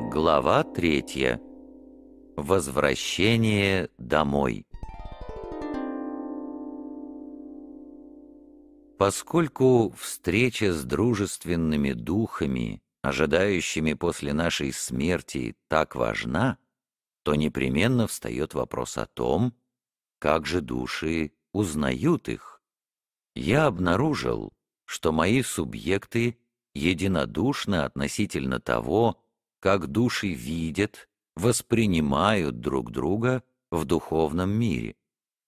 Глава третья. Возвращение домой. Поскольку встреча с дружественными духами, ожидающими после нашей смерти, так важна, то непременно встает вопрос о том, как же души узнают их. Я обнаружил, что мои субъекты единодушны относительно того, как души видят, воспринимают друг друга в духовном мире.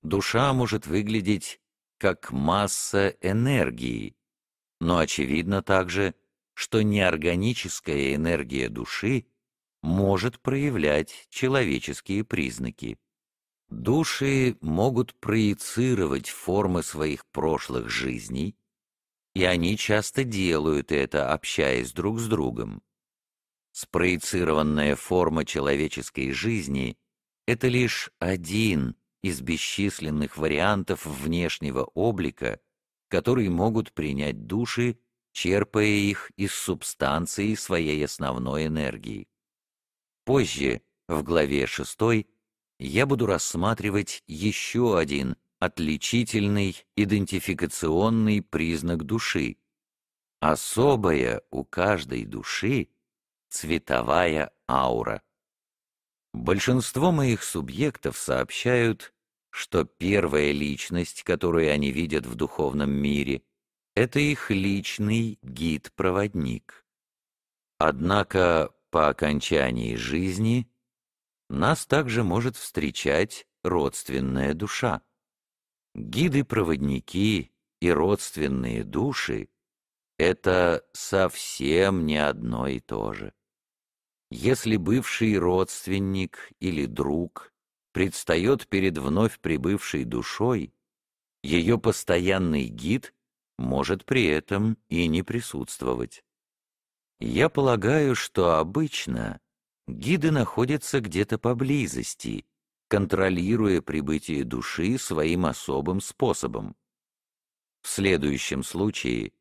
Душа может выглядеть как масса энергии, но очевидно также, что неорганическая энергия души может проявлять человеческие признаки. Души могут проецировать формы своих прошлых жизней, и они часто делают это, общаясь друг с другом. Спроецированная форма человеческой жизни — это лишь один из бесчисленных вариантов внешнего облика, которые могут принять души, черпая их из субстанции своей основной энергии. Позже, в главе 6, я буду рассматривать еще один отличительный идентификационный признак души. Особое у каждой души — Цветовая аура. Большинство моих субъектов сообщают, что первая личность, которую они видят в духовном мире, это их личный гид-проводник. Однако по окончании жизни нас также может встречать родственная душа. Гиды-проводники и родственные души — это совсем не одно и то же. Если бывший родственник или друг предстает перед вновь прибывшей душой, ее постоянный гид может при этом и не присутствовать. Я полагаю, что обычно гиды находятся где-то поблизости, контролируя прибытие души своим особым способом. В следующем случае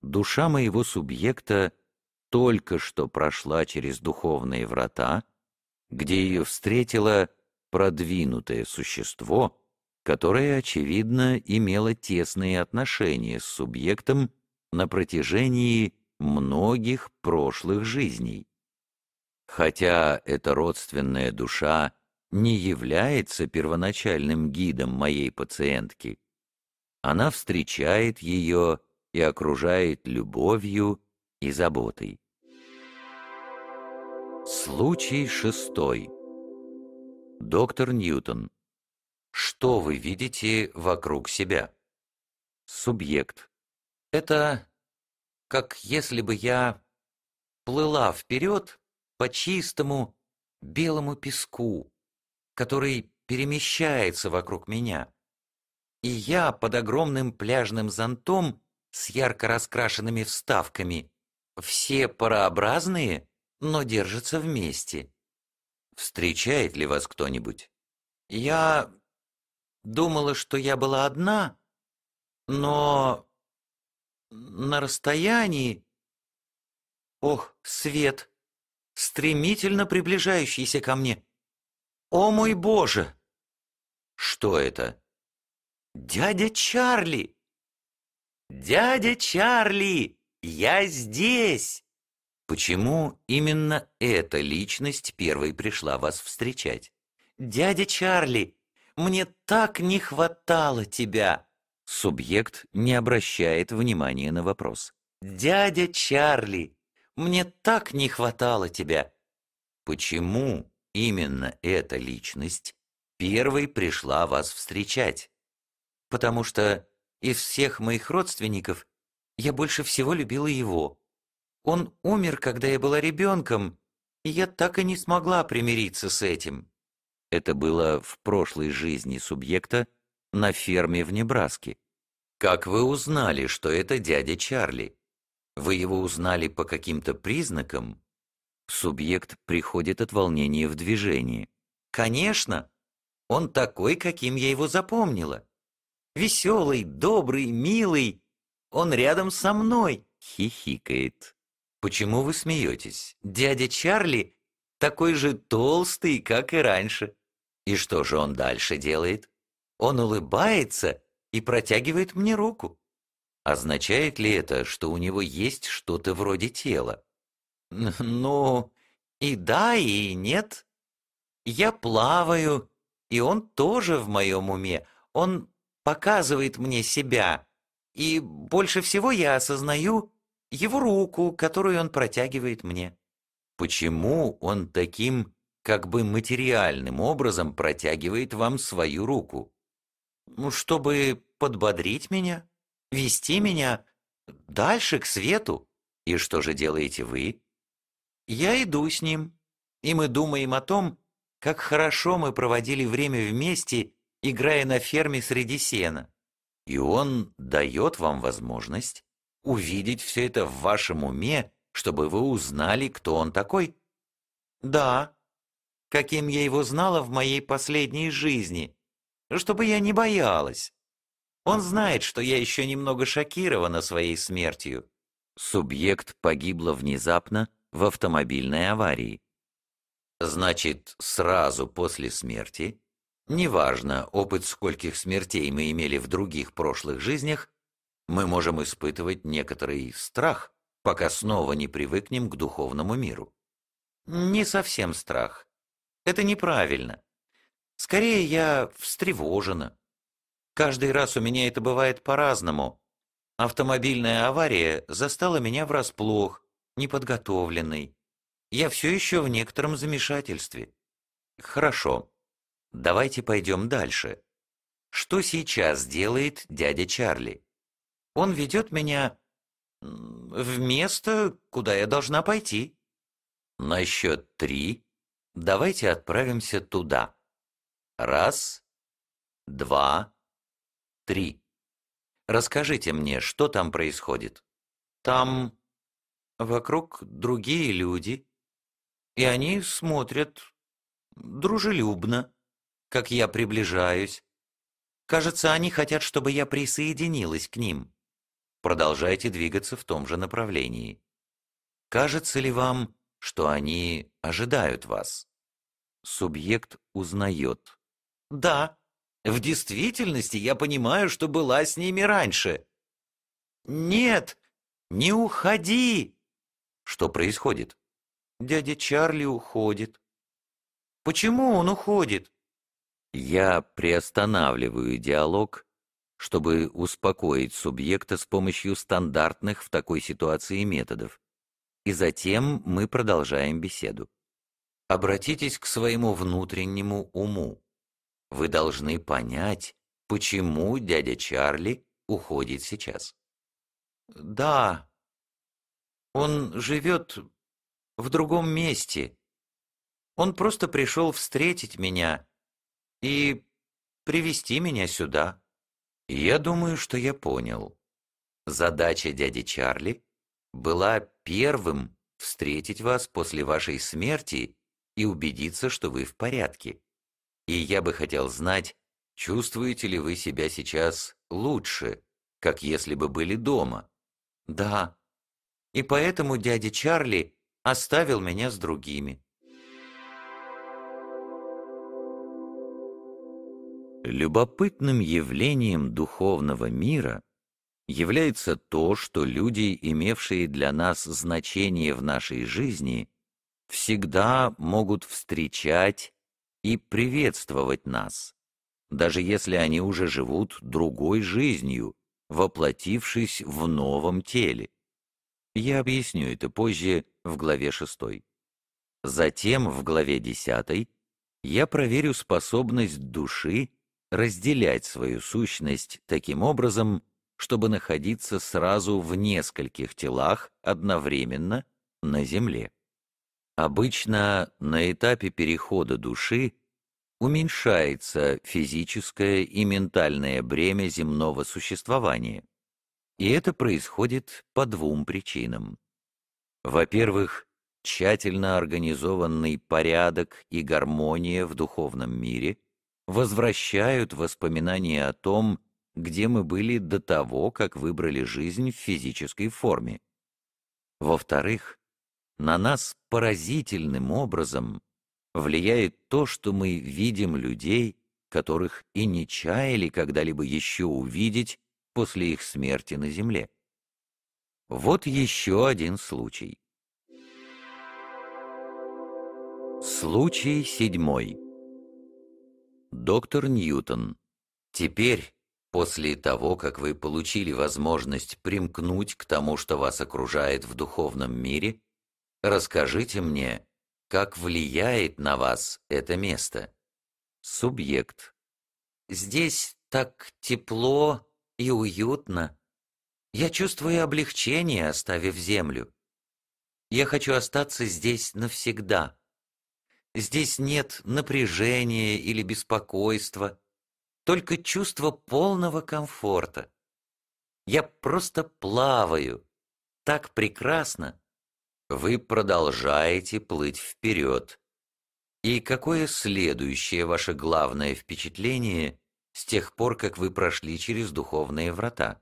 душа моего субъекта — только что прошла через духовные врата, где ее встретило продвинутое существо, которое, очевидно, имело тесные отношения с субъектом на протяжении многих прошлых жизней. Хотя эта родственная душа не является первоначальным гидом моей пациентки, она встречает ее и окружает любовью, и заботой. Случай шестой. Доктор Ньютон. Что вы видите вокруг себя? Субъект. Это как если бы я плыла вперед по чистому белому песку, который перемещается вокруг меня. И я под огромным пляжным зонтом с ярко раскрашенными вставками все парообразные, но держатся вместе. Встречает ли вас кто-нибудь? Я думала, что я была одна, но на расстоянии... Ох, свет, стремительно приближающийся ко мне. О мой Боже! Что это? Дядя Чарли! Дядя Чарли! «Я здесь!» Почему именно эта личность первой пришла вас встречать? «Дядя Чарли, мне так не хватало тебя!» Субъект не обращает внимания на вопрос. «Дядя Чарли, мне так не хватало тебя!» Почему именно эта личность первой пришла вас встречать? Потому что из всех моих родственников я больше всего любила его. Он умер, когда я была ребенком, и я так и не смогла примириться с этим. Это было в прошлой жизни субъекта на ферме в Небраске. Как вы узнали, что это дядя Чарли? Вы его узнали по каким-то признакам? Субъект приходит от волнения в движение. Конечно! Он такой, каким я его запомнила. Веселый, добрый, милый, он рядом со мной!» — хихикает. «Почему вы смеетесь? Дядя Чарли такой же толстый, как и раньше. И что же он дальше делает? Он улыбается и протягивает мне руку. Означает ли это, что у него есть что-то вроде тела? Ну, и да, и нет. Я плаваю, и он тоже в моем уме. Он показывает мне себя. И больше всего я осознаю его руку, которую он протягивает мне. Почему он таким, как бы материальным образом протягивает вам свою руку? Ну, чтобы подбодрить меня, вести меня дальше к свету. И что же делаете вы? Я иду с ним, и мы думаем о том, как хорошо мы проводили время вместе, играя на ферме среди сена. И он дает вам возможность увидеть все это в вашем уме, чтобы вы узнали, кто он такой. Да, каким я его знала в моей последней жизни, чтобы я не боялась. Он знает, что я еще немного шокирована своей смертью. Субъект погибла внезапно в автомобильной аварии. Значит, сразу после смерти Неважно, опыт скольких смертей мы имели в других прошлых жизнях, мы можем испытывать некоторый страх, пока снова не привыкнем к духовному миру. Не совсем страх. Это неправильно. Скорее, я встревожена. Каждый раз у меня это бывает по-разному. Автомобильная авария застала меня врасплох, неподготовленной. Я все еще в некотором замешательстве. Хорошо. Давайте пойдем дальше. Что сейчас делает дядя Чарли? Он ведет меня в место, куда я должна пойти. На счет три давайте отправимся туда. Раз, два, три. Расскажите мне, что там происходит? Там вокруг другие люди, и они смотрят дружелюбно как я приближаюсь. Кажется, они хотят, чтобы я присоединилась к ним. Продолжайте двигаться в том же направлении. Кажется ли вам, что они ожидают вас? Субъект узнает. Да, в действительности я понимаю, что была с ними раньше. Нет, не уходи! Что происходит? Дядя Чарли уходит. Почему он уходит? Я приостанавливаю диалог, чтобы успокоить субъекта с помощью стандартных в такой ситуации методов, и затем мы продолжаем беседу. Обратитесь к своему внутреннему уму. Вы должны понять, почему дядя Чарли уходит сейчас. Да, он живет в другом месте. Он просто пришел встретить меня и привести меня сюда. Я думаю, что я понял. Задача дяди Чарли была первым встретить вас после вашей смерти и убедиться, что вы в порядке. И я бы хотел знать, чувствуете ли вы себя сейчас лучше, как если бы были дома. Да. И поэтому дядя Чарли оставил меня с другими. Любопытным явлением духовного мира является то, что люди, имевшие для нас значение в нашей жизни, всегда могут встречать и приветствовать нас, даже если они уже живут другой жизнью, воплотившись в новом теле. Я объясню это позже в главе 6. Затем в главе 10 я проверю способность души разделять свою сущность таким образом, чтобы находиться сразу в нескольких телах одновременно на Земле. Обычно на этапе перехода души уменьшается физическое и ментальное бремя земного существования. И это происходит по двум причинам. Во-первых, тщательно организованный порядок и гармония в духовном мире – возвращают воспоминания о том, где мы были до того, как выбрали жизнь в физической форме. Во-вторых, на нас поразительным образом влияет то, что мы видим людей, которых и не чаяли когда-либо еще увидеть после их смерти на земле. Вот еще один случай. Случай седьмой. Доктор Ньютон, теперь, после того, как вы получили возможность примкнуть к тому, что вас окружает в духовном мире, расскажите мне, как влияет на вас это место. Субъект. Здесь так тепло и уютно. Я чувствую облегчение, оставив землю. Я хочу остаться здесь навсегда. Здесь нет напряжения или беспокойства, только чувство полного комфорта. Я просто плаваю. Так прекрасно. Вы продолжаете плыть вперед. И какое следующее ваше главное впечатление с тех пор, как вы прошли через духовные врата?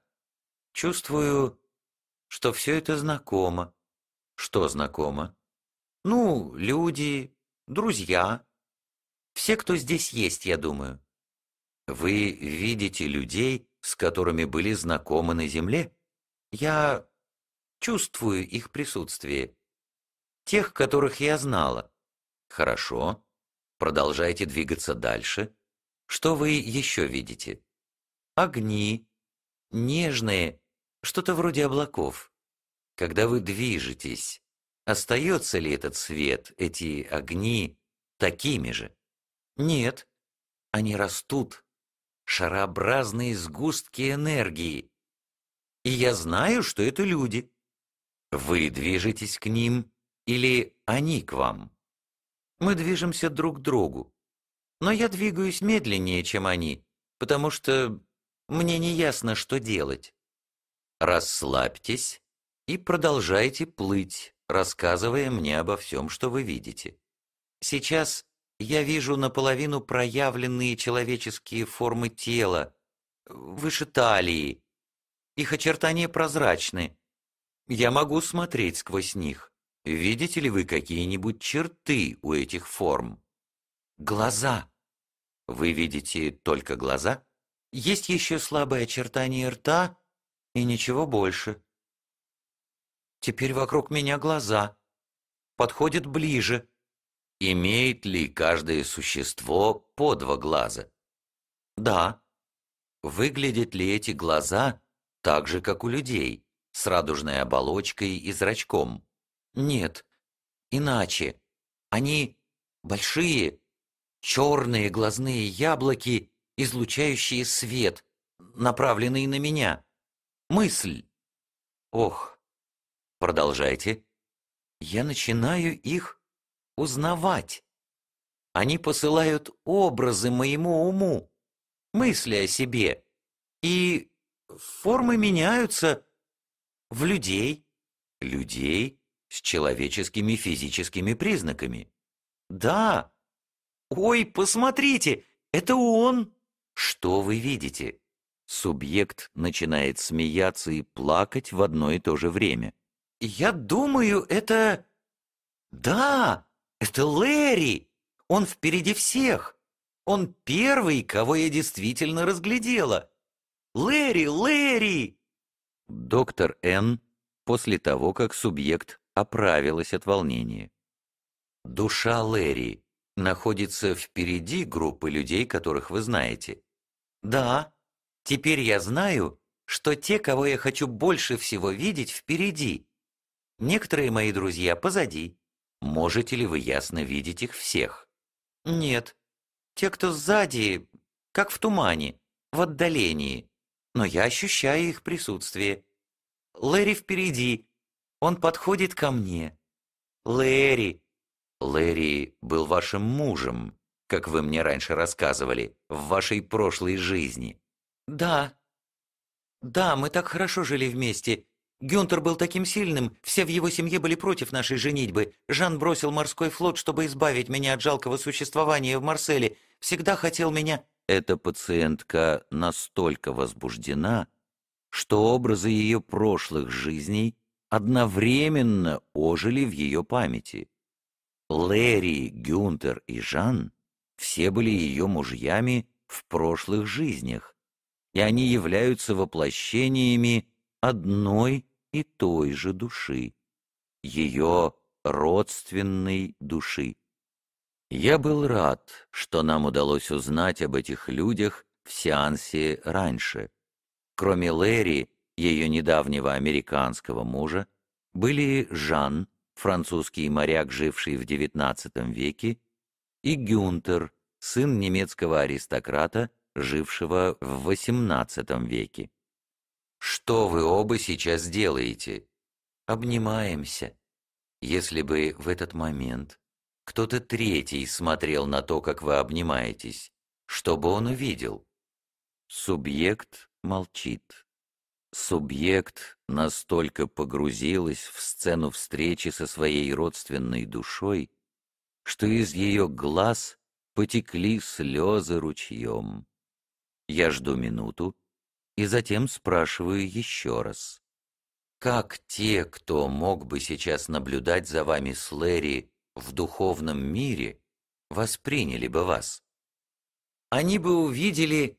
Чувствую, что все это знакомо. Что знакомо? Ну, люди, друзья. Все, кто здесь есть, я думаю. Вы видите людей, с которыми были знакомы на земле? Я чувствую их присутствие. Тех, которых я знала. Хорошо. Продолжайте двигаться дальше. Что вы еще видите? Огни. Нежные. Что-то вроде облаков. Когда вы движетесь, Остается ли этот свет, эти огни, такими же? Нет. Они растут. Шарообразные сгустки энергии. И я знаю, что это люди. Вы движетесь к ним или они к вам? Мы движемся друг к другу. Но я двигаюсь медленнее, чем они, потому что мне не ясно, что делать. Расслабьтесь и продолжайте плыть рассказывая мне обо всем, что вы видите. Сейчас я вижу наполовину проявленные человеческие формы тела, выше талии. Их очертания прозрачны. Я могу смотреть сквозь них. Видите ли вы какие-нибудь черты у этих форм? Глаза. Вы видите только глаза? Есть еще слабые очертания рта и ничего больше. Теперь вокруг меня глаза. Подходит ближе. Имеет ли каждое существо по два глаза? Да. Выглядят ли эти глаза так же, как у людей, с радужной оболочкой и зрачком? Нет. Иначе. Они большие, черные глазные яблоки, излучающие свет, направленные на меня. Мысль. Ох, Продолжайте. Я начинаю их узнавать. Они посылают образы моему уму, мысли о себе. И формы меняются в людей. Людей с человеческими физическими признаками. Да. Ой, посмотрите, это он. Что вы видите? Субъект начинает смеяться и плакать в одно и то же время. Я думаю, это... Да, это Лэри. Он впереди всех. Он первый, кого я действительно разглядела. Лэри, Лэри! Доктор Н. после того, как субъект оправилась от волнения. Душа Лэри находится впереди группы людей, которых вы знаете. Да, теперь я знаю, что те, кого я хочу больше всего видеть, впереди. Некоторые мои друзья позади. Можете ли вы ясно видеть их всех? Нет. Те, кто сзади, как в тумане, в отдалении. Но я ощущаю их присутствие. Лэри впереди. Он подходит ко мне. Лэри. Лэри был вашим мужем, как вы мне раньше рассказывали, в вашей прошлой жизни. Да. Да, мы так хорошо жили вместе. Гюнтер был таким сильным, все в его семье были против нашей женитьбы. Жан бросил морской флот, чтобы избавить меня от жалкого существования в Марселе. Всегда хотел меня...» Эта пациентка настолько возбуждена, что образы ее прошлых жизней одновременно ожили в ее памяти. Лэри, Гюнтер и Жан все были ее мужьями в прошлых жизнях, и они являются воплощениями одной и той же души, ее родственной души. Я был рад, что нам удалось узнать об этих людях в сеансе раньше. Кроме Лэри, ее недавнего американского мужа, были Жан, французский моряк, живший в XIX веке, и Гюнтер, сын немецкого аристократа, жившего в XVIII веке. Что вы оба сейчас делаете? Обнимаемся. Если бы в этот момент кто-то третий смотрел на то, как вы обнимаетесь, что бы он увидел? Субъект молчит. Субъект настолько погрузилась в сцену встречи со своей родственной душой, что из ее глаз потекли слезы ручьем. Я жду минуту, и затем спрашиваю еще раз. Как те, кто мог бы сейчас наблюдать за вами с Лэри в духовном мире, восприняли бы вас? Они бы увидели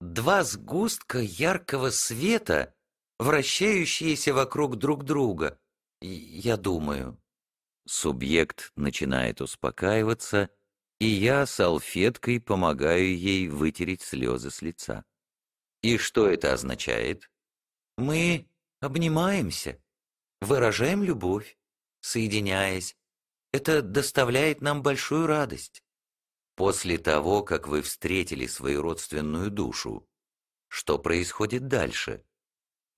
два сгустка яркого света, вращающиеся вокруг друг друга, я думаю. Субъект начинает успокаиваться, и я салфеткой помогаю ей вытереть слезы с лица. И что это означает? Мы обнимаемся, выражаем любовь, соединяясь. Это доставляет нам большую радость. После того, как вы встретили свою родственную душу, что происходит дальше?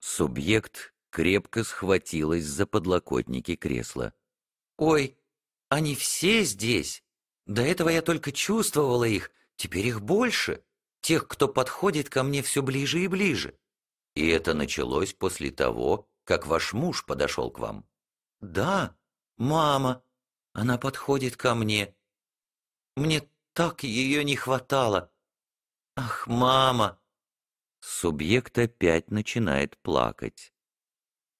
Субъект крепко схватилась за подлокотники кресла. «Ой, они все здесь! До этого я только чувствовала их, теперь их больше!» тех, кто подходит ко мне все ближе и ближе. И это началось после того, как ваш муж подошел к вам. Да, мама, она подходит ко мне. Мне так ее не хватало. Ах, мама. Субъект опять начинает плакать.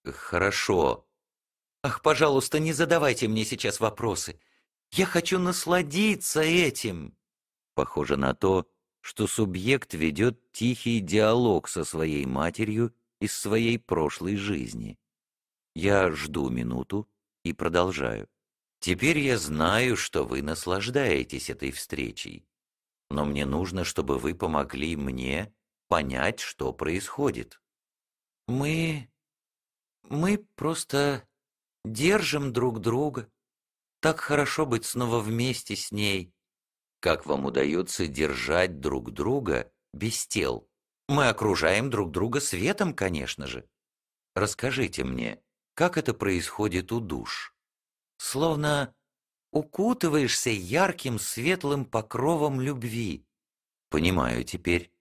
Хорошо. Ах, пожалуйста, не задавайте мне сейчас вопросы. Я хочу насладиться этим. Похоже на то, что субъект ведет тихий диалог со своей матерью из своей прошлой жизни. Я жду минуту и продолжаю. Теперь я знаю, что вы наслаждаетесь этой встречей, но мне нужно, чтобы вы помогли мне понять, что происходит. Мы... мы просто держим друг друга. Так хорошо быть снова вместе с ней. Как вам удается держать друг друга без тел? Мы окружаем друг друга светом, конечно же. Расскажите мне, как это происходит у душ? Словно укутываешься ярким светлым покровом любви. Понимаю теперь.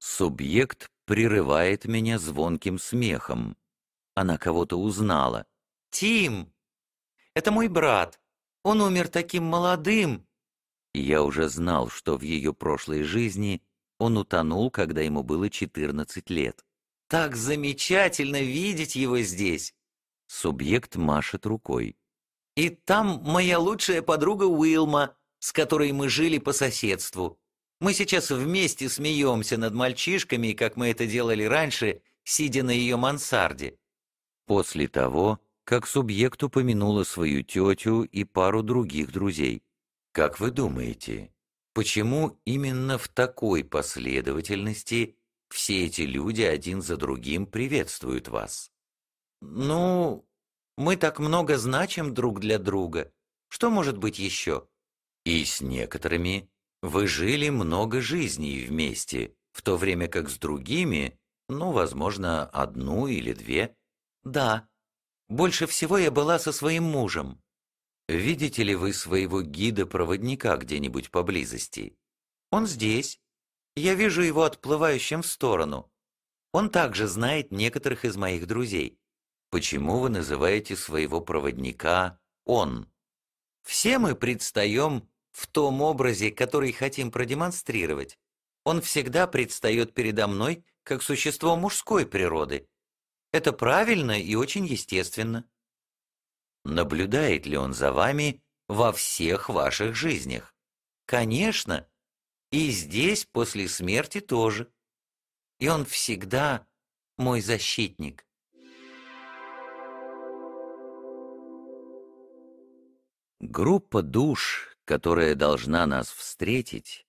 Субъект прерывает меня звонким смехом. Она кого-то узнала. «Тим! Это мой брат. Он умер таким молодым и я уже знал, что в ее прошлой жизни он утонул, когда ему было 14 лет. «Так замечательно видеть его здесь!» Субъект машет рукой. «И там моя лучшая подруга Уилма, с которой мы жили по соседству. Мы сейчас вместе смеемся над мальчишками, как мы это делали раньше, сидя на ее мансарде». После того, как субъект упомянула свою тетю и пару других друзей. Как вы думаете, почему именно в такой последовательности все эти люди один за другим приветствуют вас? Ну, мы так много значим друг для друга. Что может быть еще? И с некоторыми вы жили много жизней вместе, в то время как с другими, ну, возможно, одну или две. Да, больше всего я была со своим мужем. Видите ли вы своего гида-проводника где-нибудь поблизости? Он здесь. Я вижу его отплывающим в сторону. Он также знает некоторых из моих друзей. Почему вы называете своего проводника «он»? Все мы предстаем в том образе, который хотим продемонстрировать. Он всегда предстает передо мной как существо мужской природы. Это правильно и очень естественно. Наблюдает ли он за вами во всех ваших жизнях? Конечно, и здесь после смерти тоже. И он всегда мой защитник. Группа душ, которая должна нас встретить,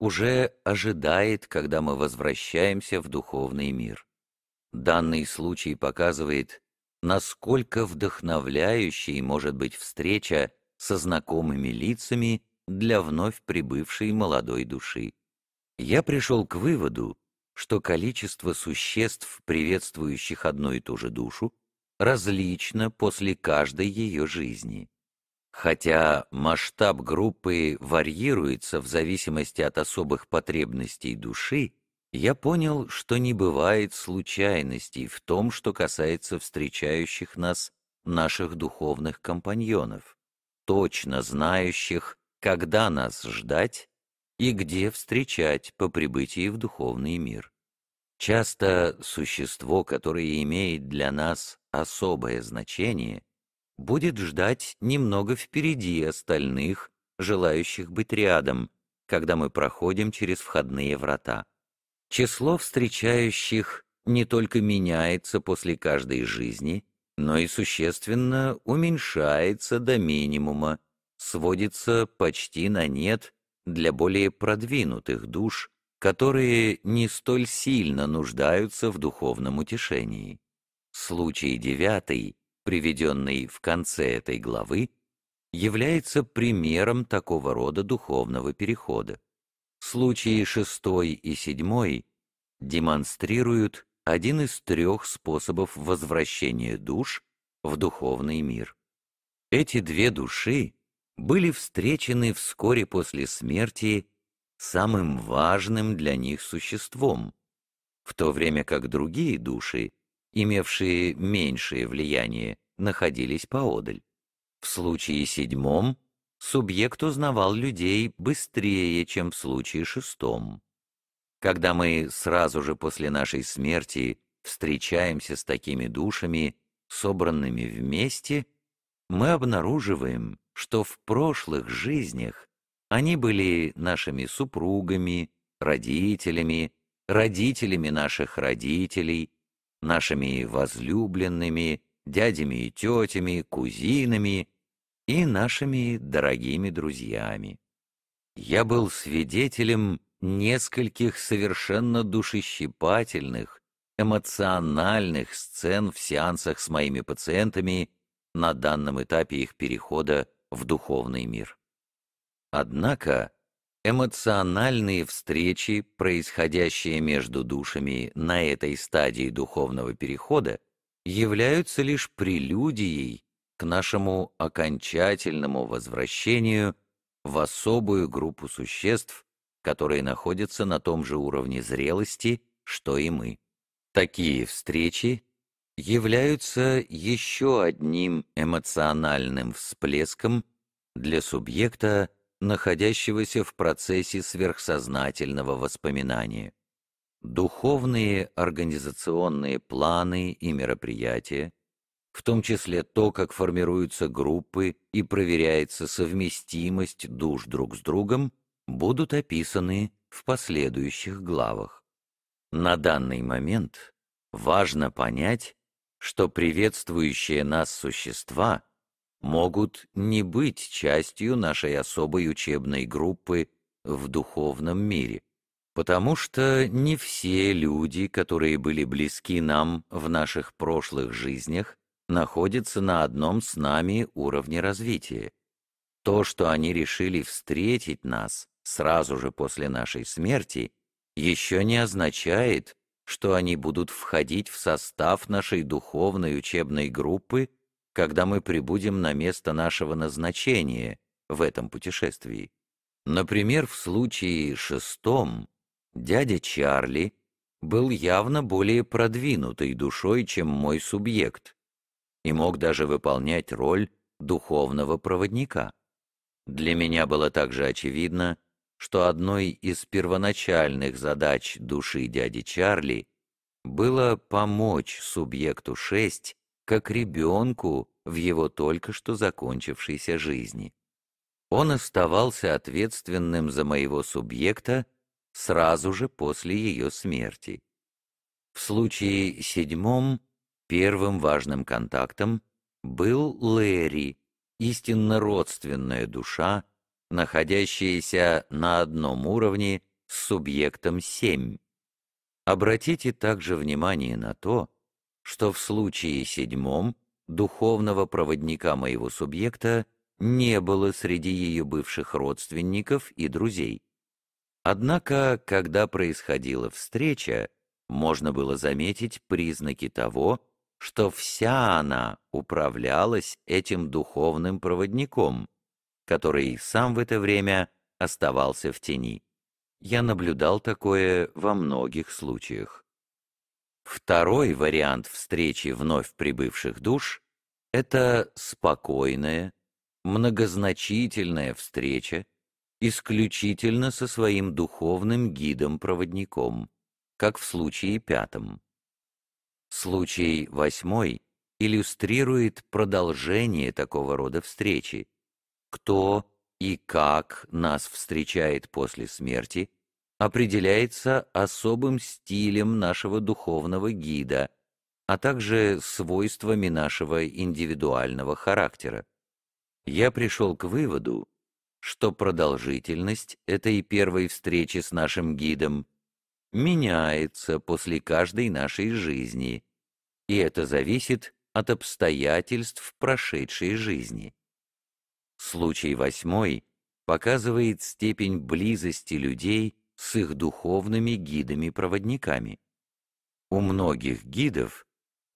уже ожидает, когда мы возвращаемся в духовный мир. Данный случай показывает, насколько вдохновляющей может быть встреча со знакомыми лицами для вновь прибывшей молодой души. Я пришел к выводу, что количество существ, приветствующих одну и ту же душу, различно после каждой ее жизни. Хотя масштаб группы варьируется в зависимости от особых потребностей души, я понял, что не бывает случайностей в том, что касается встречающих нас наших духовных компаньонов, точно знающих, когда нас ждать и где встречать по прибытии в духовный мир. Часто существо, которое имеет для нас особое значение, будет ждать немного впереди остальных, желающих быть рядом, когда мы проходим через входные врата. Число встречающих не только меняется после каждой жизни, но и существенно уменьшается до минимума, сводится почти на нет для более продвинутых душ, которые не столь сильно нуждаются в духовном утешении. Случай девятый, приведенный в конце этой главы, является примером такого рода духовного перехода. Случаи шестой и седьмой демонстрируют один из трех способов возвращения душ в духовный мир. Эти две души были встречены вскоре после смерти самым важным для них существом, в то время как другие души, имевшие меньшее влияние, находились поодаль. В случае седьмом субъект узнавал людей быстрее, чем в случае шестом. Когда мы сразу же после нашей смерти встречаемся с такими душами, собранными вместе, мы обнаруживаем, что в прошлых жизнях они были нашими супругами, родителями, родителями наших родителей, нашими возлюбленными, дядями и тетями, кузинами, и нашими дорогими друзьями. Я был свидетелем нескольких совершенно душещипательных, эмоциональных сцен в сеансах с моими пациентами на данном этапе их перехода в духовный мир. Однако эмоциональные встречи, происходящие между душами на этой стадии духовного перехода, являются лишь прелюдией к нашему окончательному возвращению в особую группу существ, которые находятся на том же уровне зрелости, что и мы. Такие встречи являются еще одним эмоциональным всплеском для субъекта, находящегося в процессе сверхсознательного воспоминания. Духовные организационные планы и мероприятия, в том числе то, как формируются группы и проверяется совместимость душ друг с другом, будут описаны в последующих главах. На данный момент важно понять, что приветствующие нас существа могут не быть частью нашей особой учебной группы в духовном мире, потому что не все люди, которые были близки нам в наших прошлых жизнях, находятся на одном с нами уровне развития. То, что они решили встретить нас сразу же после нашей смерти, еще не означает, что они будут входить в состав нашей духовной учебной группы, когда мы прибудем на место нашего назначения в этом путешествии. Например, в случае шестом дядя Чарли был явно более продвинутой душой, чем мой субъект, и мог даже выполнять роль духовного проводника. Для меня было также очевидно, что одной из первоначальных задач души дяди Чарли было помочь субъекту 6 как ребенку в его только что закончившейся жизни. Он оставался ответственным за моего субъекта сразу же после ее смерти. В случае седьмом Первым важным контактом был Лэри, истинно родственная душа, находящаяся на одном уровне с субъектом 7. Обратите также внимание на то, что в случае седьмом духовного проводника моего субъекта не было среди ее бывших родственников и друзей. Однако, когда происходила встреча, можно было заметить признаки того, что вся она управлялась этим духовным проводником, который сам в это время оставался в тени. Я наблюдал такое во многих случаях. Второй вариант встречи вновь прибывших душ — это спокойная, многозначительная встреча исключительно со своим духовным гидом-проводником, как в случае пятом. Случай восьмой иллюстрирует продолжение такого рода встречи. Кто и как нас встречает после смерти определяется особым стилем нашего духовного гида, а также свойствами нашего индивидуального характера. Я пришел к выводу, что продолжительность этой первой встречи с нашим гидом меняется после каждой нашей жизни, и это зависит от обстоятельств прошедшей жизни. Случай восьмой показывает степень близости людей с их духовными гидами-проводниками. У многих гидов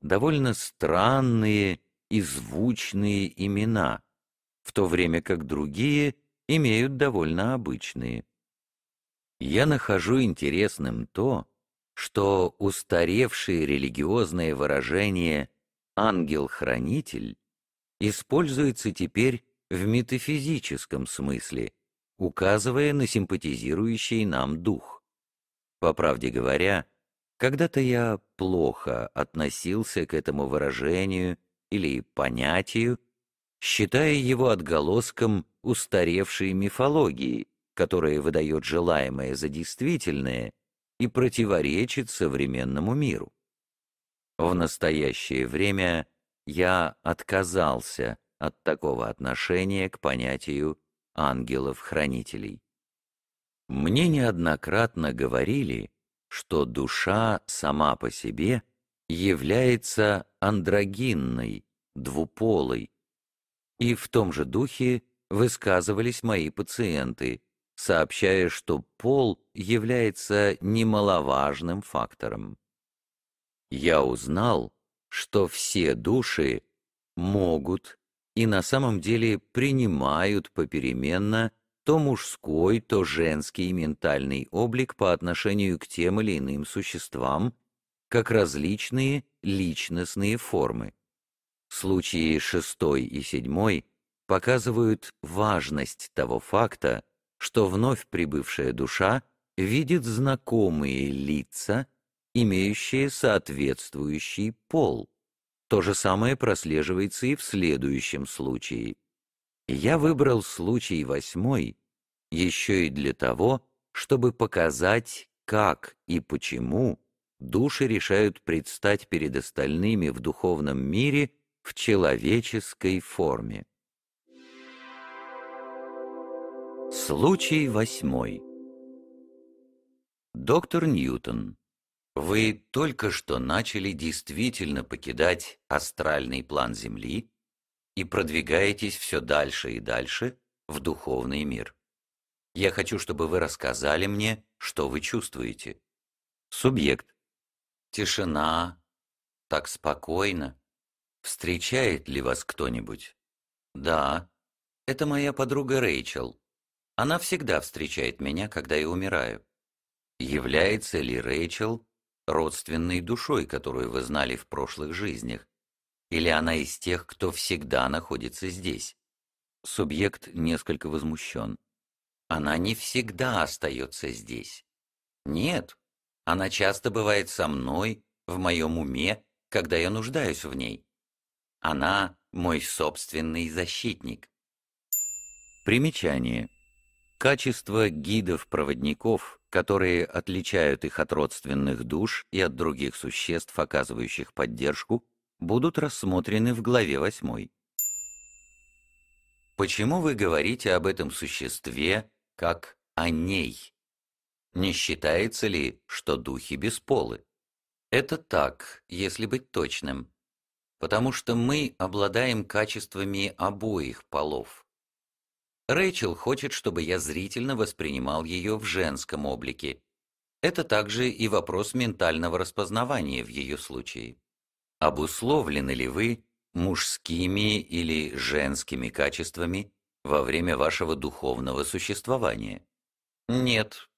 довольно странные и звучные имена, в то время как другие имеют довольно обычные. Я нахожу интересным то, что устаревшие религиозные выражения «ангел-хранитель» используется теперь в метафизическом смысле, указывая на симпатизирующий нам дух. По правде говоря, когда-то я плохо относился к этому выражению или понятию, считая его отголоском устаревшей мифологии, которое выдает желаемое за действительное и противоречит современному миру. В настоящее время я отказался от такого отношения к понятию ангелов-хранителей. Мне неоднократно говорили, что душа сама по себе является андрогинной, двуполой. И в том же духе высказывались мои пациенты, сообщая, что пол является немаловажным фактором. Я узнал, что все души могут и на самом деле принимают попеременно то мужской, то женский ментальный облик по отношению к тем или иным существам, как различные личностные формы. Случаи шестой и седьмой показывают важность того факта, что вновь прибывшая душа видит знакомые лица, имеющие соответствующий пол. То же самое прослеживается и в следующем случае. Я выбрал случай восьмой еще и для того, чтобы показать, как и почему души решают предстать перед остальными в духовном мире в человеческой форме. Случай восьмой. Доктор Ньютон, вы только что начали действительно покидать астральный план Земли и продвигаетесь все дальше и дальше в духовный мир. Я хочу, чтобы вы рассказали мне, что вы чувствуете. Субъект. Тишина. Так спокойно. Встречает ли вас кто-нибудь? Да. Это моя подруга Рэйчел. Она всегда встречает меня, когда я умираю. Является ли Рэйчел родственной душой, которую вы знали в прошлых жизнях? Или она из тех, кто всегда находится здесь? Субъект несколько возмущен. Она не всегда остается здесь. Нет, она часто бывает со мной, в моем уме, когда я нуждаюсь в ней. Она мой собственный защитник. Примечание. Качество гидов-проводников, которые отличают их от родственных душ и от других существ, оказывающих поддержку, будут рассмотрены в главе 8. Почему вы говорите об этом существе как о ней? Не считается ли, что духи бесполы? Это так, если быть точным. Потому что мы обладаем качествами обоих полов – Рэйчел хочет, чтобы я зрительно воспринимал ее в женском облике. Это также и вопрос ментального распознавания в ее случае. Обусловлены ли вы мужскими или женскими качествами во время вашего духовного существования? Нет.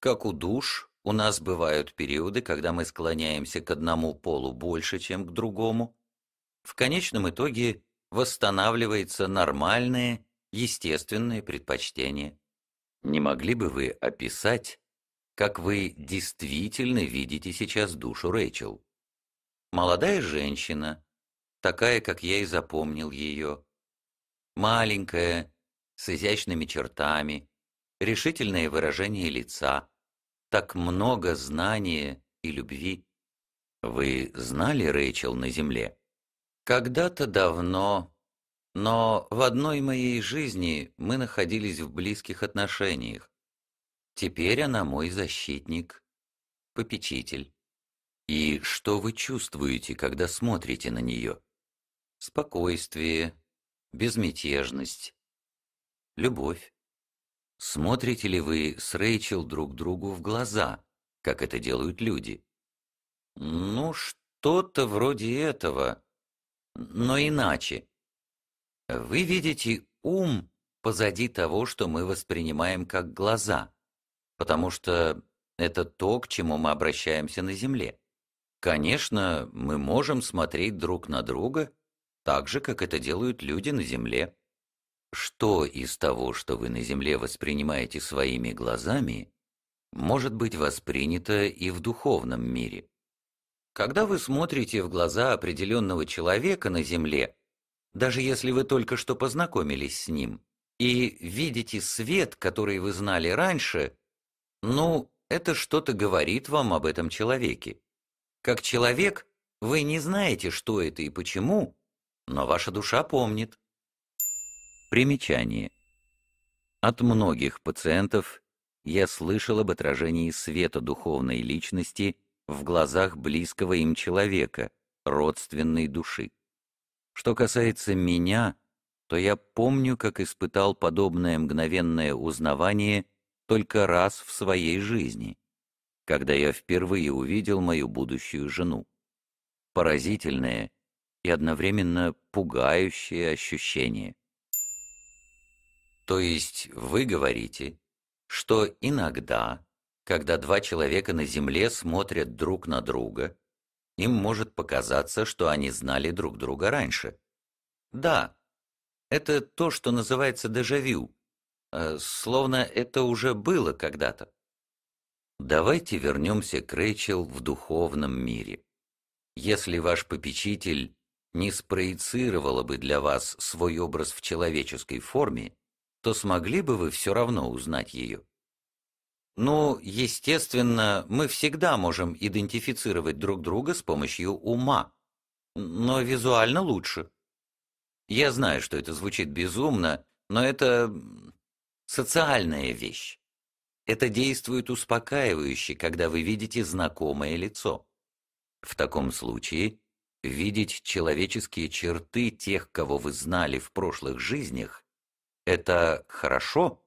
Как у душ, у нас бывают периоды, когда мы склоняемся к одному полу больше, чем к другому. В конечном итоге восстанавливается нормальное естественные предпочтения. Не могли бы вы описать, как вы действительно видите сейчас душу Рэйчел? Молодая женщина, такая, как я и запомнил ее. Маленькая, с изящными чертами, решительное выражение лица, так много знания и любви. Вы знали Рэйчел на земле? Когда-то давно, но в одной моей жизни мы находились в близких отношениях. Теперь она мой защитник, попечитель. И что вы чувствуете, когда смотрите на нее? Спокойствие, безмятежность, любовь. Смотрите ли вы с Рэйчел друг другу в глаза, как это делают люди? Ну, что-то вроде этого, но иначе. Вы видите ум позади того, что мы воспринимаем как глаза, потому что это то, к чему мы обращаемся на Земле. Конечно, мы можем смотреть друг на друга, так же, как это делают люди на Земле. Что из того, что вы на Земле воспринимаете своими глазами, может быть воспринято и в духовном мире? Когда вы смотрите в глаза определенного человека на Земле – даже если вы только что познакомились с ним, и видите свет, который вы знали раньше, ну, это что-то говорит вам об этом человеке. Как человек вы не знаете, что это и почему, но ваша душа помнит. Примечание. От многих пациентов я слышал об отражении света духовной личности в глазах близкого им человека, родственной души. Что касается меня, то я помню, как испытал подобное мгновенное узнавание только раз в своей жизни, когда я впервые увидел мою будущую жену. Поразительное и одновременно пугающее ощущение. То есть вы говорите, что иногда, когда два человека на Земле смотрят друг на друга, им может показаться, что они знали друг друга раньше. Да, это то, что называется дежавю, э, словно это уже было когда-то. Давайте вернемся к Рэйчел в духовном мире. Если ваш попечитель не спроецировала бы для вас свой образ в человеческой форме, то смогли бы вы все равно узнать ее? Ну, естественно, мы всегда можем идентифицировать друг друга с помощью ума. Но визуально лучше. Я знаю, что это звучит безумно, но это социальная вещь. Это действует успокаивающе, когда вы видите знакомое лицо. В таком случае видеть человеческие черты тех, кого вы знали в прошлых жизнях, это хорошо,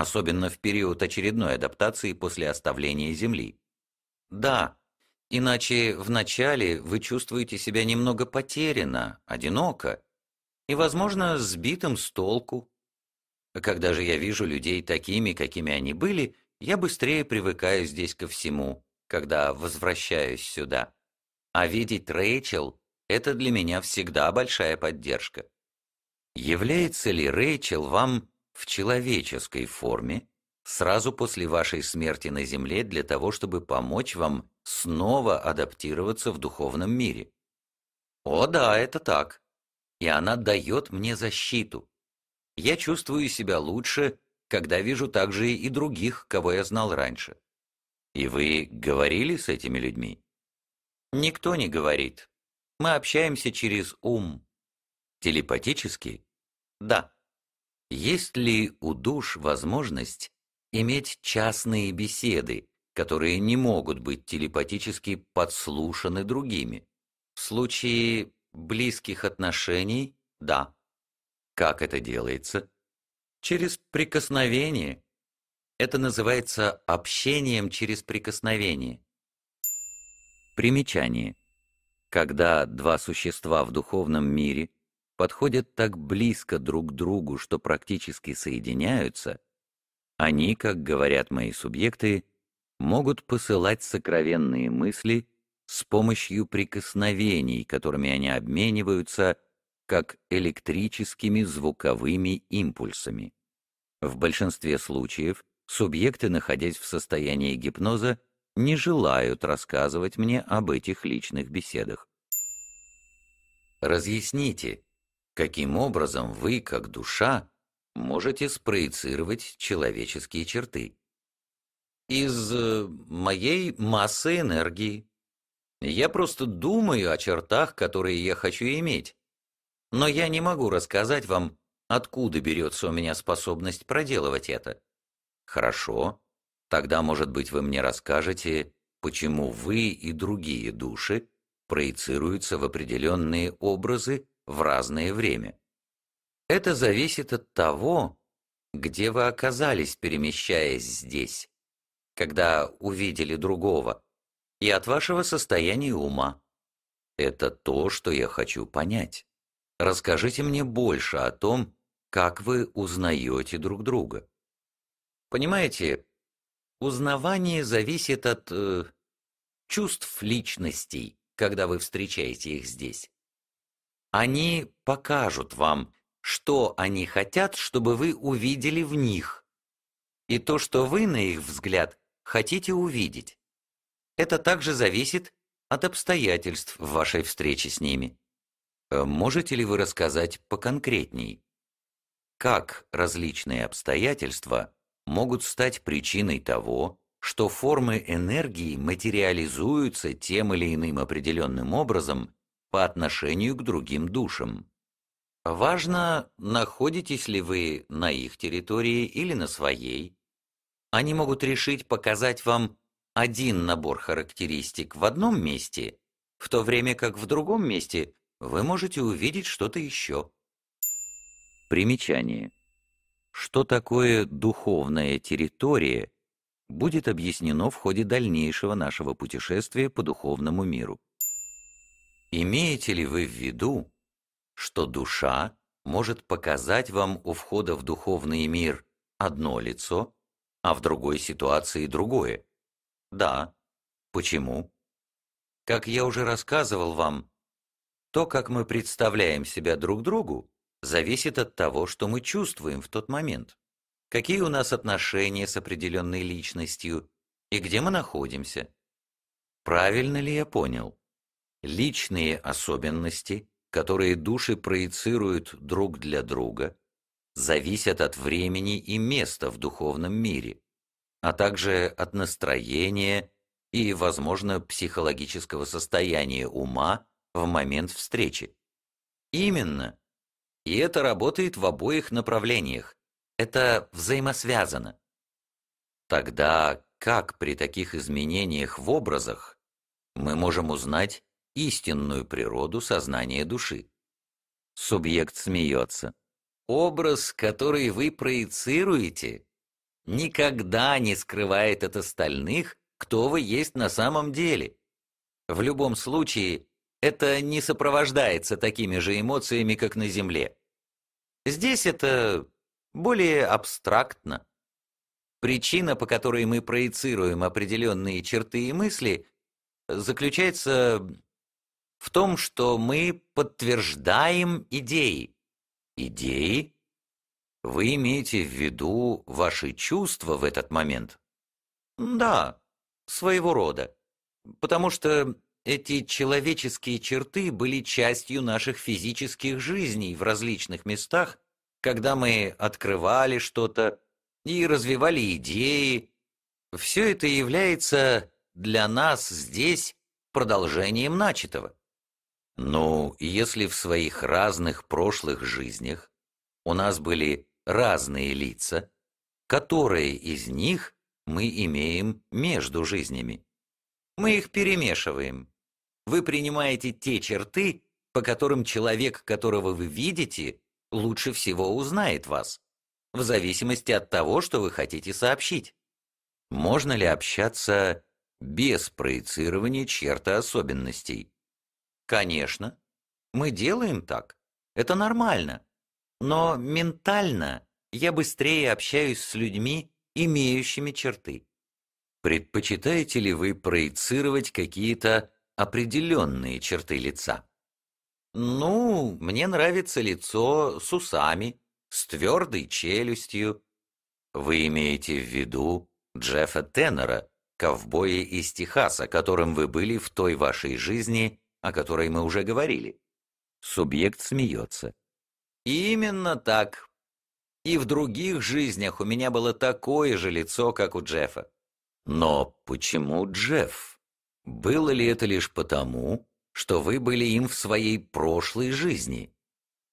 особенно в период очередной адаптации после оставления Земли. Да, иначе вначале вы чувствуете себя немного потеряно, одиноко и, возможно, сбитым с толку. Когда же я вижу людей такими, какими они были, я быстрее привыкаю здесь ко всему, когда возвращаюсь сюда. А видеть Рэйчел – это для меня всегда большая поддержка. Является ли Рэйчел вам в человеческой форме сразу после вашей смерти на Земле для того, чтобы помочь вам снова адаптироваться в духовном мире. О да, это так. И она дает мне защиту. Я чувствую себя лучше, когда вижу также и других, кого я знал раньше. И вы говорили с этими людьми? Никто не говорит. Мы общаемся через ум. Телепатически? Да. Есть ли у душ возможность иметь частные беседы, которые не могут быть телепатически подслушаны другими? В случае близких отношений – да. Как это делается? Через прикосновение. Это называется общением через прикосновение. Примечание. Когда два существа в духовном мире – подходят так близко друг к другу, что практически соединяются, они, как говорят мои субъекты, могут посылать сокровенные мысли с помощью прикосновений, которыми они обмениваются, как электрическими звуковыми импульсами. В большинстве случаев субъекты, находясь в состоянии гипноза, не желают рассказывать мне об этих личных беседах. Разъясните, каким образом вы, как душа, можете спроецировать человеческие черты. Из э, моей массы энергии. Я просто думаю о чертах, которые я хочу иметь. Но я не могу рассказать вам, откуда берется у меня способность проделывать это. Хорошо, тогда, может быть, вы мне расскажете, почему вы и другие души проецируются в определенные образы в разное время. Это зависит от того, где вы оказались, перемещаясь здесь, когда увидели другого, и от вашего состояния ума. Это то, что я хочу понять. Расскажите мне больше о том, как вы узнаете друг друга. Понимаете, узнавание зависит от э, чувств личностей, когда вы встречаете их здесь. Они покажут вам, что они хотят, чтобы вы увидели в них, и то, что вы, на их взгляд, хотите увидеть. Это также зависит от обстоятельств вашей встречи с ними. Э, можете ли вы рассказать поконкретней? Как различные обстоятельства могут стать причиной того, что формы энергии материализуются тем или иным определенным образом по отношению к другим душам. Важно, находитесь ли вы на их территории или на своей. Они могут решить показать вам один набор характеристик в одном месте, в то время как в другом месте вы можете увидеть что-то еще. Примечание. Что такое духовная территория, будет объяснено в ходе дальнейшего нашего путешествия по духовному миру. Имеете ли вы в виду, что душа может показать вам у входа в духовный мир одно лицо, а в другой ситуации другое? Да. Почему? Как я уже рассказывал вам, то, как мы представляем себя друг другу, зависит от того, что мы чувствуем в тот момент, какие у нас отношения с определенной личностью и где мы находимся. Правильно ли я понял? личные особенности, которые души проецируют друг для друга, зависят от времени и места в духовном мире, а также от настроения и, возможно, психологического состояния ума в момент встречи. Именно. И это работает в обоих направлениях. Это взаимосвязано. Тогда как при таких изменениях в образах мы можем узнать, истинную природу сознания души. Субъект смеется. Образ, который вы проецируете, никогда не скрывает от остальных, кто вы есть на самом деле. В любом случае, это не сопровождается такими же эмоциями, как на Земле. Здесь это более абстрактно. Причина, по которой мы проецируем определенные черты и мысли, заключается в том, что мы подтверждаем идеи. Идеи? Вы имеете в виду ваши чувства в этот момент? Да, своего рода. Потому что эти человеческие черты были частью наших физических жизней в различных местах, когда мы открывали что-то и развивали идеи. Все это является для нас здесь продолжением начатого. Ну, если в своих разных прошлых жизнях у нас были разные лица, которые из них мы имеем между жизнями? Мы их перемешиваем. Вы принимаете те черты, по которым человек, которого вы видите, лучше всего узнает вас, в зависимости от того, что вы хотите сообщить. Можно ли общаться без проецирования черта особенностей? Конечно, мы делаем так. Это нормально. Но ментально я быстрее общаюсь с людьми, имеющими черты. Предпочитаете ли вы проецировать какие-то определенные черты лица? Ну, мне нравится лицо с усами, с твердой челюстью. Вы имеете в виду Джеффа Теннера, ковбоя из Техаса, которым вы были в той вашей жизни, о которой мы уже говорили. Субъект смеется. И именно так. И в других жизнях у меня было такое же лицо, как у Джеффа. Но почему Джефф? Было ли это лишь потому, что вы были им в своей прошлой жизни?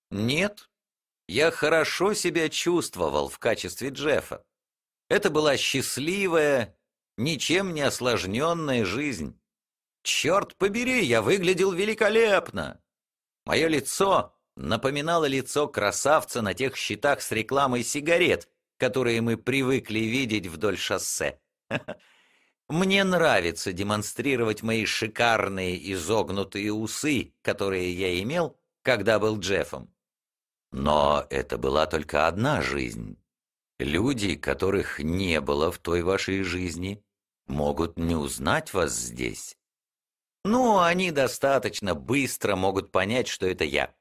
Нет. Я хорошо себя чувствовал в качестве Джеффа. Это была счастливая, ничем не осложненная жизнь. Черт побери, я выглядел великолепно! Мое лицо напоминало лицо красавца на тех щитах с рекламой сигарет, которые мы привыкли видеть вдоль шоссе. Мне нравится демонстрировать мои шикарные изогнутые усы, которые я имел, когда был Джеффом. Но это была только одна жизнь. Люди, которых не было в той вашей жизни, могут не узнать вас здесь но они достаточно быстро могут понять, что это я.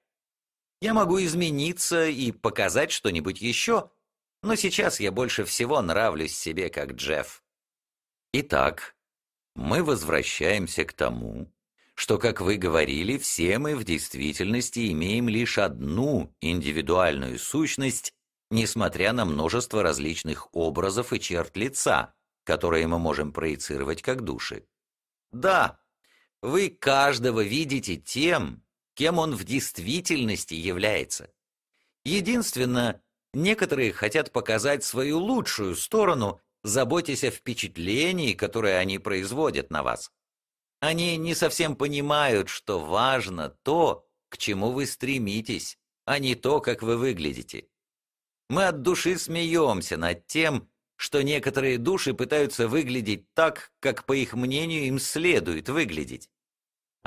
Я могу измениться и показать что-нибудь еще, но сейчас я больше всего нравлюсь себе как Джефф. Итак, мы возвращаемся к тому, что, как вы говорили, все мы в действительности имеем лишь одну индивидуальную сущность, несмотря на множество различных образов и черт лица, которые мы можем проецировать как души. Да, вы каждого видите тем, кем он в действительности является. Единственное, некоторые хотят показать свою лучшую сторону, заботясь о впечатлении, которое они производят на вас. Они не совсем понимают, что важно то, к чему вы стремитесь, а не то, как вы выглядите. Мы от души смеемся над тем, что некоторые души пытаются выглядеть так, как, по их мнению, им следует выглядеть.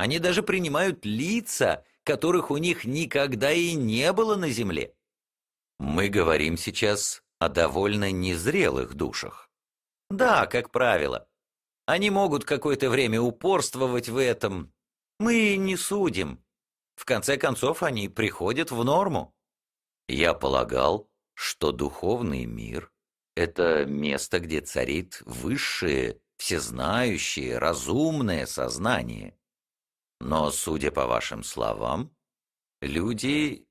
Они даже принимают лица, которых у них никогда и не было на Земле. Мы говорим сейчас о довольно незрелых душах. Да, как правило. Они могут какое-то время упорствовать в этом. Мы не судим. В конце концов, они приходят в норму. Я полагал, что духовный мир — это место, где царит высшее, всезнающее, разумное сознание. Но, судя по вашим словам, люди,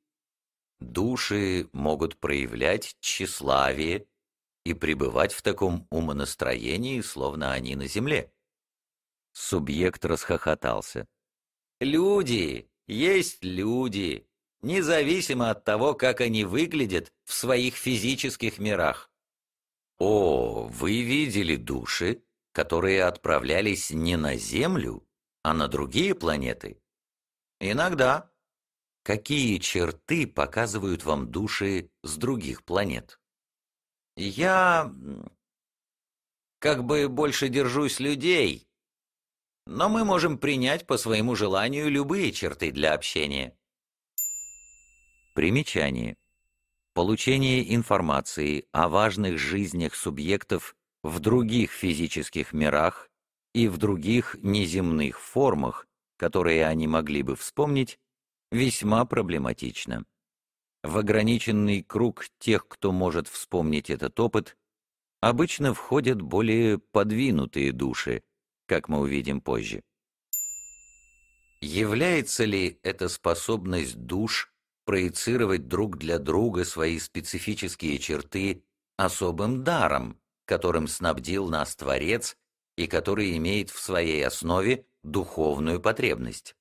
души могут проявлять тщеславие и пребывать в таком умонастроении, словно они на земле. Субъект расхохотался. «Люди! Есть люди! Независимо от того, как они выглядят в своих физических мирах!» «О, вы видели души, которые отправлялись не на Землю, а на другие планеты? Иногда. Какие черты показывают вам души с других планет? Я как бы больше держусь людей, но мы можем принять по своему желанию любые черты для общения. Примечание. Получение информации о важных жизнях субъектов в других физических мирах и в других неземных формах, которые они могли бы вспомнить, весьма проблематично. В ограниченный круг тех, кто может вспомнить этот опыт, обычно входят более подвинутые души, как мы увидим позже. Является ли эта способность душ проецировать друг для друга свои специфические черты особым даром, которым снабдил нас Творец и который имеет в своей основе духовную потребность.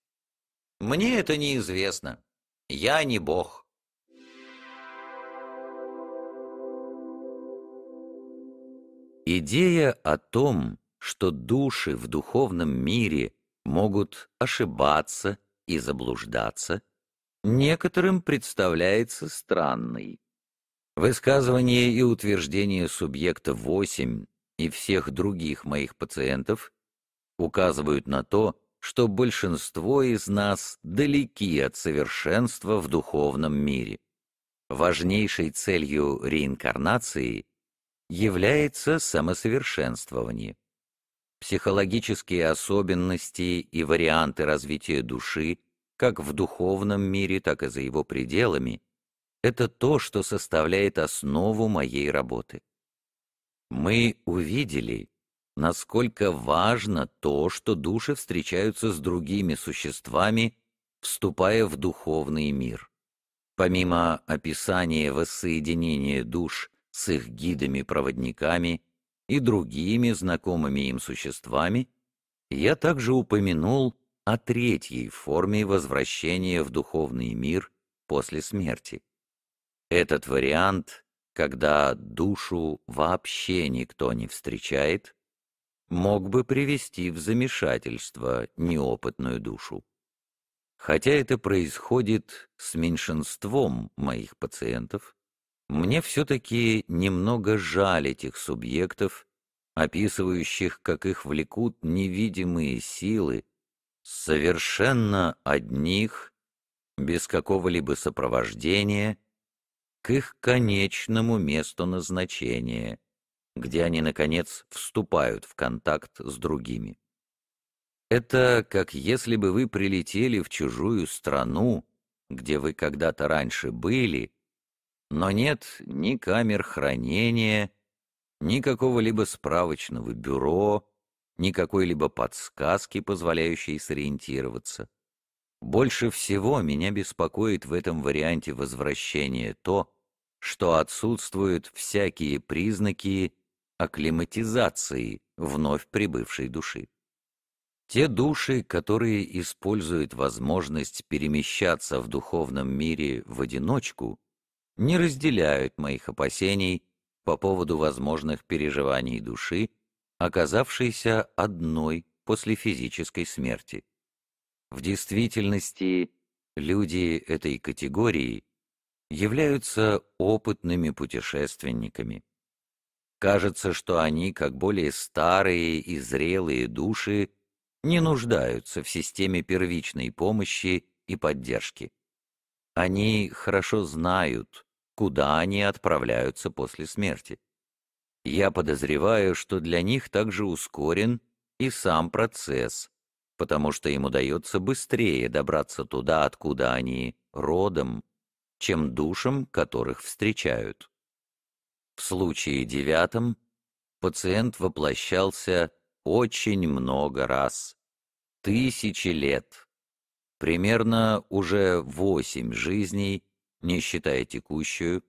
Мне это неизвестно. Я не Бог. Идея о том, что души в духовном мире могут ошибаться и заблуждаться, некоторым представляется странной. Высказывание и утверждение субъекта 8 и всех других моих пациентов указывают на то, что большинство из нас далеки от совершенства в духовном мире. Важнейшей целью реинкарнации является самосовершенствование. Психологические особенности и варианты развития души как в духовном мире, так и за его пределами – это то, что составляет основу моей работы. Мы увидели, насколько важно то, что души встречаются с другими существами, вступая в духовный мир. Помимо описания воссоединения душ с их гидами-проводниками и другими знакомыми им существами, я также упомянул о третьей форме возвращения в духовный мир после смерти. Этот вариант когда душу вообще никто не встречает, мог бы привести в замешательство неопытную душу. Хотя это происходит с меньшинством моих пациентов, мне все-таки немного жаль этих субъектов, описывающих, как их влекут невидимые силы, совершенно одних, без какого-либо сопровождения к их конечному месту назначения, где они, наконец, вступают в контакт с другими. Это как если бы вы прилетели в чужую страну, где вы когда-то раньше были, но нет ни камер хранения, ни какого-либо справочного бюро, ни какой-либо подсказки, позволяющей сориентироваться. Больше всего меня беспокоит в этом варианте возвращения то, что отсутствуют всякие признаки акклиматизации вновь прибывшей души. Те души, которые используют возможность перемещаться в духовном мире в одиночку, не разделяют моих опасений по поводу возможных переживаний души, оказавшейся одной после физической смерти. В действительности, люди этой категории являются опытными путешественниками. Кажется, что они, как более старые и зрелые души, не нуждаются в системе первичной помощи и поддержки. Они хорошо знают, куда они отправляются после смерти. Я подозреваю, что для них также ускорен и сам процесс потому что им удается быстрее добраться туда, откуда они родом, чем душам, которых встречают. В случае девятом пациент воплощался очень много раз, тысячи лет, примерно уже восемь жизней, не считая текущую,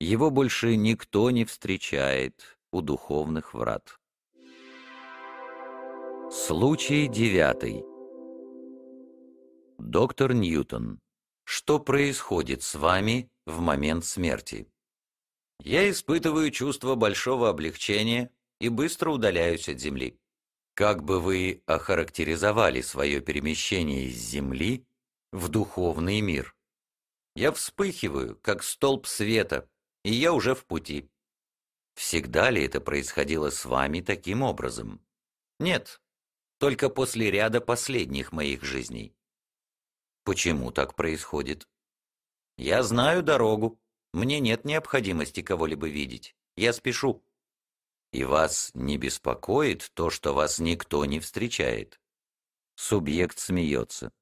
его больше никто не встречает у духовных врат. Случай девятый. Доктор Ньютон, что происходит с вами в момент смерти? Я испытываю чувство большого облегчения и быстро удаляюсь от Земли. Как бы вы охарактеризовали свое перемещение из Земли в духовный мир? Я вспыхиваю, как столб света, и я уже в пути. Всегда ли это происходило с вами таким образом? Нет, только после ряда последних моих жизней. Почему так происходит? Я знаю дорогу. Мне нет необходимости кого-либо видеть. Я спешу. И вас не беспокоит то, что вас никто не встречает. Субъект смеется.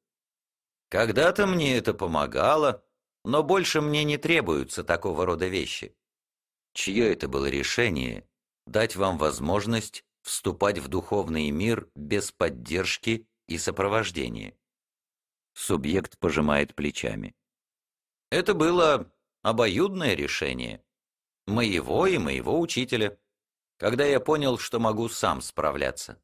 Когда-то мне это помогало, но больше мне не требуются такого рода вещи. Чье это было решение дать вам возможность вступать в духовный мир без поддержки и сопровождения. Субъект пожимает плечами. Это было обоюдное решение. Моего и моего учителя. Когда я понял, что могу сам справляться.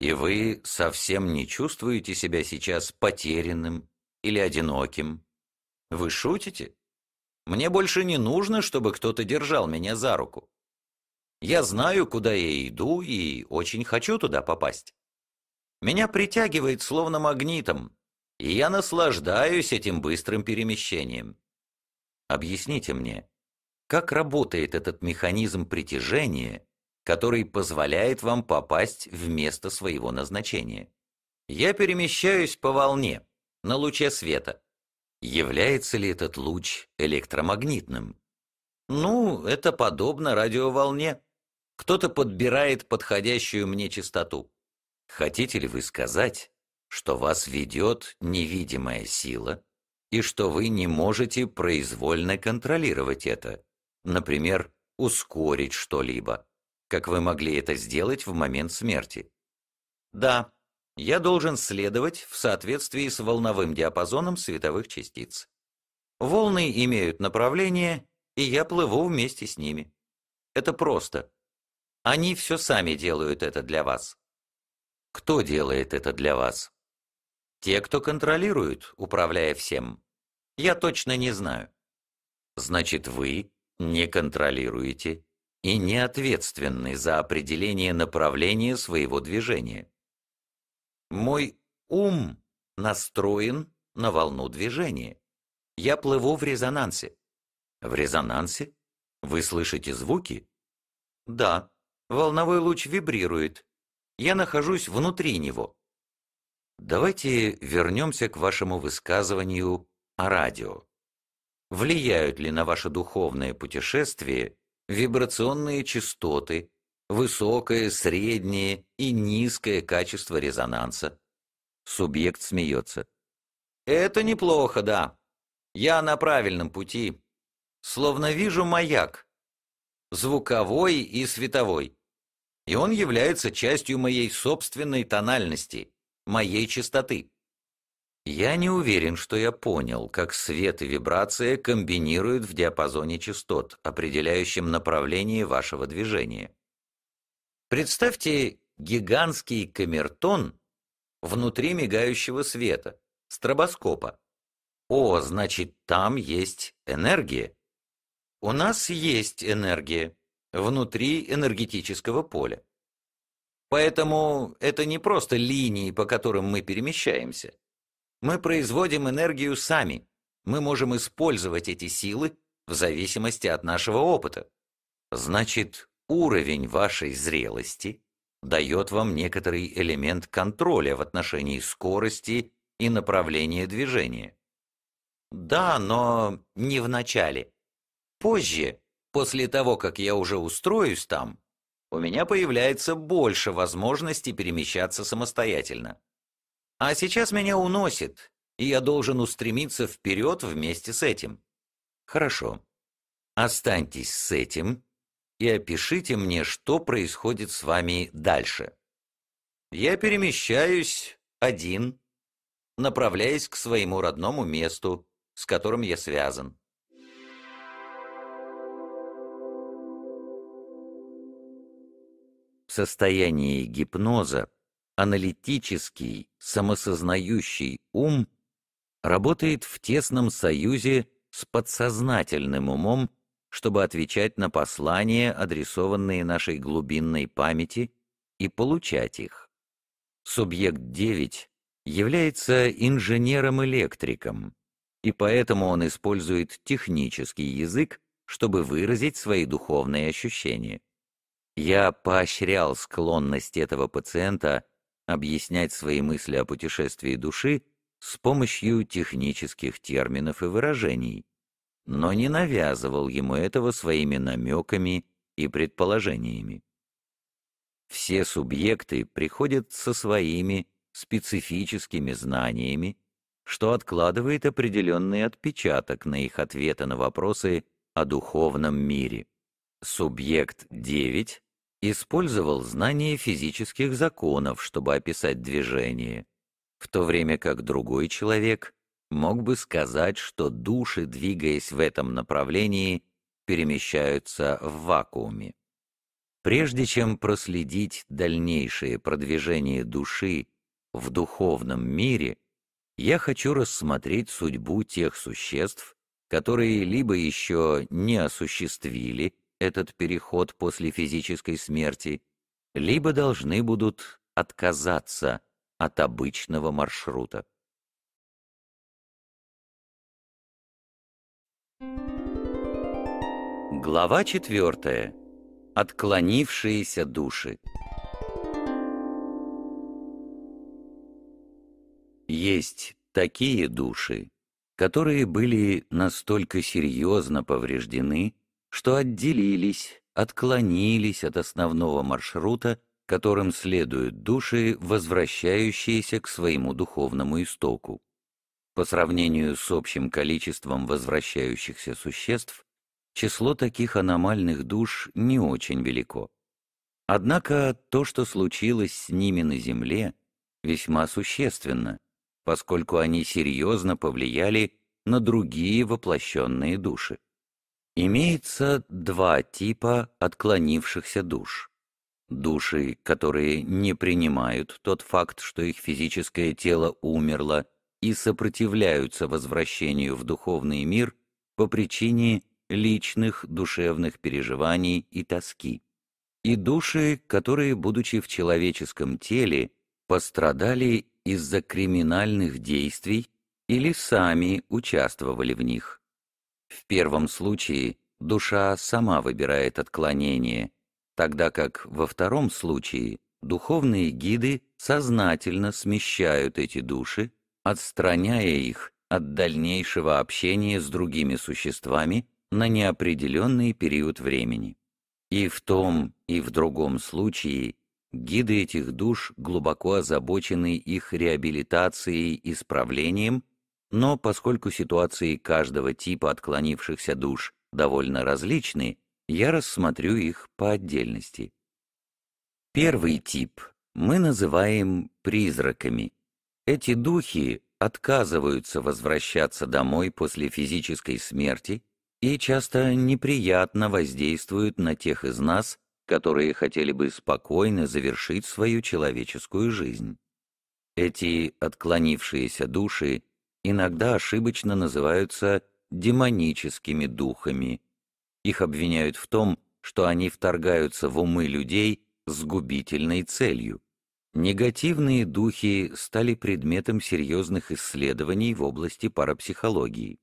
И вы совсем не чувствуете себя сейчас потерянным или одиноким. Вы шутите? Мне больше не нужно, чтобы кто-то держал меня за руку. Я знаю, куда я иду и очень хочу туда попасть. Меня притягивает словно магнитом, и я наслаждаюсь этим быстрым перемещением. Объясните мне, как работает этот механизм притяжения, который позволяет вам попасть в место своего назначения? Я перемещаюсь по волне, на луче света. Является ли этот луч электромагнитным? Ну, это подобно радиоволне. Кто-то подбирает подходящую мне частоту. Хотите ли вы сказать, что вас ведет невидимая сила и что вы не можете произвольно контролировать это? Например, ускорить что-либо, как вы могли это сделать в момент смерти? Да, я должен следовать в соответствии с волновым диапазоном световых частиц. Волны имеют направление, и я плыву вместе с ними. Это просто. Они все сами делают это для вас. Кто делает это для вас? Те, кто контролирует, управляя всем. Я точно не знаю. Значит, вы не контролируете и не ответственны за определение направления своего движения. Мой ум настроен на волну движения. Я плыву в резонансе. В резонансе? Вы слышите звуки? Да волновой луч вибрирует. Я нахожусь внутри него. Давайте вернемся к вашему высказыванию о радио. Влияют ли на ваше духовное путешествие вибрационные частоты, высокое, среднее и низкое качество резонанса? Субъект смеется. Это неплохо, да. Я на правильном пути. Словно вижу маяк. Звуковой и световой и он является частью моей собственной тональности, моей частоты. Я не уверен, что я понял, как свет и вибрация комбинируют в диапазоне частот, определяющем направление вашего движения. Представьте гигантский камертон внутри мигающего света, стробоскопа. О, значит, там есть энергия. У нас есть энергия, внутри энергетического поля. Поэтому это не просто линии, по которым мы перемещаемся. Мы производим энергию сами. Мы можем использовать эти силы в зависимости от нашего опыта. Значит, уровень вашей зрелости дает вам некоторый элемент контроля в отношении скорости и направления движения. Да, но не в начале. Позже после того, как я уже устроюсь там, у меня появляется больше возможностей перемещаться самостоятельно. А сейчас меня уносит, и я должен устремиться вперед вместе с этим. Хорошо. Останьтесь с этим и опишите мне, что происходит с вами дальше. Я перемещаюсь один, направляясь к своему родному месту, с которым я связан. состоянии гипноза аналитический, самосознающий ум работает в тесном союзе с подсознательным умом, чтобы отвечать на послания, адресованные нашей глубинной памяти, и получать их. Субъект 9 является инженером-электриком, и поэтому он использует технический язык, чтобы выразить свои духовные ощущения. Я поощрял склонность этого пациента объяснять свои мысли о путешествии души с помощью технических терминов и выражений, но не навязывал ему этого своими намеками и предположениями. Все субъекты приходят со своими специфическими знаниями, что откладывает определенный отпечаток на их ответы на вопросы о духовном мире. Субъект 9 использовал знание физических законов, чтобы описать движение, в то время как другой человек мог бы сказать, что души, двигаясь в этом направлении, перемещаются в вакууме. Прежде чем проследить дальнейшее продвижение души в духовном мире, я хочу рассмотреть судьбу тех существ, которые либо еще не осуществили этот переход после физической смерти, либо должны будут отказаться от обычного маршрута. Глава четвертая. Отклонившиеся души. Есть такие души, которые были настолько серьезно повреждены, что отделились, отклонились от основного маршрута, которым следуют души, возвращающиеся к своему духовному истоку. По сравнению с общим количеством возвращающихся существ, число таких аномальных душ не очень велико. Однако то, что случилось с ними на Земле, весьма существенно, поскольку они серьезно повлияли на другие воплощенные души. Имеется два типа отклонившихся душ. Души, которые не принимают тот факт, что их физическое тело умерло, и сопротивляются возвращению в духовный мир по причине личных душевных переживаний и тоски. И души, которые, будучи в человеческом теле, пострадали из-за криминальных действий или сами участвовали в них. В первом случае душа сама выбирает отклонение, тогда как во втором случае духовные гиды сознательно смещают эти души, отстраняя их от дальнейшего общения с другими существами на неопределенный период времени. И в том, и в другом случае гиды этих душ глубоко озабочены их реабилитацией, и исправлением но поскольку ситуации каждого типа отклонившихся душ довольно различны, я рассмотрю их по отдельности. Первый тип мы называем призраками. Эти духи отказываются возвращаться домой после физической смерти и часто неприятно воздействуют на тех из нас, которые хотели бы спокойно завершить свою человеческую жизнь. Эти отклонившиеся души иногда ошибочно называются демоническими духами. Их обвиняют в том, что они вторгаются в умы людей с губительной целью. Негативные духи стали предметом серьезных исследований в области парапсихологии.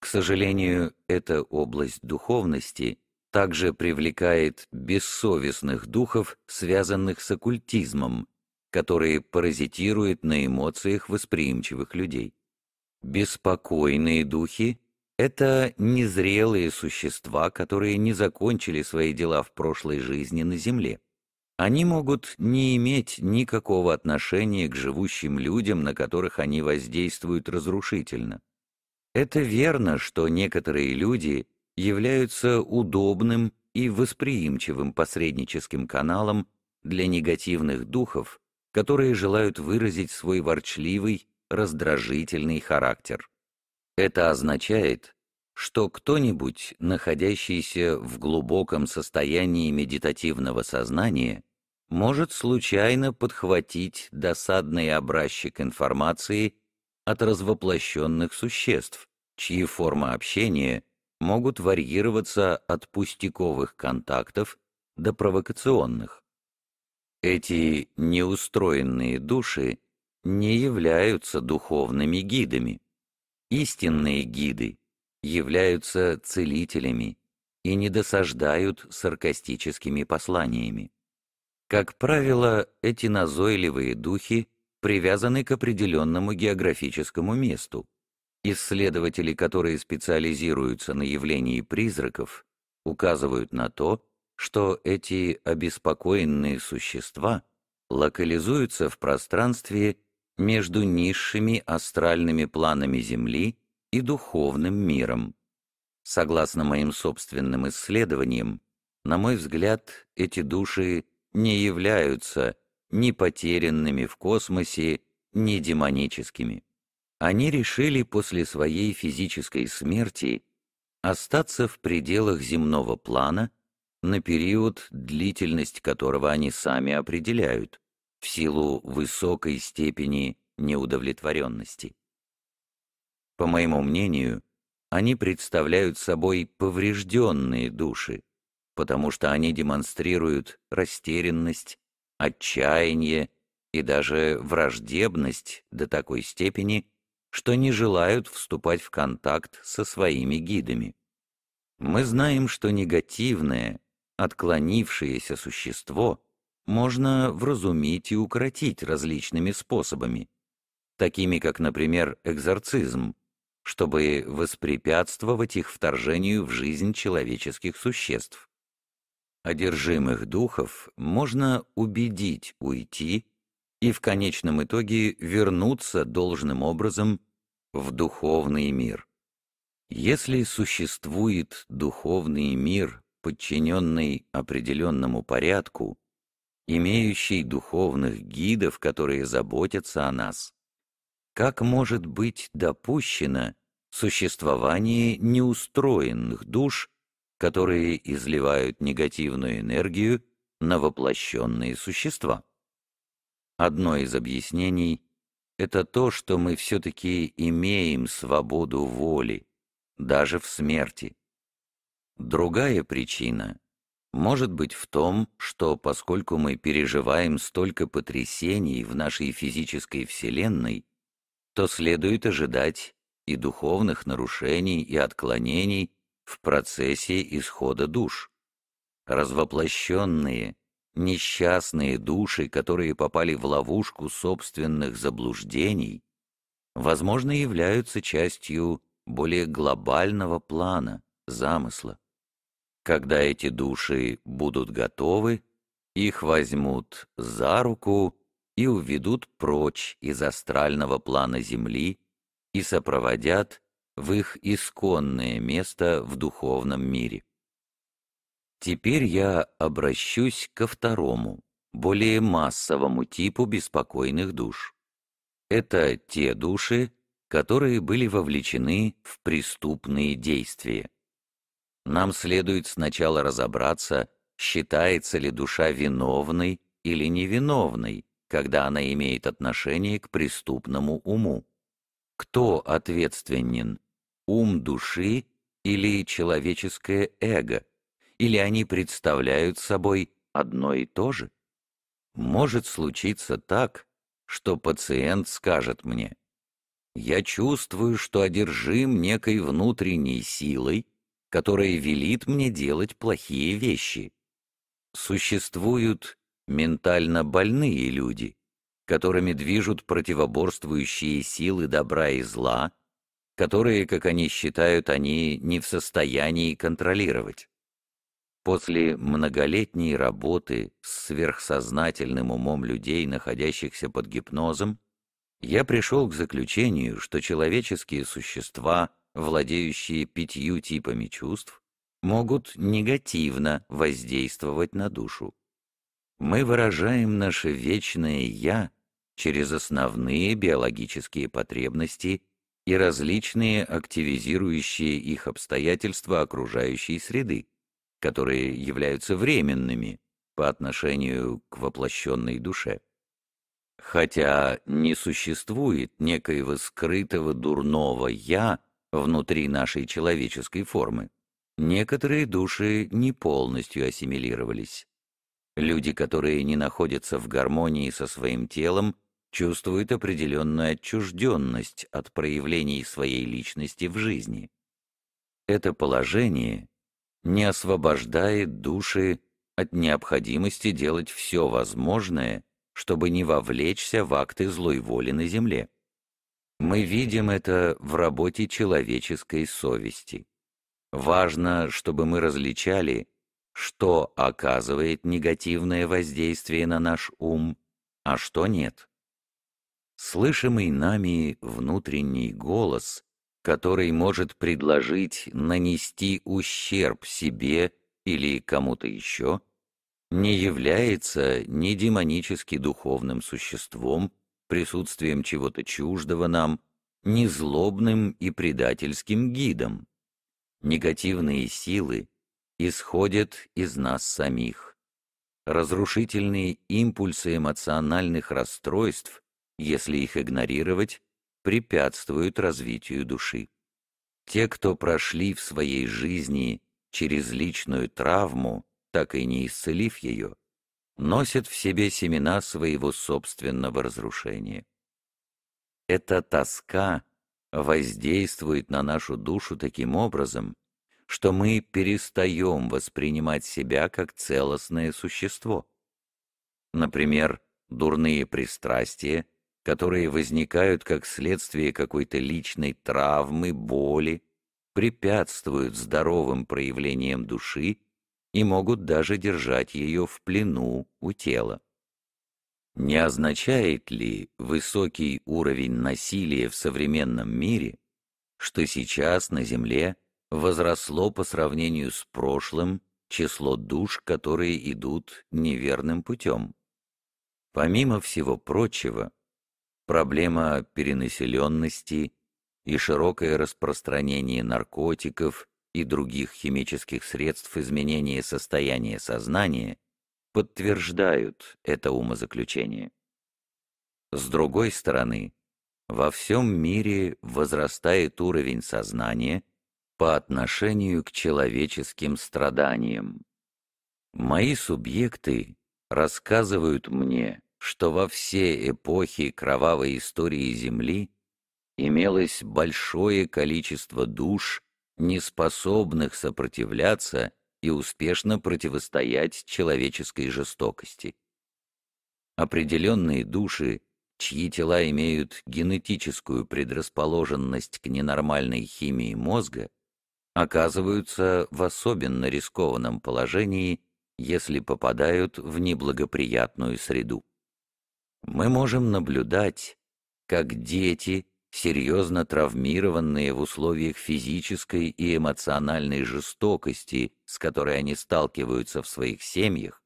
К сожалению, эта область духовности также привлекает бессовестных духов, связанных с оккультизмом, которые паразитируют на эмоциях восприимчивых людей. Беспокойные духи — это незрелые существа, которые не закончили свои дела в прошлой жизни на Земле. Они могут не иметь никакого отношения к живущим людям, на которых они воздействуют разрушительно. Это верно, что некоторые люди являются удобным и восприимчивым посредническим каналом для негативных духов, которые желают выразить свой ворчливый раздражительный характер. Это означает, что кто-нибудь, находящийся в глубоком состоянии медитативного сознания, может случайно подхватить досадный образчик информации от развоплощенных существ, чьи формы общения могут варьироваться от пустяковых контактов до провокационных. Эти неустроенные души не являются духовными гидами. Истинные гиды являются целителями и не досаждают саркастическими посланиями. Как правило, эти назойливые духи привязаны к определенному географическому месту. Исследователи, которые специализируются на явлении призраков, указывают на то, что эти обеспокоенные существа локализуются в пространстве между низшими астральными планами Земли и духовным миром. Согласно моим собственным исследованиям, на мой взгляд, эти души не являются ни потерянными в космосе, ни демоническими. Они решили после своей физической смерти остаться в пределах земного плана, на период, длительность которого они сами определяют в силу высокой степени неудовлетворенности. По моему мнению, они представляют собой поврежденные души, потому что они демонстрируют растерянность, отчаяние и даже враждебность до такой степени, что не желают вступать в контакт со своими гидами. Мы знаем, что негативное, отклонившееся существо — можно вразумить и укротить различными способами, такими как, например, экзорцизм, чтобы воспрепятствовать их вторжению в жизнь человеческих существ. Одержимых духов можно убедить уйти и в конечном итоге вернуться должным образом в духовный мир. Если существует духовный мир, подчиненный определенному порядку, имеющий духовных гидов, которые заботятся о нас, как может быть допущено существование неустроенных душ, которые изливают негативную энергию на воплощенные существа? Одно из объяснений — это то, что мы все-таки имеем свободу воли, даже в смерти. Другая причина может быть в том, что поскольку мы переживаем столько потрясений в нашей физической Вселенной, то следует ожидать и духовных нарушений и отклонений в процессе исхода душ. Развоплощенные, несчастные души, которые попали в ловушку собственных заблуждений, возможно, являются частью более глобального плана, замысла. Когда эти души будут готовы, их возьмут за руку и уведут прочь из астрального плана Земли и сопроводят в их исконное место в духовном мире. Теперь я обращусь ко второму, более массовому типу беспокойных душ. Это те души, которые были вовлечены в преступные действия. Нам следует сначала разобраться, считается ли душа виновной или невиновной, когда она имеет отношение к преступному уму. Кто ответственен? Ум души или человеческое эго? Или они представляют собой одно и то же? Может случиться так, что пациент скажет мне, «Я чувствую, что одержим некой внутренней силой, которое велит мне делать плохие вещи. Существуют ментально больные люди, которыми движут противоборствующие силы добра и зла, которые, как они считают, они не в состоянии контролировать. После многолетней работы с сверхсознательным умом людей, находящихся под гипнозом, я пришел к заключению, что человеческие существа — владеющие пятью типами чувств, могут негативно воздействовать на душу. Мы выражаем наше вечное «я» через основные биологические потребности и различные активизирующие их обстоятельства окружающей среды, которые являются временными по отношению к воплощенной душе. Хотя не существует некоего скрытого дурного «я», внутри нашей человеческой формы, некоторые души не полностью ассимилировались. Люди, которые не находятся в гармонии со своим телом, чувствуют определенную отчужденность от проявлений своей личности в жизни. Это положение не освобождает души от необходимости делать все возможное, чтобы не вовлечься в акты злой воли на земле. Мы видим это в работе человеческой совести. Важно, чтобы мы различали, что оказывает негативное воздействие на наш ум, а что нет. Слышимый нами внутренний голос, который может предложить нанести ущерб себе или кому-то еще, не является ни демонически духовным существом, присутствием чего-то чуждого нам, незлобным и предательским гидом. Негативные силы исходят из нас самих. Разрушительные импульсы эмоциональных расстройств, если их игнорировать, препятствуют развитию души. Те, кто прошли в своей жизни через личную травму, так и не исцелив ее, носит в себе семена своего собственного разрушения. Эта тоска воздействует на нашу душу таким образом, что мы перестаем воспринимать себя как целостное существо. Например, дурные пристрастия, которые возникают как следствие какой-то личной травмы, боли, препятствуют здоровым проявлениям души и могут даже держать ее в плену у тела. Не означает ли высокий уровень насилия в современном мире, что сейчас на Земле возросло по сравнению с прошлым число душ, которые идут неверным путем? Помимо всего прочего, проблема перенаселенности и широкое распространение наркотиков и других химических средств изменения состояния сознания подтверждают это умозаключение. С другой стороны, во всем мире возрастает уровень сознания по отношению к человеческим страданиям. Мои субъекты рассказывают мне, что во все эпохи кровавой истории Земли имелось большое количество душ, неспособных сопротивляться и успешно противостоять человеческой жестокости. Определенные души, чьи тела имеют генетическую предрасположенность к ненормальной химии мозга, оказываются в особенно рискованном положении, если попадают в неблагоприятную среду. Мы можем наблюдать, как дети, серьезно травмированные в условиях физической и эмоциональной жестокости, с которой они сталкиваются в своих семьях,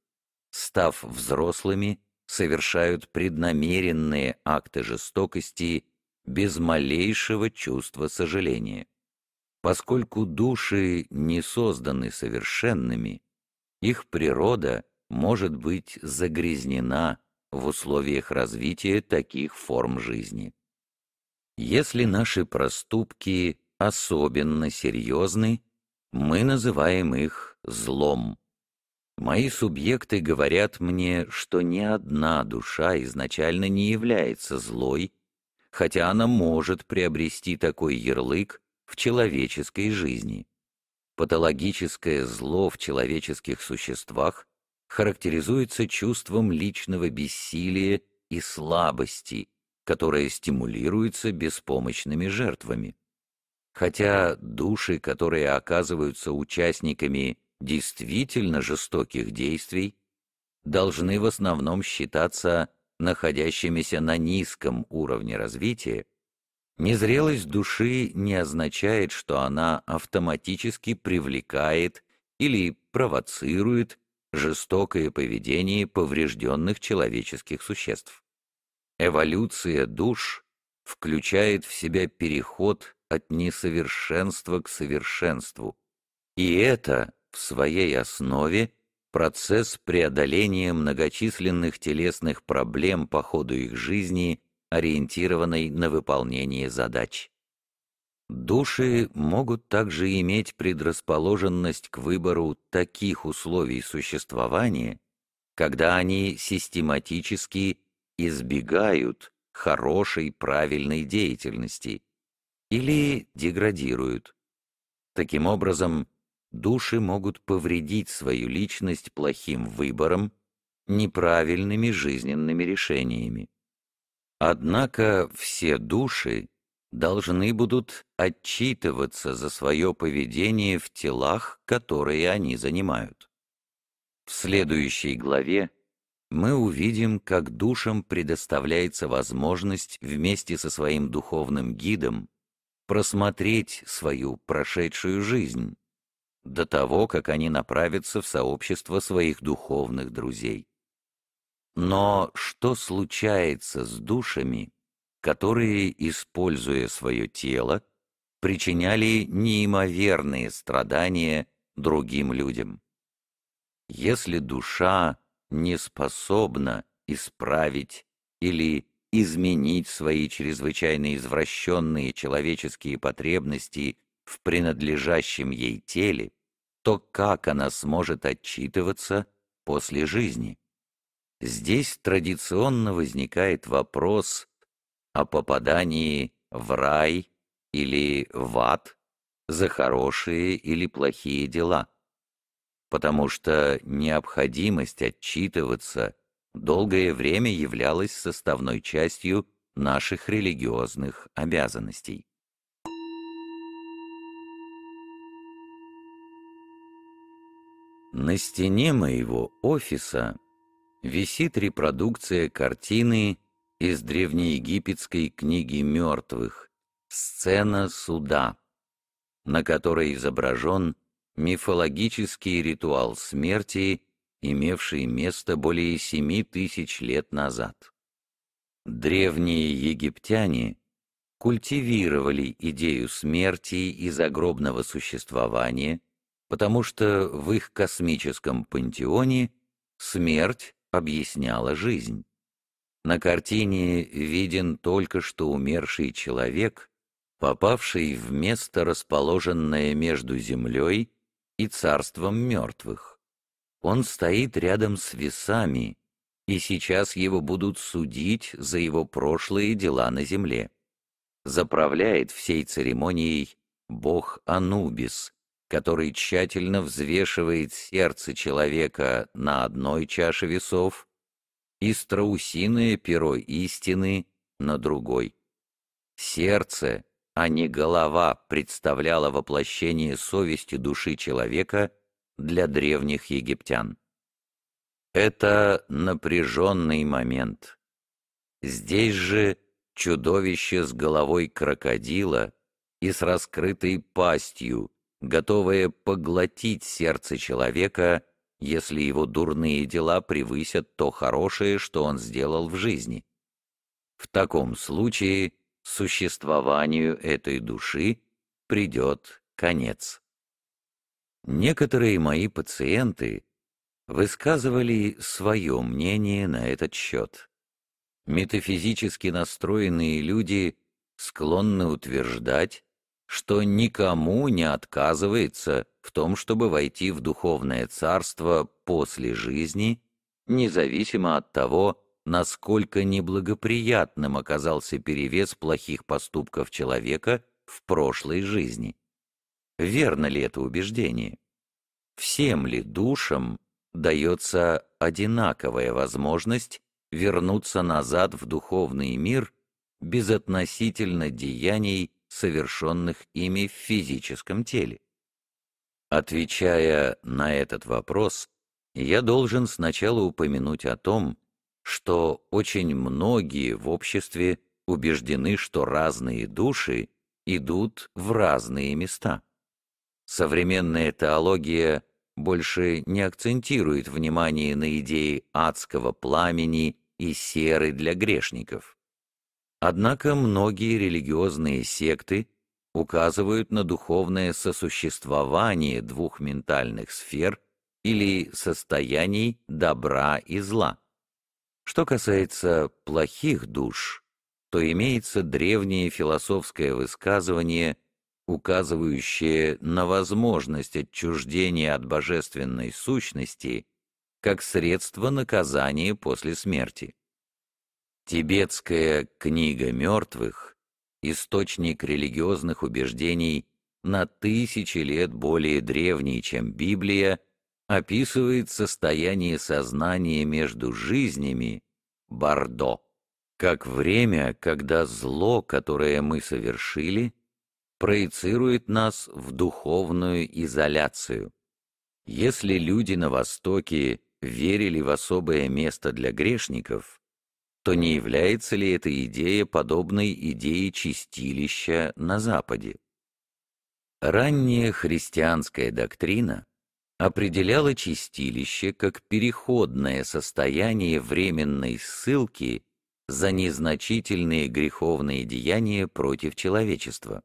став взрослыми, совершают преднамеренные акты жестокости без малейшего чувства сожаления. Поскольку души не созданы совершенными, их природа может быть загрязнена в условиях развития таких форм жизни. Если наши проступки особенно серьезны, мы называем их злом. Мои субъекты говорят мне, что ни одна душа изначально не является злой, хотя она может приобрести такой ярлык в человеческой жизни. Патологическое зло в человеческих существах характеризуется чувством личного бессилия и слабости, которая стимулируется беспомощными жертвами. Хотя души, которые оказываются участниками действительно жестоких действий, должны в основном считаться находящимися на низком уровне развития, незрелость души не означает, что она автоматически привлекает или провоцирует жестокое поведение поврежденных человеческих существ. Эволюция душ включает в себя переход от несовершенства к совершенству. И это в своей основе процесс преодоления многочисленных телесных проблем по ходу их жизни, ориентированной на выполнение задач. Души могут также иметь предрасположенность к выбору таких условий существования, когда они систематически избегают хорошей правильной деятельности или деградируют. Таким образом, души могут повредить свою личность плохим выбором, неправильными жизненными решениями. Однако все души должны будут отчитываться за свое поведение в телах, которые они занимают. В следующей главе мы увидим, как душам предоставляется возможность вместе со своим духовным гидом просмотреть свою прошедшую жизнь до того, как они направятся в сообщество своих духовных друзей. Но что случается с душами, которые, используя свое тело, причиняли неимоверные страдания другим людям? Если душа не способна исправить или изменить свои чрезвычайно извращенные человеческие потребности в принадлежащем ей теле, то как она сможет отчитываться после жизни? Здесь традиционно возникает вопрос о попадании в рай или в ад за хорошие или плохие дела потому что необходимость отчитываться долгое время являлась составной частью наших религиозных обязанностей. На стене моего офиса висит репродукция картины из древнеегипетской книги мертвых «Сцена суда», на которой изображен мифологический ритуал смерти, имевший место более семи тысяч лет назад. Древние египтяне культивировали идею смерти и загробного существования, потому что в их космическом пантеоне смерть объясняла жизнь. На картине виден только что умерший человек, попавший в место, расположенное между землей и царством мертвых. Он стоит рядом с весами, и сейчас его будут судить за его прошлые дела на земле. Заправляет всей церемонией бог Анубис, который тщательно взвешивает сердце человека на одной чаше весов и страусиное перо истины на другой. Сердце — а не голова представляла воплощение совести души человека для древних египтян. Это напряженный момент. Здесь же чудовище с головой крокодила и с раскрытой пастью, готовое поглотить сердце человека, если его дурные дела превысят то хорошее, что он сделал в жизни. В таком случае – существованию этой души придет конец. Некоторые мои пациенты высказывали свое мнение на этот счет. Метафизически настроенные люди склонны утверждать, что никому не отказывается в том, чтобы войти в духовное царство после жизни, независимо от того, насколько неблагоприятным оказался перевес плохих поступков человека в прошлой жизни. Верно ли это убеждение? Всем ли душам дается одинаковая возможность вернуться назад в духовный мир безотносительно деяний, совершенных ими в физическом теле? Отвечая на этот вопрос, я должен сначала упомянуть о том, что очень многие в обществе убеждены, что разные души идут в разные места. Современная теология больше не акцентирует внимание на идеи адского пламени и серы для грешников. Однако многие религиозные секты указывают на духовное сосуществование двух ментальных сфер или состояний добра и зла. Что касается плохих душ, то имеется древнее философское высказывание, указывающее на возможность отчуждения от божественной сущности как средство наказания после смерти. Тибетская книга мертвых – источник религиозных убеждений на тысячи лет более древний, чем Библия – описывает состояние сознания между жизнями Бардо, как время, когда зло, которое мы совершили, проецирует нас в духовную изоляцию. Если люди на Востоке верили в особое место для грешников, то не является ли эта идея подобной идее чистилища на Западе? Ранняя христианская доктрина определяло чистилище как переходное состояние временной ссылки за незначительные греховные деяния против человечества.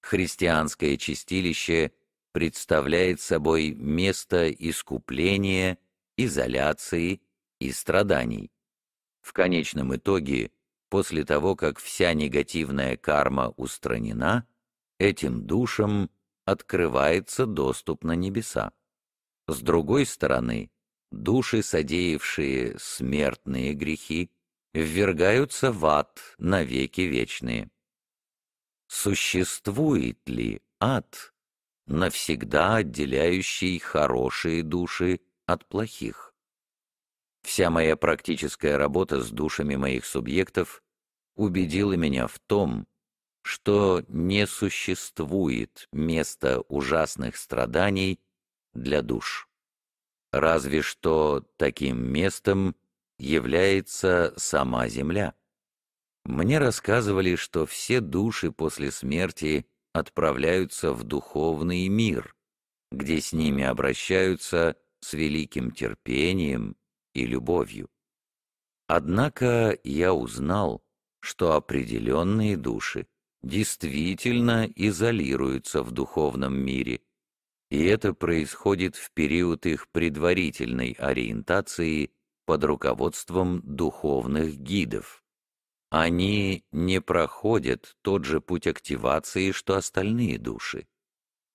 Христианское чистилище представляет собой место искупления, изоляции и страданий. В конечном итоге, после того, как вся негативная карма устранена, этим душам открывается доступ на небеса. С другой стороны, души, содеявшие смертные грехи, ввергаются в ад навеки вечные. Существует ли ад, навсегда отделяющий хорошие души от плохих? Вся моя практическая работа с душами моих субъектов убедила меня в том, что не существует места ужасных страданий для душ. Разве что таким местом является сама земля. Мне рассказывали, что все души после смерти отправляются в духовный мир, где с ними обращаются с великим терпением и любовью. Однако я узнал, что определенные души действительно изолируются в духовном мире, и это происходит в период их предварительной ориентации под руководством духовных гидов. Они не проходят тот же путь активации, что остальные души.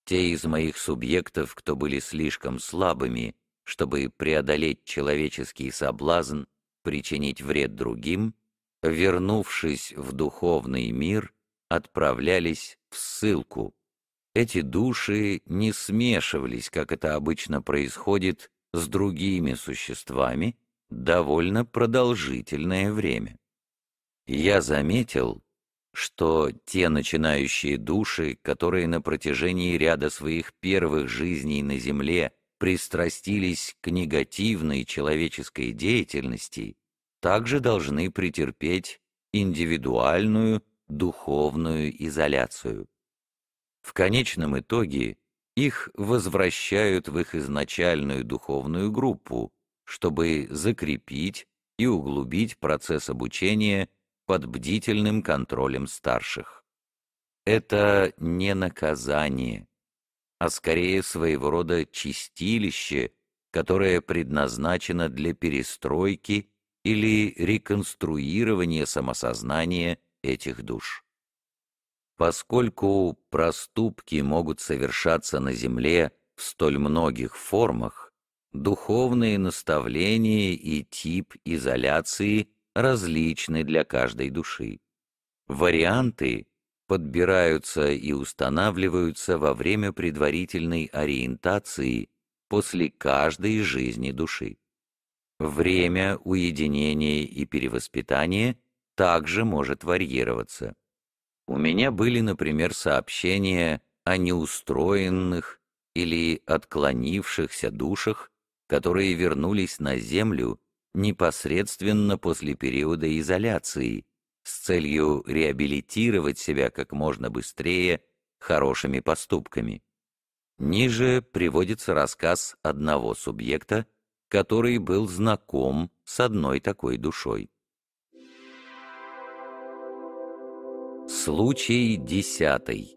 Те из моих субъектов, кто были слишком слабыми, чтобы преодолеть человеческий соблазн, причинить вред другим, вернувшись в духовный мир, отправлялись в ссылку эти души не смешивались, как это обычно происходит, с другими существами довольно продолжительное время. Я заметил, что те начинающие души, которые на протяжении ряда своих первых жизней на Земле пристрастились к негативной человеческой деятельности, также должны претерпеть индивидуальную духовную изоляцию. В конечном итоге их возвращают в их изначальную духовную группу, чтобы закрепить и углубить процесс обучения под бдительным контролем старших. Это не наказание, а скорее своего рода чистилище, которое предназначено для перестройки или реконструирования самосознания этих душ. Поскольку проступки могут совершаться на земле в столь многих формах, духовные наставления и тип изоляции различны для каждой души. Варианты подбираются и устанавливаются во время предварительной ориентации после каждой жизни души. Время уединения и перевоспитания также может варьироваться. У меня были, например, сообщения о неустроенных или отклонившихся душах, которые вернулись на Землю непосредственно после периода изоляции с целью реабилитировать себя как можно быстрее хорошими поступками. Ниже приводится рассказ одного субъекта, который был знаком с одной такой душой. Случай десятый.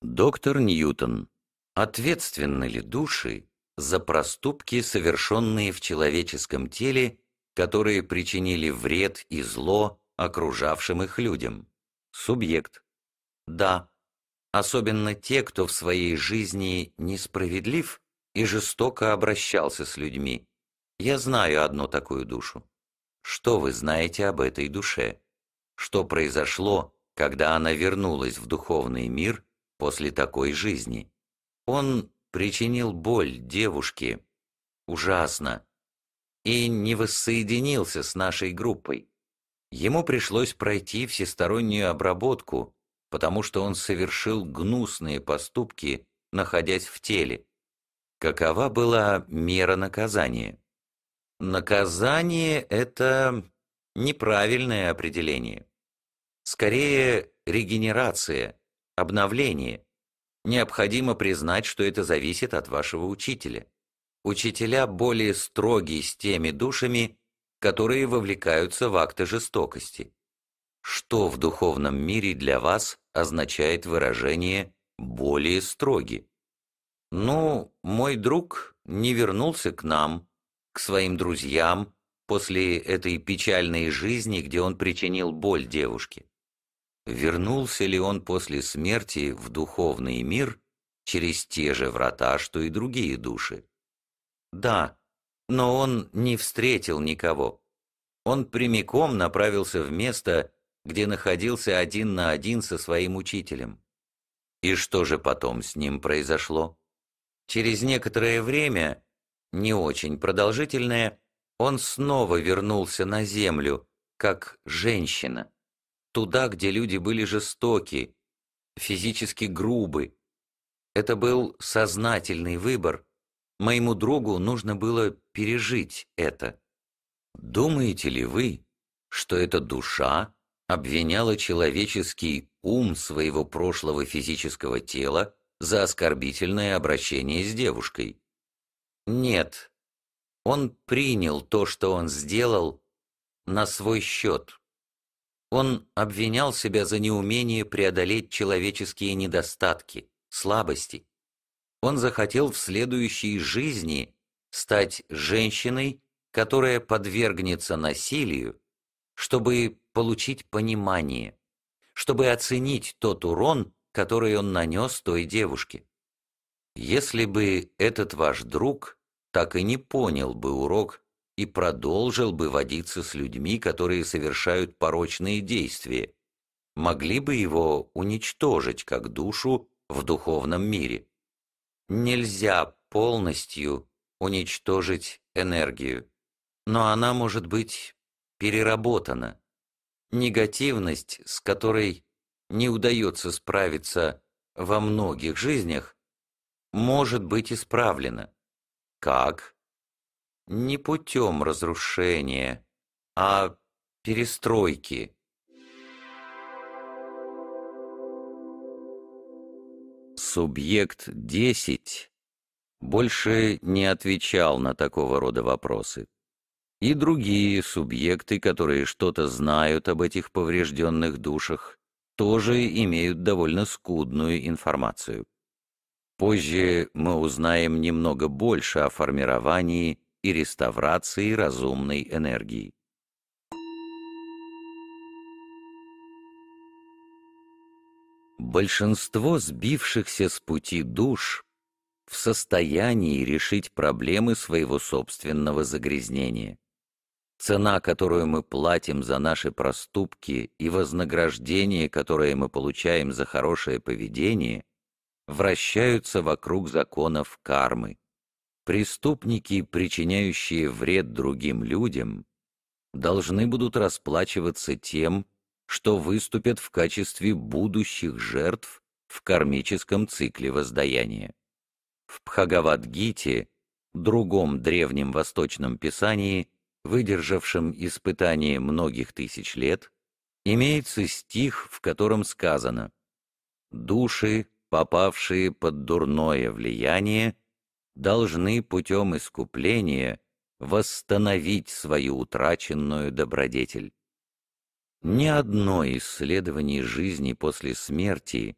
Доктор Ньютон. Ответственны ли души за проступки, совершенные в человеческом теле, которые причинили вред и зло окружавшим их людям? Субъект. Да. Особенно те, кто в своей жизни несправедлив и жестоко обращался с людьми. Я знаю одну такую душу. Что вы знаете об этой душе? что произошло, когда она вернулась в духовный мир после такой жизни. Он причинил боль девушке. Ужасно. И не воссоединился с нашей группой. Ему пришлось пройти всестороннюю обработку, потому что он совершил гнусные поступки, находясь в теле. Какова была мера наказания? Наказание – это неправильное определение. Скорее, регенерация, обновление. Необходимо признать, что это зависит от вашего учителя. Учителя более строги с теми душами, которые вовлекаются в акты жестокости. Что в духовном мире для вас означает выражение «более строги»? Ну, мой друг не вернулся к нам, к своим друзьям после этой печальной жизни, где он причинил боль девушке. Вернулся ли он после смерти в духовный мир через те же врата, что и другие души? Да, но он не встретил никого. Он прямиком направился в место, где находился один на один со своим учителем. И что же потом с ним произошло? Через некоторое время, не очень продолжительное, он снова вернулся на землю, как женщина, туда, где люди были жестоки, физически грубы. Это был сознательный выбор. Моему другу нужно было пережить это. Думаете ли вы, что эта душа обвиняла человеческий ум своего прошлого физического тела за оскорбительное обращение с девушкой? Нет, он принял то, что он сделал, на свой счет. Он обвинял себя за неумение преодолеть человеческие недостатки, слабости. Он захотел в следующей жизни стать женщиной, которая подвергнется насилию, чтобы получить понимание, чтобы оценить тот урон, который он нанес той девушке. Если бы этот ваш друг – так и не понял бы урок и продолжил бы водиться с людьми, которые совершают порочные действия, могли бы его уничтожить как душу в духовном мире. Нельзя полностью уничтожить энергию, но она может быть переработана. Негативность, с которой не удается справиться во многих жизнях, может быть исправлена. Как? Не путем разрушения, а перестройки. Субъект 10 больше не отвечал на такого рода вопросы. И другие субъекты, которые что-то знают об этих поврежденных душах, тоже имеют довольно скудную информацию. Позже мы узнаем немного больше о формировании и реставрации разумной энергии. Большинство сбившихся с пути душ в состоянии решить проблемы своего собственного загрязнения. Цена, которую мы платим за наши проступки и вознаграждение, которое мы получаем за хорошее поведение – вращаются вокруг законов кармы. Преступники, причиняющие вред другим людям, должны будут расплачиваться тем, что выступят в качестве будущих жертв в кармическом цикле воздаяния. В Пхагавадгите, другом древнем восточном писании, выдержавшем испытание многих тысяч лет, имеется стих, в котором сказано «Души попавшие под дурное влияние, должны путем искупления восстановить свою утраченную добродетель. Ни одно исследование жизни после смерти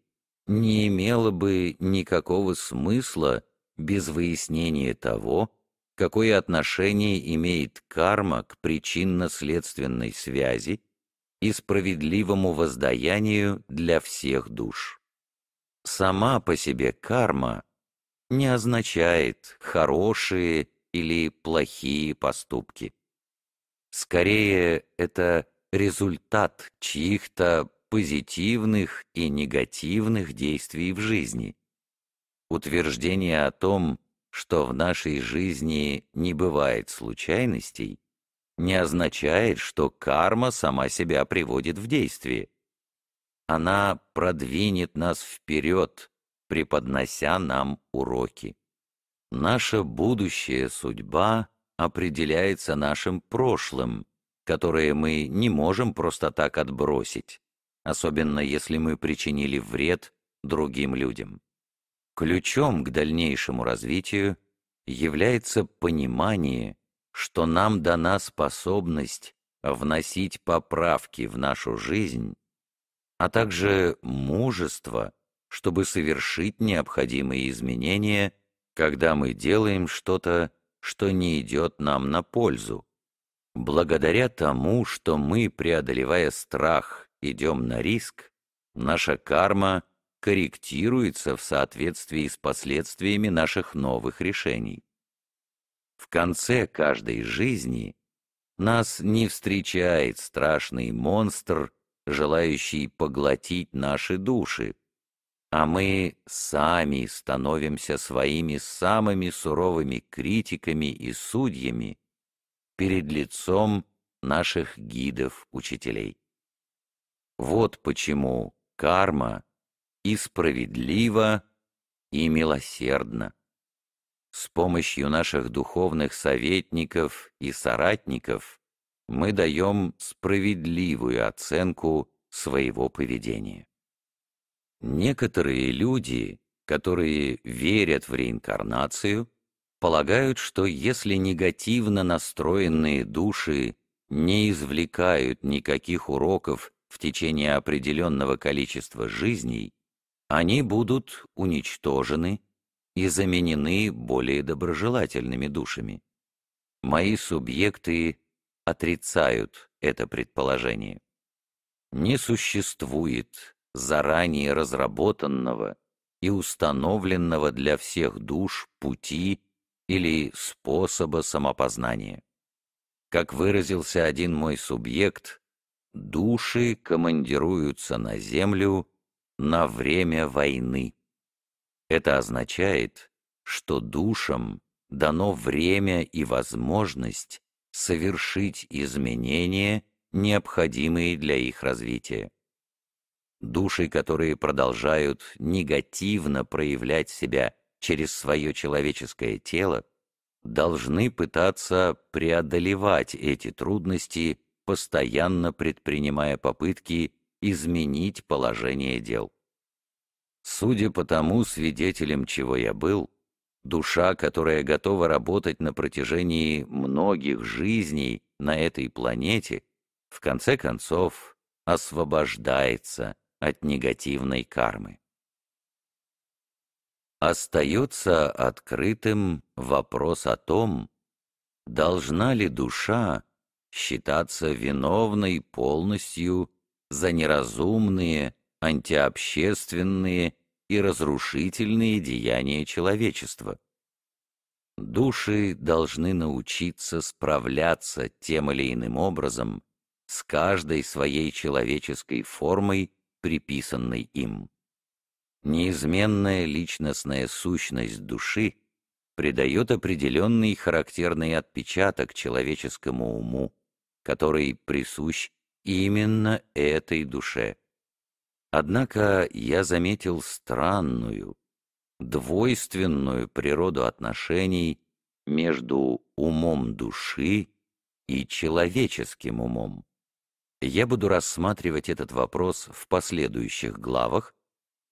не имело бы никакого смысла без выяснения того, какое отношение имеет карма к причинно-следственной связи и справедливому воздаянию для всех душ сама по себе карма не означает хорошие или плохие поступки. Скорее, это результат чьих-то позитивных и негативных действий в жизни. Утверждение о том, что в нашей жизни не бывает случайностей, не означает, что карма сама себя приводит в действие. Она продвинет нас вперед, преподнося нам уроки. Наша будущая судьба определяется нашим прошлым, которое мы не можем просто так отбросить, особенно если мы причинили вред другим людям. Ключом к дальнейшему развитию является понимание, что нам дана способность вносить поправки в нашу жизнь а также мужество, чтобы совершить необходимые изменения, когда мы делаем что-то, что не идет нам на пользу. Благодаря тому, что мы, преодолевая страх, идем на риск, наша карма корректируется в соответствии с последствиями наших новых решений. В конце каждой жизни нас не встречает страшный монстр – желающий поглотить наши души, а мы сами становимся своими самыми суровыми критиками и судьями перед лицом наших гидов-учителей. Вот почему карма и справедлива, и милосердна. С помощью наших духовных советников и соратников мы даем справедливую оценку своего поведения. Некоторые люди, которые верят в реинкарнацию, полагают, что если негативно настроенные души не извлекают никаких уроков в течение определенного количества жизней, они будут уничтожены и заменены более доброжелательными душами. Мои субъекты отрицают это предположение. Не существует заранее разработанного и установленного для всех душ пути или способа самопознания. Как выразился один мой субъект, души командируются на Землю на время войны. Это означает, что душам дано время и возможность совершить изменения, необходимые для их развития. Души, которые продолжают негативно проявлять себя через свое человеческое тело, должны пытаться преодолевать эти трудности, постоянно предпринимая попытки изменить положение дел. Судя по тому свидетелем, чего я был, Душа, которая готова работать на протяжении многих жизней на этой планете, в конце концов освобождается от негативной кармы. Остается открытым вопрос о том, должна ли душа считаться виновной полностью за неразумные, антиобщественные и разрушительные деяния человечества. Души должны научиться справляться тем или иным образом с каждой своей человеческой формой, приписанной им. Неизменная личностная сущность души придает определенный характерный отпечаток человеческому уму, который присущ именно этой душе. Однако я заметил странную, двойственную природу отношений между умом души и человеческим умом. Я буду рассматривать этот вопрос в последующих главах,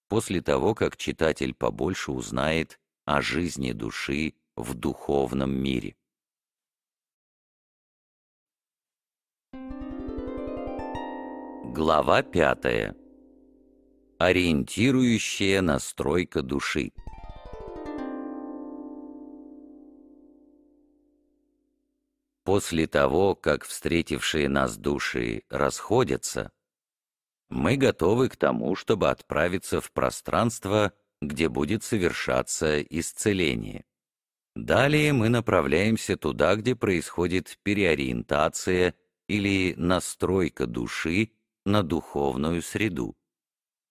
после того, как читатель побольше узнает о жизни души в духовном мире. Глава пятая ориентирующая настройка души. После того, как встретившие нас души расходятся, мы готовы к тому, чтобы отправиться в пространство, где будет совершаться исцеление. Далее мы направляемся туда, где происходит переориентация или настройка души на духовную среду.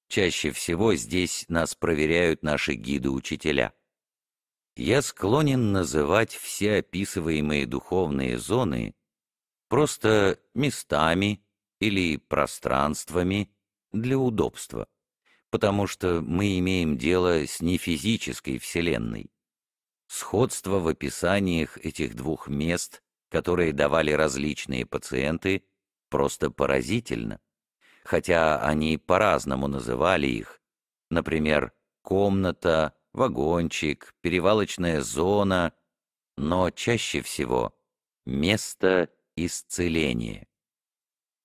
Чаще всего здесь нас проверяют наши гиды-учителя. Я склонен называть все описываемые духовные зоны просто местами или пространствами для удобства, потому что мы имеем дело с нефизической Вселенной. Сходство в описаниях этих двух мест, которые давали различные пациенты, просто поразительно хотя они по-разному называли их, например, комната, вагончик, перевалочная зона, но чаще всего место исцеления.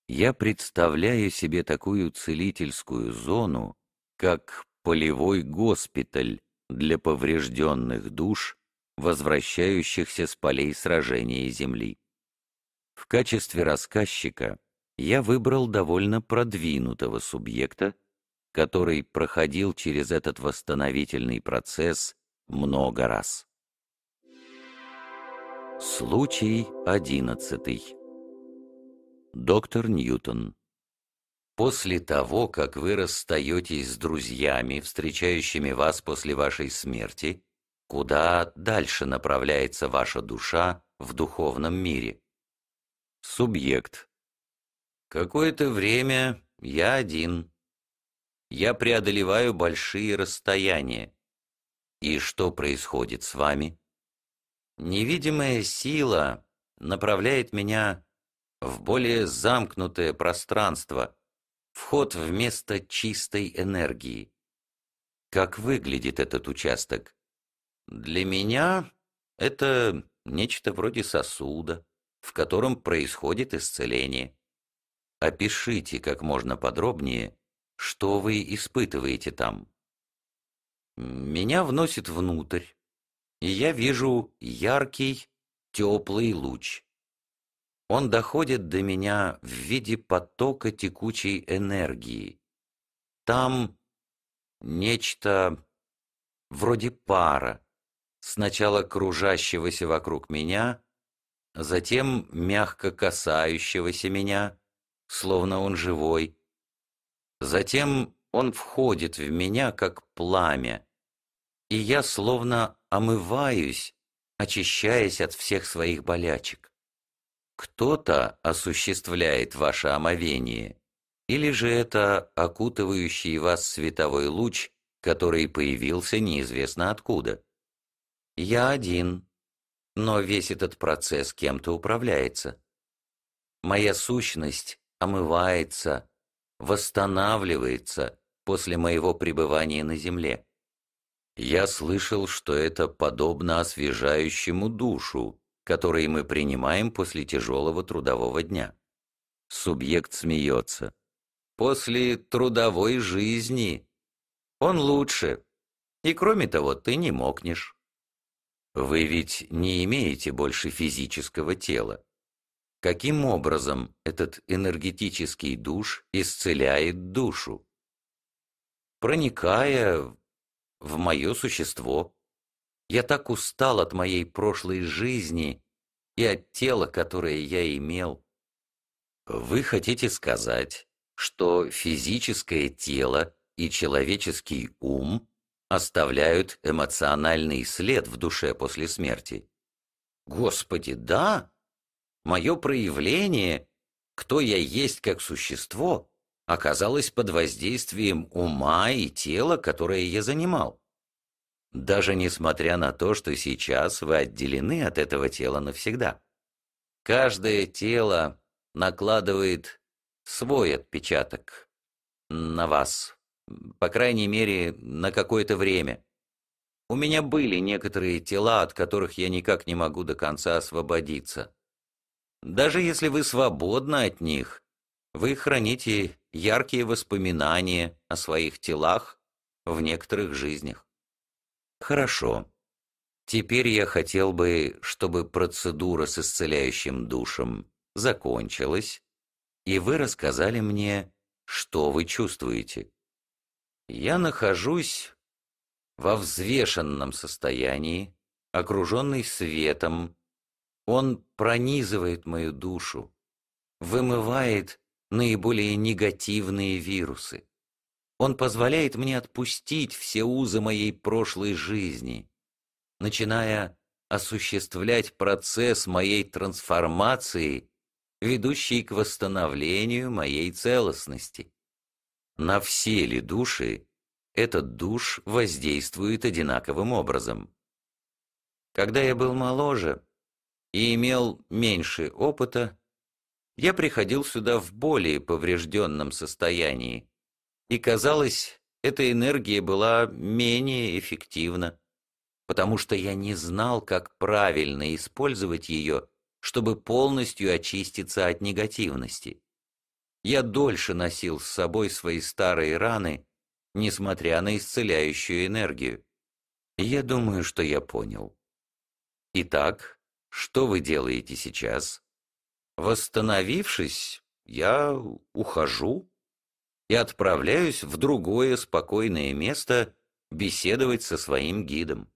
Я представляю себе такую целительскую зону, как полевой госпиталь для поврежденных душ, возвращающихся с полей сражения Земли. В качестве рассказчика я выбрал довольно продвинутого субъекта, который проходил через этот восстановительный процесс много раз. Случай одиннадцатый. Доктор Ньютон. После того, как вы расстаетесь с друзьями, встречающими вас после вашей смерти, куда дальше направляется ваша душа в духовном мире? Субъект Какое-то время я один. Я преодолеваю большие расстояния. И что происходит с вами? Невидимая сила направляет меня в более замкнутое пространство, вход вместо чистой энергии. Как выглядит этот участок? Для меня это нечто вроде сосуда, в котором происходит исцеление. Опишите как можно подробнее, что вы испытываете там. Меня вносит внутрь, и я вижу яркий, теплый луч. Он доходит до меня в виде потока текучей энергии. Там нечто вроде пара, сначала кружащегося вокруг меня, затем мягко касающегося меня, словно он живой. Затем он входит в меня, как пламя, и я словно омываюсь, очищаясь от всех своих болячек. Кто-то осуществляет ваше омовение, или же это окутывающий вас световой луч, который появился неизвестно откуда. Я один, но весь этот процесс кем-то управляется. Моя сущность омывается, восстанавливается после моего пребывания на земле. Я слышал, что это подобно освежающему душу, который мы принимаем после тяжелого трудового дня. Субъект смеется. После трудовой жизни он лучше. И кроме того, ты не мокнешь. Вы ведь не имеете больше физического тела. Каким образом этот энергетический душ исцеляет душу? Проникая в мое существо. Я так устал от моей прошлой жизни и от тела, которое я имел. Вы хотите сказать, что физическое тело и человеческий ум оставляют эмоциональный след в душе после смерти? Господи, да! мое проявление, кто я есть как существо, оказалось под воздействием ума и тела, которое я занимал. Даже несмотря на то, что сейчас вы отделены от этого тела навсегда. Каждое тело накладывает свой отпечаток на вас, по крайней мере, на какое-то время. У меня были некоторые тела, от которых я никак не могу до конца освободиться. Даже если вы свободны от них, вы храните яркие воспоминания о своих телах в некоторых жизнях. Хорошо. Теперь я хотел бы, чтобы процедура с исцеляющим душем закончилась, и вы рассказали мне, что вы чувствуете. Я нахожусь во взвешенном состоянии, окруженный светом, он пронизывает мою душу, вымывает наиболее негативные вирусы. Он позволяет мне отпустить все узы моей прошлой жизни, начиная осуществлять процесс моей трансформации, ведущий к восстановлению моей целостности. На все ли души этот душ воздействует одинаковым образом? Когда я был моложе, и имел меньше опыта, я приходил сюда в более поврежденном состоянии, и, казалось, эта энергия была менее эффективна, потому что я не знал, как правильно использовать ее, чтобы полностью очиститься от негативности. Я дольше носил с собой свои старые раны, несмотря на исцеляющую энергию. Я думаю, что я понял. Итак, что вы делаете сейчас? Восстановившись, я ухожу и отправляюсь в другое спокойное место беседовать со своим гидом.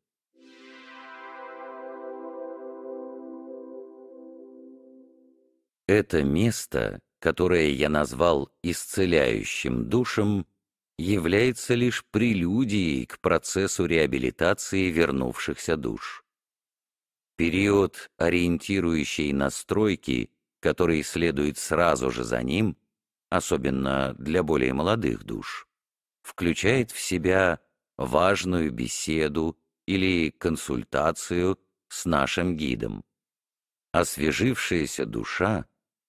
Это место, которое я назвал «исцеляющим душем», является лишь прелюдией к процессу реабилитации вернувшихся душ. Период ориентирующей настройки, который следует сразу же за ним, особенно для более молодых душ, включает в себя важную беседу или консультацию с нашим гидом. Освежившаяся душа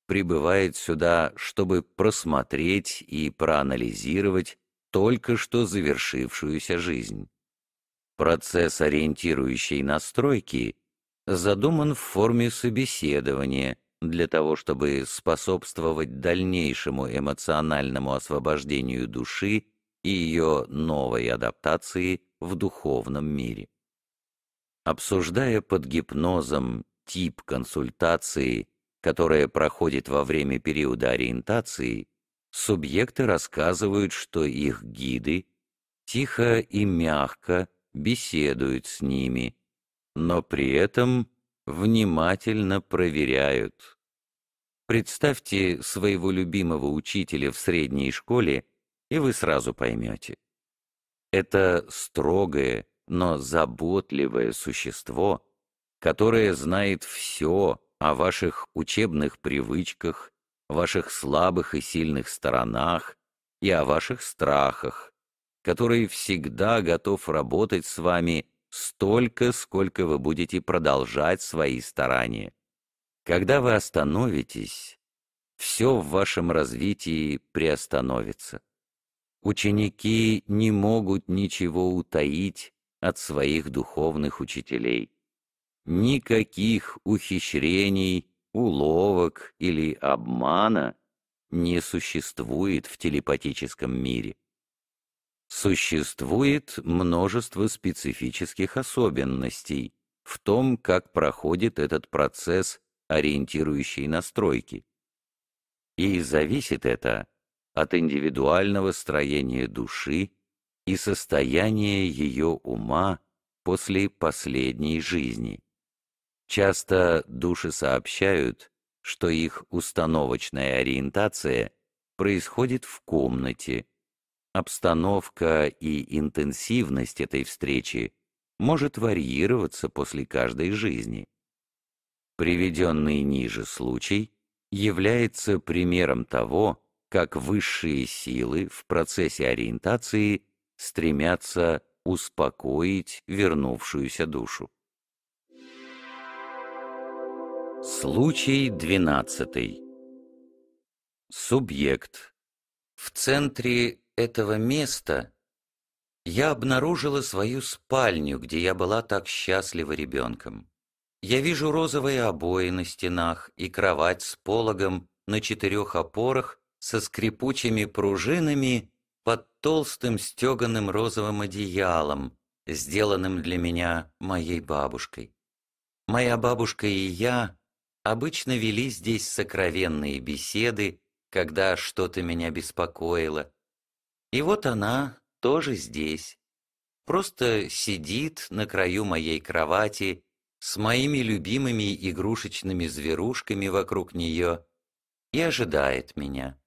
прибывает сюда, чтобы просмотреть и проанализировать только что завершившуюся жизнь. Процесс ориентирующей настройки — задуман в форме собеседования для того, чтобы способствовать дальнейшему эмоциональному освобождению души и ее новой адаптации в духовном мире. Обсуждая под гипнозом тип консультации, которая проходит во время периода ориентации, субъекты рассказывают, что их гиды тихо и мягко беседуют с ними – но при этом внимательно проверяют. Представьте своего любимого учителя в средней школе, и вы сразу поймете. Это строгое, но заботливое существо, которое знает все о ваших учебных привычках, ваших слабых и сильных сторонах и о ваших страхах, который всегда готов работать с вами – столько, сколько вы будете продолжать свои старания. Когда вы остановитесь, все в вашем развитии приостановится. Ученики не могут ничего утаить от своих духовных учителей. Никаких ухищрений, уловок или обмана не существует в телепатическом мире. Существует множество специфических особенностей в том, как проходит этот процесс ориентирующей настройки. И зависит это от индивидуального строения души и состояния ее ума после последней жизни. Часто души сообщают, что их установочная ориентация происходит в комнате, Обстановка и интенсивность этой встречи может варьироваться после каждой жизни. Приведенный ниже случай является примером того, как высшие силы в процессе ориентации стремятся успокоить вернувшуюся душу. Случай 12. Субъект. В центре этого места я обнаружила свою спальню, где я была так счастлива ребенком. Я вижу розовые обои на стенах и кровать с пологом на четырех опорах со скрипучими пружинами под толстым стеганым розовым одеялом, сделанным для меня моей бабушкой. Моя бабушка и я обычно вели здесь сокровенные беседы, когда что-то меня беспокоило, и вот она тоже здесь. Просто сидит на краю моей кровати с моими любимыми игрушечными зверушками вокруг нее и ожидает меня.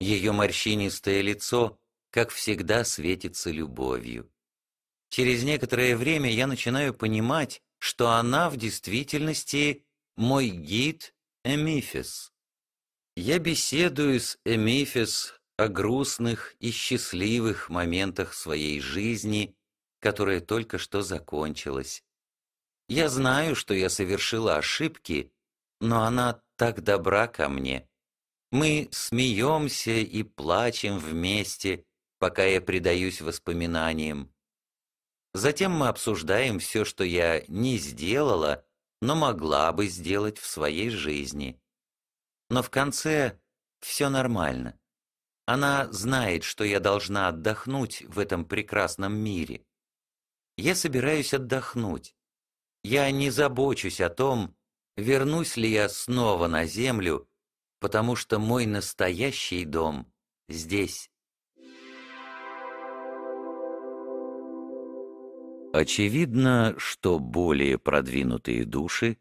Ее морщинистое лицо, как всегда, светится любовью. Через некоторое время я начинаю понимать, что она в действительности мой гид Эмифис. Я беседую с Эмифис о грустных и счастливых моментах своей жизни, которая только что закончилась. Я знаю, что я совершила ошибки, но она так добра ко мне. Мы смеемся и плачем вместе, пока я предаюсь воспоминаниям. Затем мы обсуждаем все, что я не сделала, но могла бы сделать в своей жизни. Но в конце все нормально. Она знает, что я должна отдохнуть в этом прекрасном мире. Я собираюсь отдохнуть. Я не забочусь о том, вернусь ли я снова на землю, потому что мой настоящий дом здесь. Очевидно, что более продвинутые души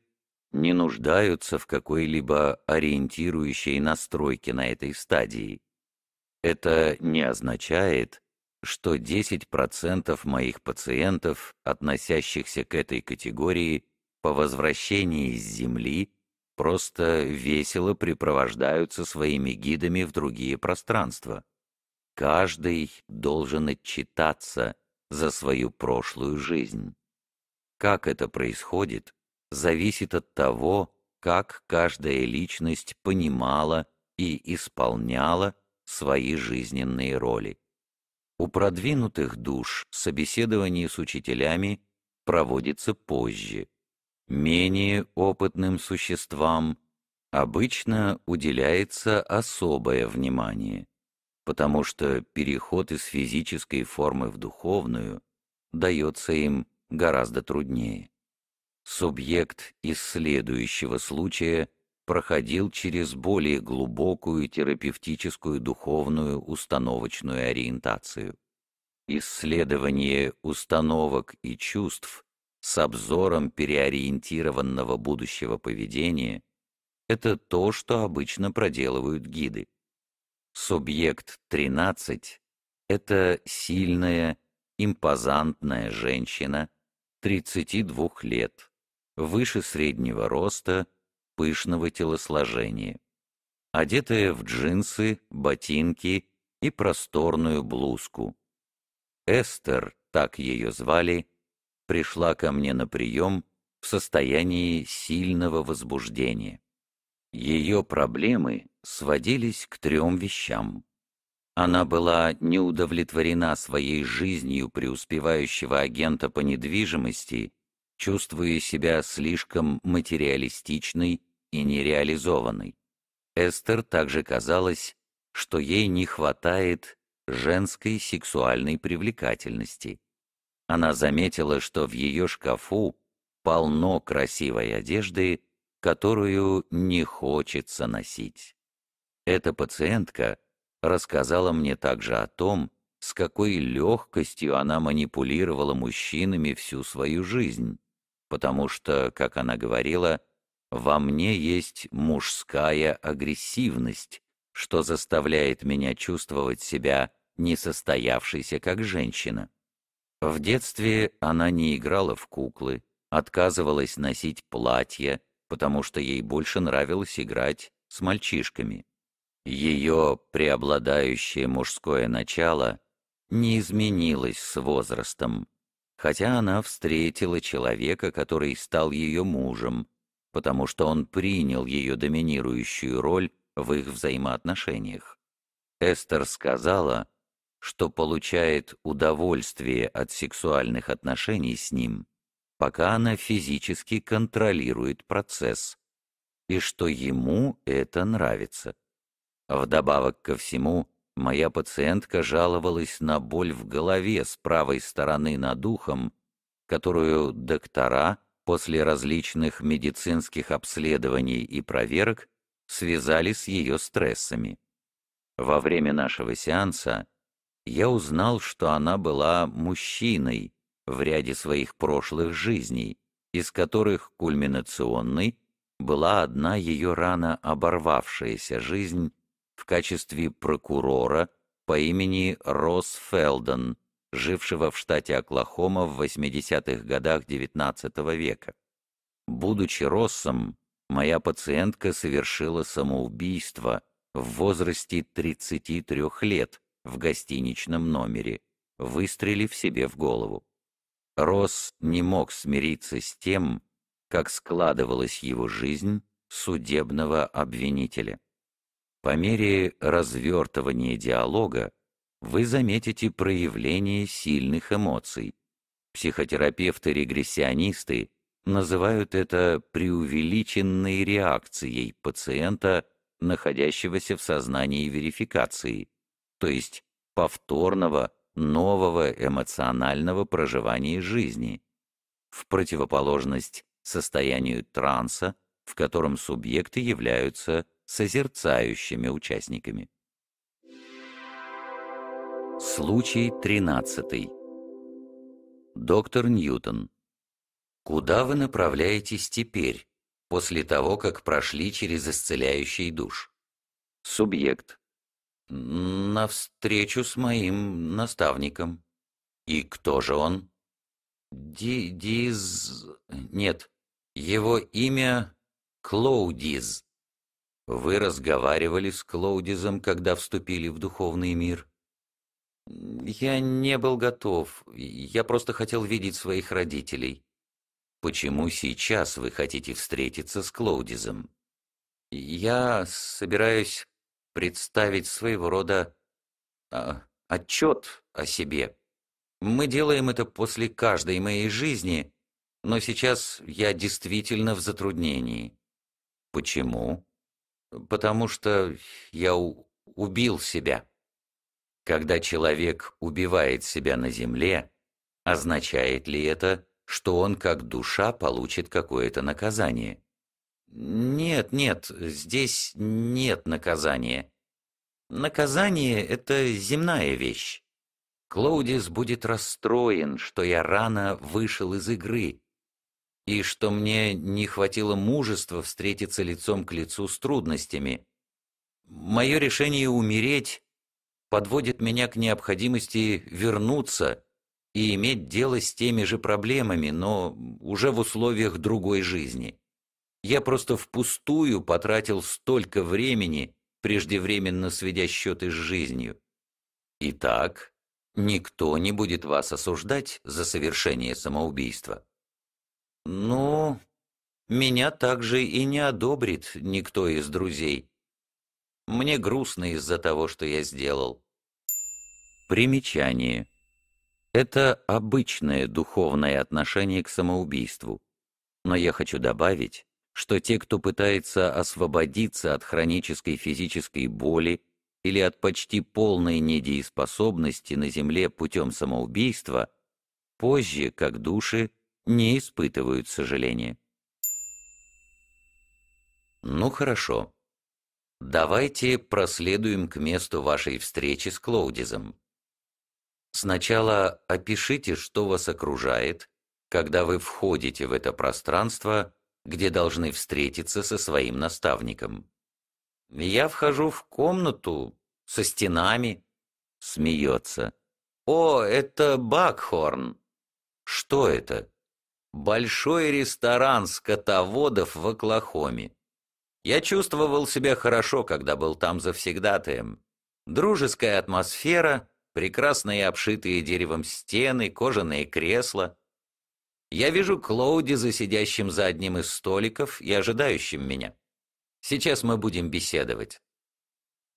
не нуждаются в какой-либо ориентирующей настройке на этой стадии. Это не означает, что 10% моих пациентов, относящихся к этой категории, по возвращении с Земли просто весело припровождаются своими гидами в другие пространства. Каждый должен отчитаться за свою прошлую жизнь. Как это происходит, зависит от того, как каждая личность понимала и исполняла свои жизненные роли. У продвинутых душ собеседование с учителями проводится позже. Менее опытным существам обычно уделяется особое внимание, потому что переход из физической формы в духовную дается им гораздо труднее. Субъект исследующего случая – проходил через более глубокую терапевтическую духовную установочную ориентацию. Исследование установок и чувств с обзором переориентированного будущего поведения — это то, что обычно проделывают гиды. Субъект 13 — это сильная, импозантная женщина, 32 лет, выше среднего роста — пышного телосложения, одетая в джинсы, ботинки и просторную блузку. Эстер, так ее звали, пришла ко мне на прием в состоянии сильного возбуждения. Ее проблемы сводились к трем вещам. Она была неудовлетворена своей жизнью преуспевающего агента по недвижимости чувствуя себя слишком материалистичной и нереализованной. Эстер также казалось, что ей не хватает женской сексуальной привлекательности. Она заметила, что в ее шкафу полно красивой одежды, которую не хочется носить. Эта пациентка рассказала мне также о том, с какой легкостью она манипулировала мужчинами всю свою жизнь, потому что, как она говорила, во мне есть мужская агрессивность, что заставляет меня чувствовать себя несостоявшейся как женщина. В детстве она не играла в куклы, отказывалась носить платья, потому что ей больше нравилось играть с мальчишками. Ее преобладающее мужское начало не изменилось с возрастом, хотя она встретила человека, который стал ее мужем, потому что он принял ее доминирующую роль в их взаимоотношениях. Эстер сказала, что получает удовольствие от сексуальных отношений с ним, пока она физически контролирует процесс, и что ему это нравится. Вдобавок ко всему, Моя пациентка жаловалась на боль в голове с правой стороны над ухом, которую доктора после различных медицинских обследований и проверок связали с ее стрессами. Во время нашего сеанса я узнал, что она была мужчиной в ряде своих прошлых жизней, из которых кульминационной была одна ее рано оборвавшаяся жизнь в качестве прокурора по имени Росс Фелден, жившего в штате Оклахома в 80-х годах XIX века. Будучи Россом, моя пациентка совершила самоубийство в возрасте 33 лет в гостиничном номере, выстрелив себе в голову. Росс не мог смириться с тем, как складывалась его жизнь судебного обвинителя. По мере развертывания диалога вы заметите проявление сильных эмоций. Психотерапевты-регрессионисты называют это преувеличенной реакцией пациента, находящегося в сознании верификации, то есть повторного, нового эмоционального проживания жизни, в противоположность состоянию транса, в котором субъекты являются созерцающими участниками. Случай 13. Доктор Ньютон. Куда вы направляетесь теперь, после того, как прошли через исцеляющий душ? Субъект. На встречу с моим наставником. И кто же он? Ди Диз... Нет, его имя Клоудиз. Вы разговаривали с Клоудизом, когда вступили в духовный мир? Я не был готов. Я просто хотел видеть своих родителей. Почему сейчас вы хотите встретиться с Клоудизом? Я собираюсь представить своего рода а, отчет о себе. Мы делаем это после каждой моей жизни, но сейчас я действительно в затруднении. Почему? Потому что я убил себя. Когда человек убивает себя на земле, означает ли это, что он как душа получит какое-то наказание? Нет, нет, здесь нет наказания. Наказание – это земная вещь. Клоудис будет расстроен, что я рано вышел из игры, и что мне не хватило мужества встретиться лицом к лицу с трудностями. Мое решение умереть подводит меня к необходимости вернуться и иметь дело с теми же проблемами, но уже в условиях другой жизни. Я просто впустую потратил столько времени, преждевременно сведя счеты с жизнью. Итак, никто не будет вас осуждать за совершение самоубийства. «Ну, меня также и не одобрит никто из друзей. Мне грустно из-за того, что я сделал». Примечание. Это обычное духовное отношение к самоубийству. Но я хочу добавить, что те, кто пытается освободиться от хронической физической боли или от почти полной недееспособности на Земле путем самоубийства, позже, как души, не испытывают сожаления. Ну хорошо. Давайте проследуем к месту вашей встречи с Клоудизом. Сначала опишите, что вас окружает, когда вы входите в это пространство, где должны встретиться со своим наставником. Я вхожу в комнату со стенами, смеется. О, это Бакхорн. Что это? большой ресторан скотоводов в Оклахоме. Я чувствовал себя хорошо, когда был там завсегдатаем. Дружеская атмосфера, прекрасные обшитые деревом стены, кожаные кресла. Я вижу Клоуди за сидящим за одним из столиков и ожидающим меня. Сейчас мы будем беседовать.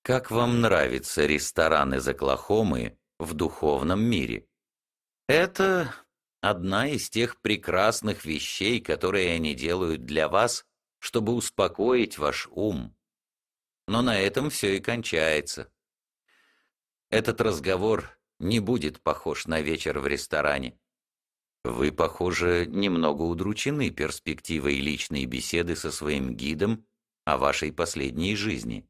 Как вам нравится ресторан из Оклахомы в духовном мире? Это Одна из тех прекрасных вещей, которые они делают для вас, чтобы успокоить ваш ум. Но на этом все и кончается. Этот разговор не будет похож на вечер в ресторане. Вы, похоже, немного удручены перспективой личной беседы со своим гидом о вашей последней жизни.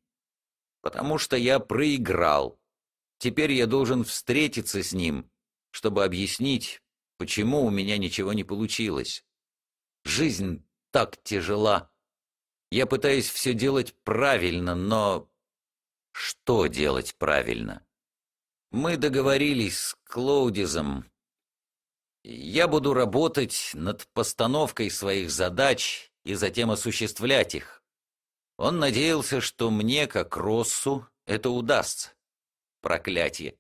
Потому что я проиграл. Теперь я должен встретиться с ним, чтобы объяснить, Почему у меня ничего не получилось? Жизнь так тяжела. Я пытаюсь все делать правильно, но... Что делать правильно? Мы договорились с Клоудизом. Я буду работать над постановкой своих задач и затем осуществлять их. Он надеялся, что мне, как Россу, это удастся. Проклятие.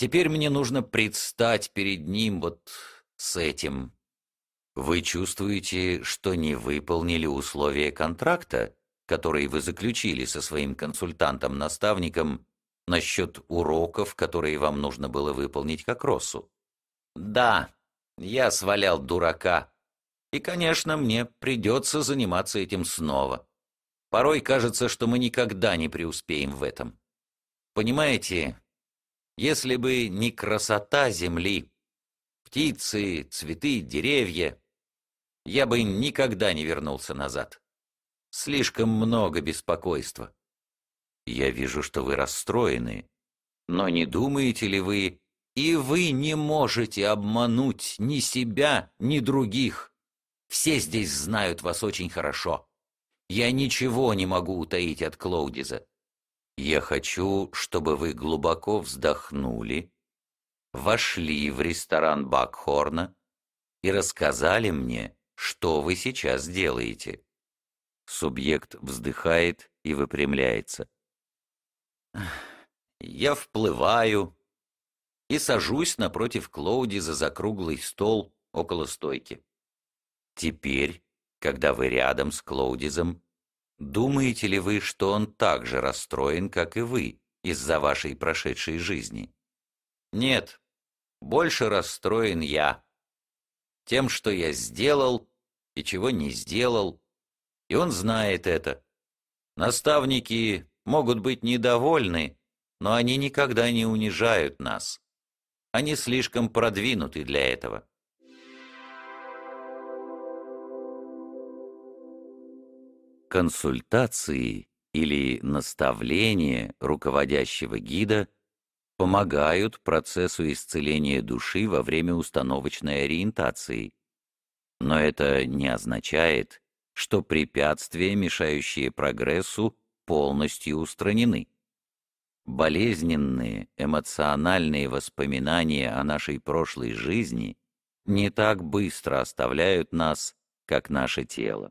Теперь мне нужно предстать перед ним вот с этим. Вы чувствуете, что не выполнили условия контракта, который вы заключили со своим консультантом-наставником насчет уроков, которые вам нужно было выполнить как Россу? Да, я свалял дурака. И, конечно, мне придется заниматься этим снова. Порой кажется, что мы никогда не преуспеем в этом. Понимаете, если бы не красота земли, птицы, цветы, деревья, я бы никогда не вернулся назад. Слишком много беспокойства. Я вижу, что вы расстроены, но не думаете ли вы, и вы не можете обмануть ни себя, ни других. Все здесь знают вас очень хорошо. Я ничего не могу утаить от Клоудиза. Я хочу, чтобы вы глубоко вздохнули, вошли в ресторан Бакхорна и рассказали мне, что вы сейчас делаете. Субъект вздыхает и выпрямляется. Я вплываю и сажусь напротив Клоуди за закруглый стол около стойки. Теперь, когда вы рядом с Клоудизом, Думаете ли вы, что он так же расстроен, как и вы, из-за вашей прошедшей жизни? Нет, больше расстроен я. Тем, что я сделал и чего не сделал. И он знает это. Наставники могут быть недовольны, но они никогда не унижают нас. Они слишком продвинуты для этого. консультации или наставления руководящего гида помогают процессу исцеления души во время установочной ориентации. Но это не означает, что препятствия, мешающие прогрессу, полностью устранены. Болезненные эмоциональные воспоминания о нашей прошлой жизни не так быстро оставляют нас, как наше тело.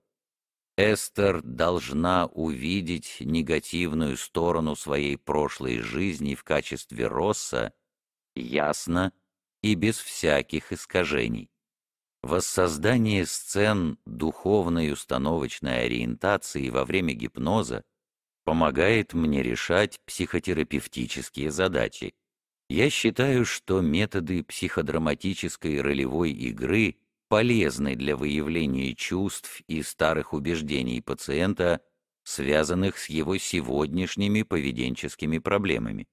Эстер должна увидеть негативную сторону своей прошлой жизни в качестве Росса ясно и без всяких искажений. Воссоздание сцен духовной установочной ориентации во время гипноза помогает мне решать психотерапевтические задачи. Я считаю, что методы психодраматической ролевой игры – полезны для выявления чувств и старых убеждений пациента, связанных с его сегодняшними поведенческими проблемами.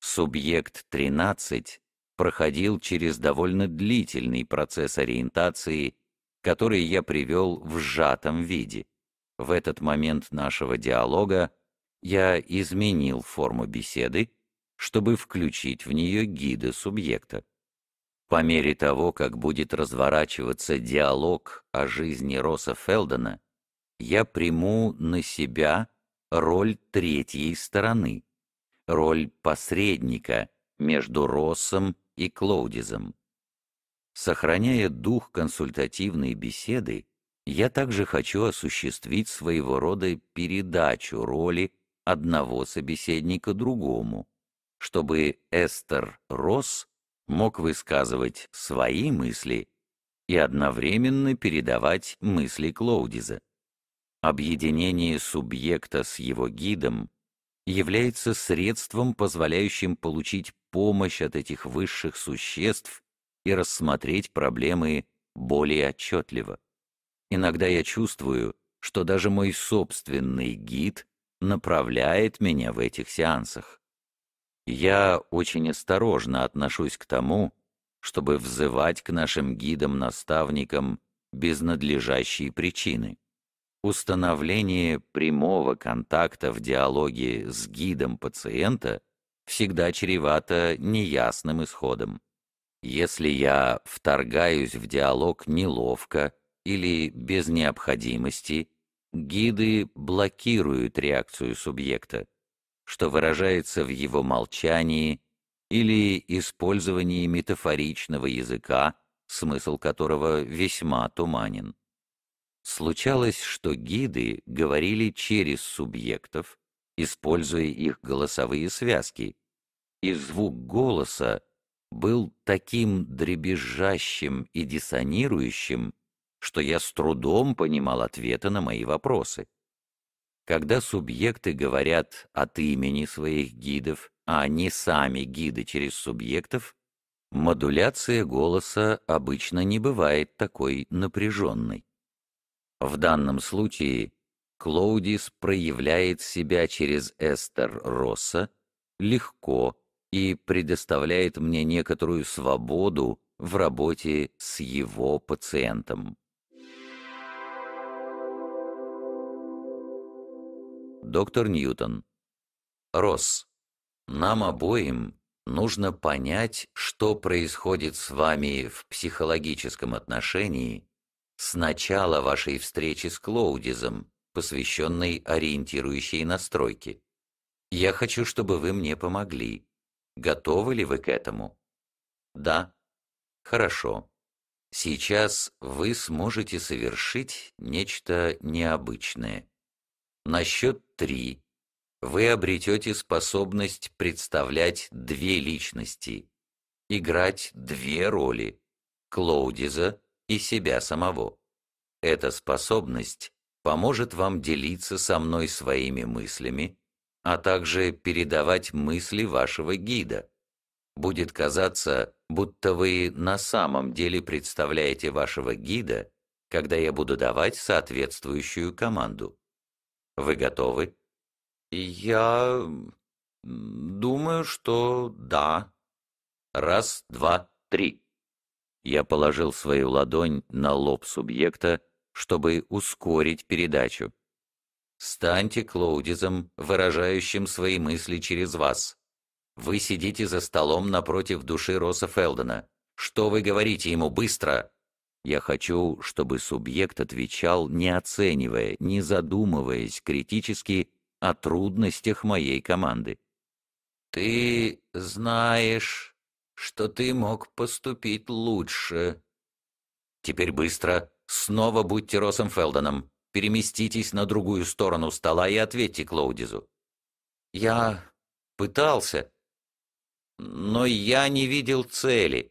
Субъект 13 проходил через довольно длительный процесс ориентации, который я привел в сжатом виде. В этот момент нашего диалога я изменил форму беседы, чтобы включить в нее гида субъекта. По мере того, как будет разворачиваться диалог о жизни Роса Фелдона, я приму на себя роль третьей стороны, роль посредника между Росом и Клоудизом. Сохраняя дух консультативной беседы, я также хочу осуществить своего рода передачу роли одного собеседника другому, чтобы Эстер Росс мог высказывать свои мысли и одновременно передавать мысли Клоудиза. Объединение субъекта с его гидом является средством, позволяющим получить помощь от этих высших существ и рассмотреть проблемы более отчетливо. Иногда я чувствую, что даже мой собственный гид направляет меня в этих сеансах. Я очень осторожно отношусь к тому, чтобы взывать к нашим гидам-наставникам без надлежащей причины. Установление прямого контакта в диалоге с гидом пациента всегда чревато неясным исходом. Если я вторгаюсь в диалог неловко или без необходимости, гиды блокируют реакцию субъекта, что выражается в его молчании или использовании метафоричного языка, смысл которого весьма туманен. Случалось, что гиды говорили через субъектов, используя их голосовые связки, и звук голоса был таким дребезжащим и диссонирующим, что я с трудом понимал ответы на мои вопросы. Когда субъекты говорят от имени своих гидов, а не сами гиды через субъектов, модуляция голоса обычно не бывает такой напряженной. В данном случае Клоудис проявляет себя через Эстер Росса легко и предоставляет мне некоторую свободу в работе с его пациентом. доктор Ньютон. Росс, нам обоим нужно понять, что происходит с вами в психологическом отношении с начала вашей встречи с Клоудизом, посвященной ориентирующей настройке. Я хочу, чтобы вы мне помогли. Готовы ли вы к этому? Да. Хорошо. Сейчас вы сможете совершить нечто необычное. На счет три вы обретете способность представлять две личности, играть две роли – Клоудиза и себя самого. Эта способность поможет вам делиться со мной своими мыслями, а также передавать мысли вашего гида. Будет казаться, будто вы на самом деле представляете вашего гида, когда я буду давать соответствующую команду. Вы готовы? Я думаю, что да. Раз, два, три. Я положил свою ладонь на лоб субъекта, чтобы ускорить передачу. Станьте Клоудизом, выражающим свои мысли через вас. Вы сидите за столом напротив души Росса Фелдена. Что вы говорите ему быстро? Я хочу, чтобы субъект отвечал, не оценивая, не задумываясь критически о трудностях моей команды. «Ты знаешь, что ты мог поступить лучше». «Теперь быстро. Снова будьте Росенфелденом. Переместитесь на другую сторону стола и ответьте Клоудизу». «Я пытался, но я не видел цели».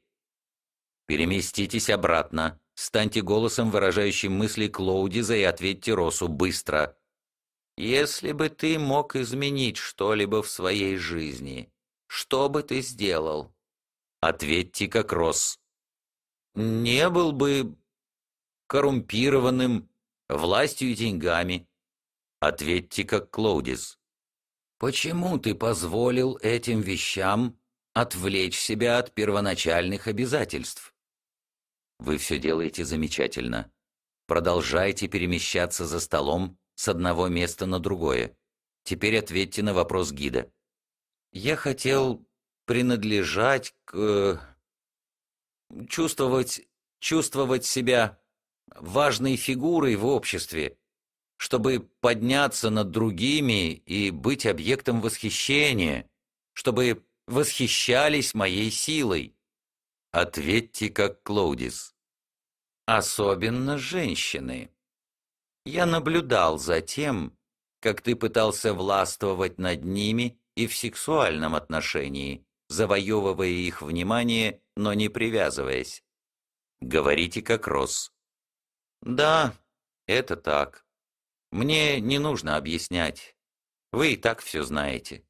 «Переместитесь обратно. Станьте голосом, выражающим мысли Клоудиза, и ответьте Росу быстро. «Если бы ты мог изменить что-либо в своей жизни, что бы ты сделал?» Ответьте как Рос. «Не был бы коррумпированным, властью и деньгами». Ответьте как Клоудис. «Почему ты позволил этим вещам отвлечь себя от первоначальных обязательств?» Вы все делаете замечательно. Продолжайте перемещаться за столом с одного места на другое. Теперь ответьте на вопрос гида. Я хотел принадлежать к... чувствовать... чувствовать себя важной фигурой в обществе, чтобы подняться над другими и быть объектом восхищения, чтобы восхищались моей силой. Ответьте, как Клоудис. Особенно женщины. Я наблюдал за тем, как ты пытался властвовать над ними и в сексуальном отношении, завоевывая их внимание, но не привязываясь. Говорите, как Росс. Да, это так. Мне не нужно объяснять. Вы и так все знаете.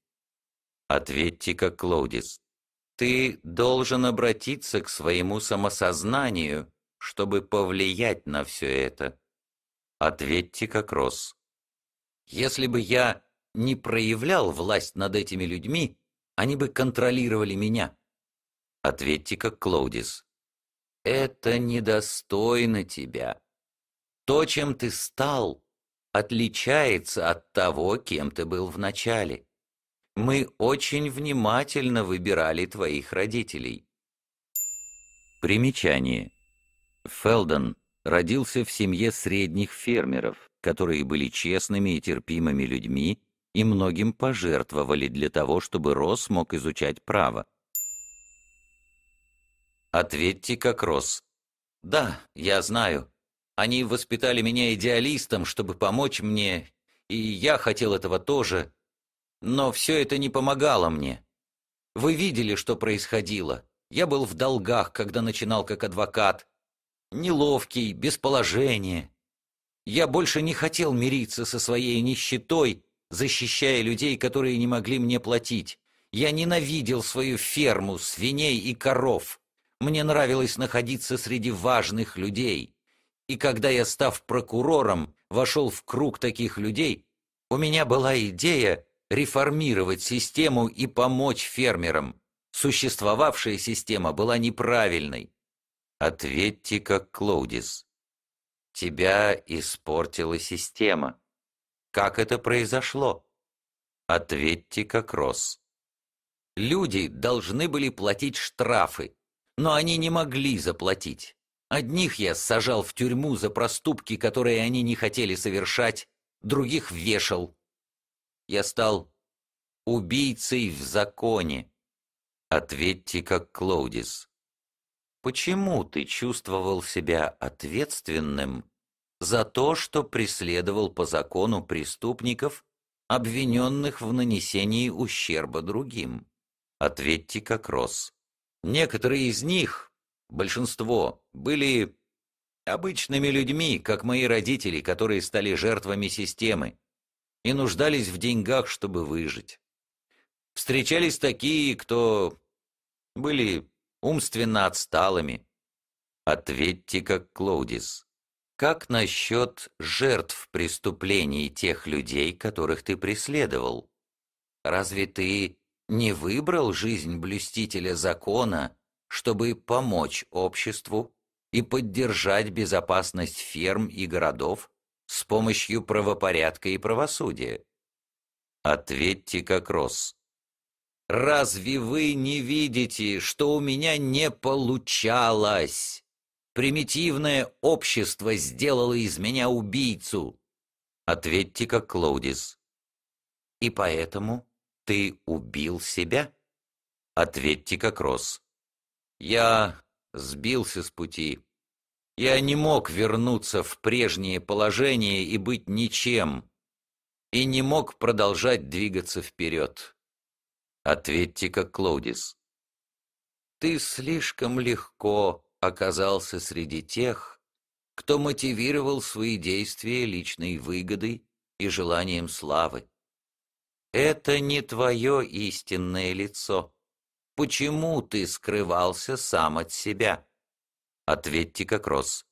Ответьте, как Клоудис. Ты должен обратиться к своему самосознанию, чтобы повлиять на все это. Ответьте как Рос. Если бы я не проявлял власть над этими людьми, они бы контролировали меня. Ответьте как Клоудис. Это недостойно тебя. То, чем ты стал, отличается от того, кем ты был в начале. Мы очень внимательно выбирали твоих родителей. Примечание. Фелдон родился в семье средних фермеров, которые были честными и терпимыми людьми и многим пожертвовали для того, чтобы Росс мог изучать право. Ответьте как Росс. «Да, я знаю. Они воспитали меня идеалистом, чтобы помочь мне, и я хотел этого тоже, но все это не помогало мне. Вы видели, что происходило. Я был в долгах, когда начинал как адвокат. Неловкий, без положения. Я больше не хотел мириться со своей нищетой, защищая людей, которые не могли мне платить. Я ненавидел свою ферму, свиней и коров. Мне нравилось находиться среди важных людей. И когда я, став прокурором, вошел в круг таких людей, у меня была идея, реформировать систему и помочь фермерам. Существовавшая система была неправильной. Ответьте, как Клоудис. Тебя испортила система. Как это произошло? Ответьте, как Росс. Люди должны были платить штрафы, но они не могли заплатить. Одних я сажал в тюрьму за проступки, которые они не хотели совершать, других вешал, я стал убийцей в законе. Ответьте, как Клоудис. Почему ты чувствовал себя ответственным за то, что преследовал по закону преступников, обвиненных в нанесении ущерба другим? Ответьте, как Росс. Некоторые из них, большинство, были обычными людьми, как мои родители, которые стали жертвами системы и нуждались в деньгах, чтобы выжить. Встречались такие, кто были умственно отсталыми. Ответьте, как Клоудис. Как насчет жертв преступлений тех людей, которых ты преследовал? Разве ты не выбрал жизнь блюстителя закона, чтобы помочь обществу и поддержать безопасность ферм и городов? с помощью правопорядка и правосудия? Ответьте как Росс. Разве вы не видите, что у меня не получалось? Примитивное общество сделало из меня убийцу. Ответьте как Клоудис. И поэтому ты убил себя? Ответьте как Росс. Я сбился с пути. Я не мог вернуться в прежнее положение и быть ничем, и не мог продолжать двигаться вперед. Ответьте, как Клодис. Ты слишком легко оказался среди тех, кто мотивировал свои действия личной выгодой и желанием славы. Это не твое истинное лицо. Почему ты скрывался сам от себя? Ответьте как раз.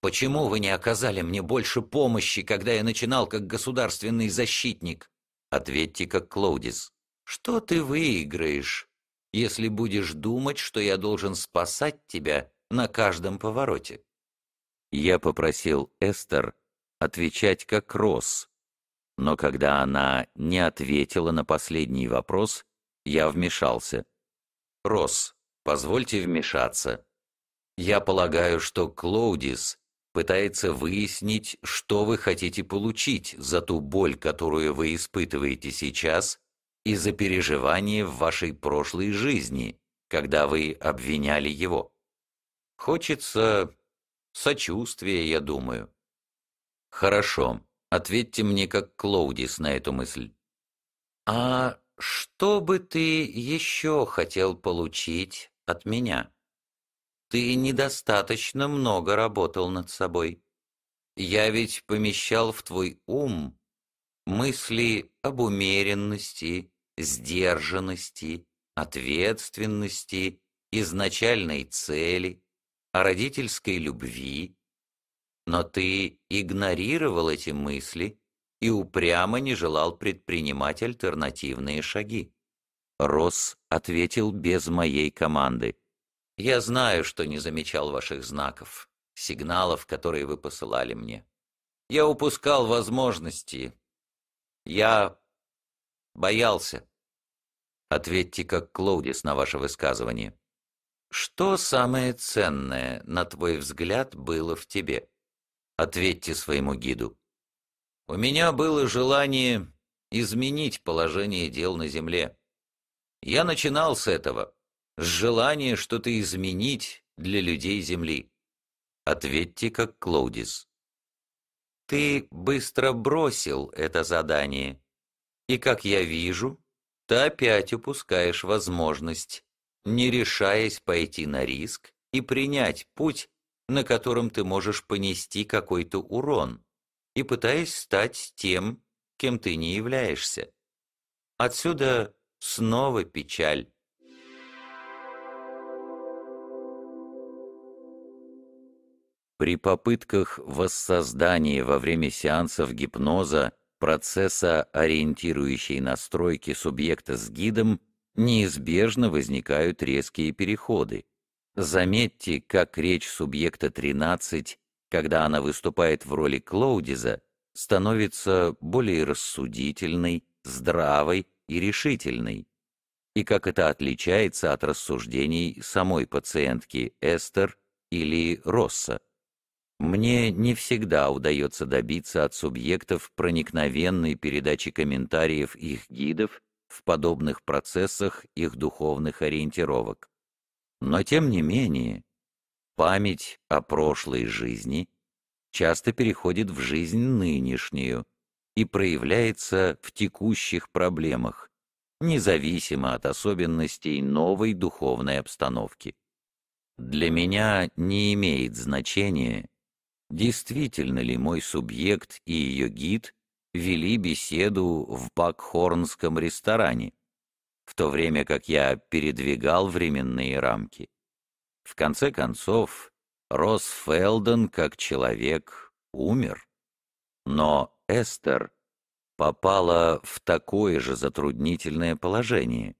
Почему вы не оказали мне больше помощи, когда я начинал как государственный защитник? Ответьте как Клоудис. Что ты выиграешь, если будешь думать, что я должен спасать тебя на каждом повороте? Я попросил Эстер отвечать как Росс, но когда она не ответила на последний вопрос, я вмешался. «Росс, позвольте вмешаться. Я полагаю, что Клоудис пытается выяснить, что вы хотите получить за ту боль, которую вы испытываете сейчас, и за переживания в вашей прошлой жизни, когда вы обвиняли его. Хочется сочувствия, я думаю. Хорошо, ответьте мне как Клоудис на эту мысль. А что бы ты еще хотел получить от меня? ты недостаточно много работал над собой. Я ведь помещал в твой ум мысли об умеренности, сдержанности, ответственности, изначальной цели, о родительской любви. Но ты игнорировал эти мысли и упрямо не желал предпринимать альтернативные шаги. Росс ответил без моей команды. Я знаю, что не замечал ваших знаков, сигналов, которые вы посылали мне. Я упускал возможности. Я боялся. Ответьте как Клоудис на ваше высказывание. Что самое ценное, на твой взгляд, было в тебе? Ответьте своему гиду. У меня было желание изменить положение дел на земле. Я начинал с этого с желания что-то изменить для людей Земли? Ответьте, как Клоудис. Ты быстро бросил это задание. И, как я вижу, ты опять упускаешь возможность, не решаясь пойти на риск и принять путь, на котором ты можешь понести какой-то урон, и пытаясь стать тем, кем ты не являешься. Отсюда снова печаль. При попытках воссоздания во время сеансов гипноза процесса ориентирующей настройки субъекта с гидом неизбежно возникают резкие переходы. Заметьте, как речь субъекта 13, когда она выступает в роли Клоудиза, становится более рассудительной, здравой и решительной, и как это отличается от рассуждений самой пациентки Эстер или Росса. Мне не всегда удается добиться от субъектов проникновенной передачи комментариев их гидов в подобных процессах их духовных ориентировок. Но тем не менее, память о прошлой жизни часто переходит в жизнь нынешнюю и проявляется в текущих проблемах, независимо от особенностей новой духовной обстановки. Для меня не имеет значения, действительно ли мой субъект и ее гид вели беседу в Бакхорнском ресторане, в то время как я передвигал временные рамки. В конце концов, Росс Фелден как человек умер, но Эстер попала в такое же затруднительное положение,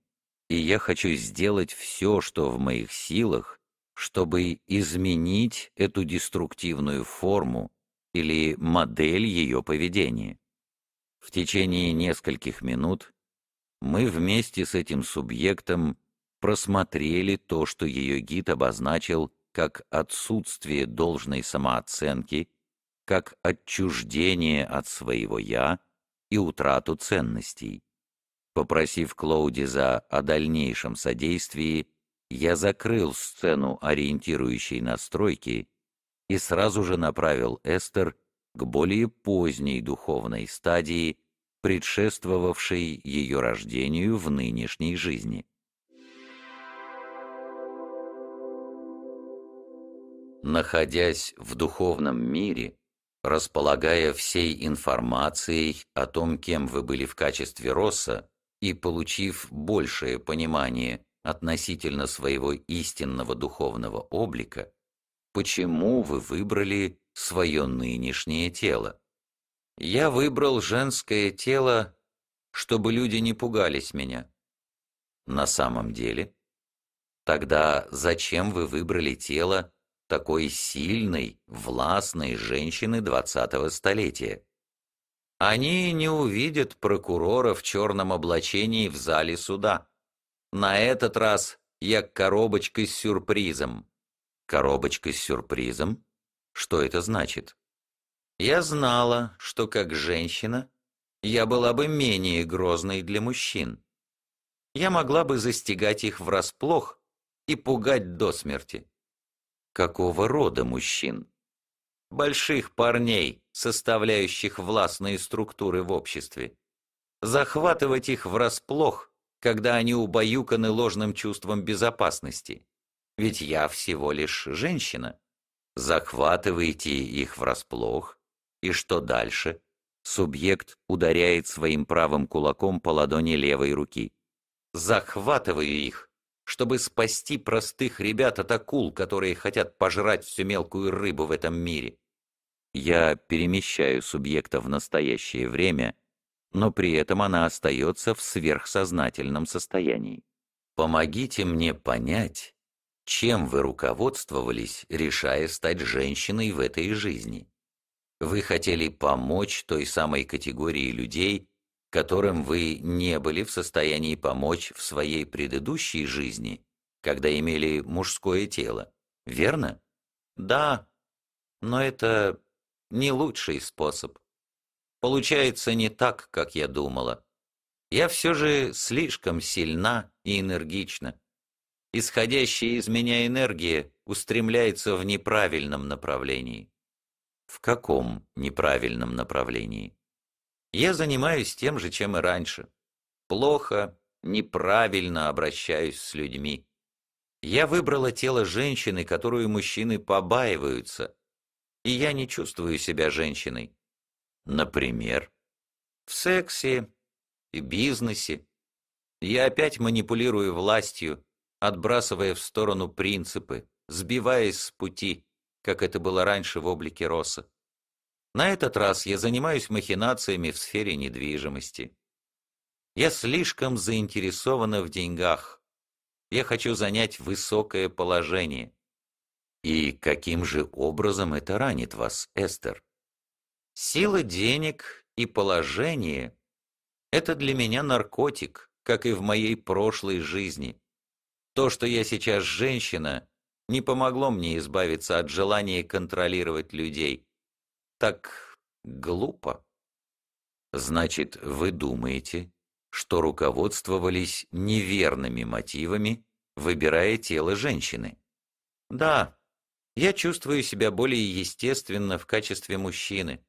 и я хочу сделать все, что в моих силах, чтобы изменить эту деструктивную форму или модель ее поведения. В течение нескольких минут мы вместе с этим субъектом просмотрели то, что ее гид обозначил как отсутствие должной самооценки, как отчуждение от своего «я» и утрату ценностей. Попросив Клоуди за о дальнейшем содействии, я закрыл сцену ориентирующей настройки и сразу же направил Эстер к более поздней духовной стадии, предшествовавшей ее рождению в нынешней жизни. Находясь в духовном мире, располагая всей информацией о том, кем вы были в качестве Росса, и получив большее понимание – относительно своего истинного духовного облика, почему вы выбрали свое нынешнее тело? Я выбрал женское тело, чтобы люди не пугались меня. На самом деле? Тогда зачем вы выбрали тело такой сильной, властной женщины 20-го столетия? Они не увидят прокурора в черном облачении в зале суда. На этот раз я коробочкой с сюрпризом. Коробочкой с сюрпризом? Что это значит? Я знала, что как женщина я была бы менее грозной для мужчин. Я могла бы застигать их врасплох и пугать до смерти. Какого рода мужчин? Больших парней, составляющих властные структуры в обществе. Захватывать их врасплох – когда они убаюканы ложным чувством безопасности. Ведь я всего лишь женщина. Захватываете их врасплох, и что дальше? Субъект ударяет своим правым кулаком по ладони левой руки. Захватываю их, чтобы спасти простых ребят от акул, которые хотят пожрать всю мелкую рыбу в этом мире. Я перемещаю субъекта в настоящее время — но при этом она остается в сверхсознательном состоянии. Помогите мне понять, чем вы руководствовались, решая стать женщиной в этой жизни. Вы хотели помочь той самой категории людей, которым вы не были в состоянии помочь в своей предыдущей жизни, когда имели мужское тело, верно? Да, но это не лучший способ. Получается не так, как я думала. Я все же слишком сильна и энергична. Исходящая из меня энергия устремляется в неправильном направлении. В каком неправильном направлении? Я занимаюсь тем же, чем и раньше. Плохо, неправильно обращаюсь с людьми. Я выбрала тело женщины, которую мужчины побаиваются. И я не чувствую себя женщиной. Например, в сексе и бизнесе. Я опять манипулирую властью, отбрасывая в сторону принципы, сбиваясь с пути, как это было раньше в облике Росса. На этот раз я занимаюсь махинациями в сфере недвижимости. Я слишком заинтересована в деньгах. Я хочу занять высокое положение. И каким же образом это ранит вас, Эстер? Сила денег и положение – это для меня наркотик, как и в моей прошлой жизни. То, что я сейчас женщина, не помогло мне избавиться от желания контролировать людей. Так глупо. Значит, вы думаете, что руководствовались неверными мотивами, выбирая тело женщины? Да, я чувствую себя более естественно в качестве мужчины.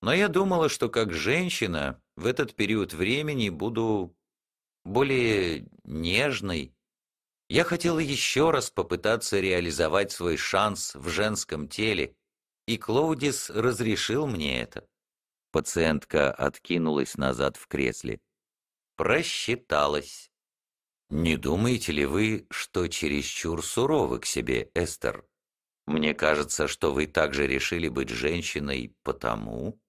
Но я думала, что как женщина в этот период времени буду более нежной. Я хотела еще раз попытаться реализовать свой шанс в женском теле, и Клоудис разрешил мне это. Пациентка откинулась назад в кресле. Просчиталась. «Не думаете ли вы, что чересчур суровы к себе, Эстер? Мне кажется, что вы также решили быть женщиной потому,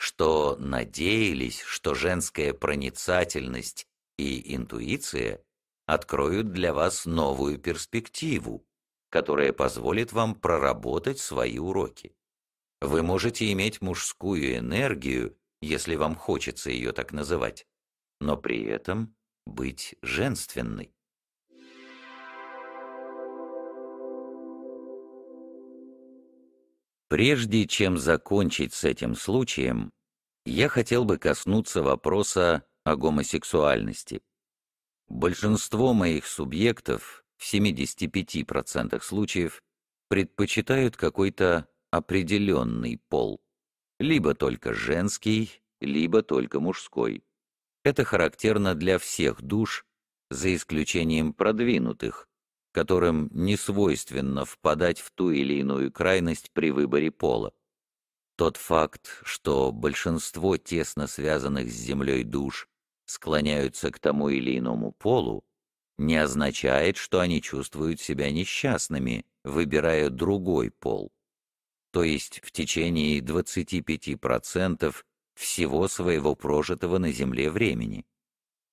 что надеялись, что женская проницательность и интуиция откроют для вас новую перспективу, которая позволит вам проработать свои уроки. Вы можете иметь мужскую энергию, если вам хочется ее так называть, но при этом быть женственной. Прежде чем закончить с этим случаем, я хотел бы коснуться вопроса о гомосексуальности. Большинство моих субъектов, в 75% случаев, предпочитают какой-то определенный пол, либо только женский, либо только мужской. Это характерно для всех душ, за исключением продвинутых, которым не свойственно впадать в ту или иную крайность при выборе пола. Тот факт, что большинство тесно связанных с землей душ склоняются к тому или иному полу, не означает, что они чувствуют себя несчастными, выбирая другой пол. То есть в течение 25% всего своего прожитого на Земле времени.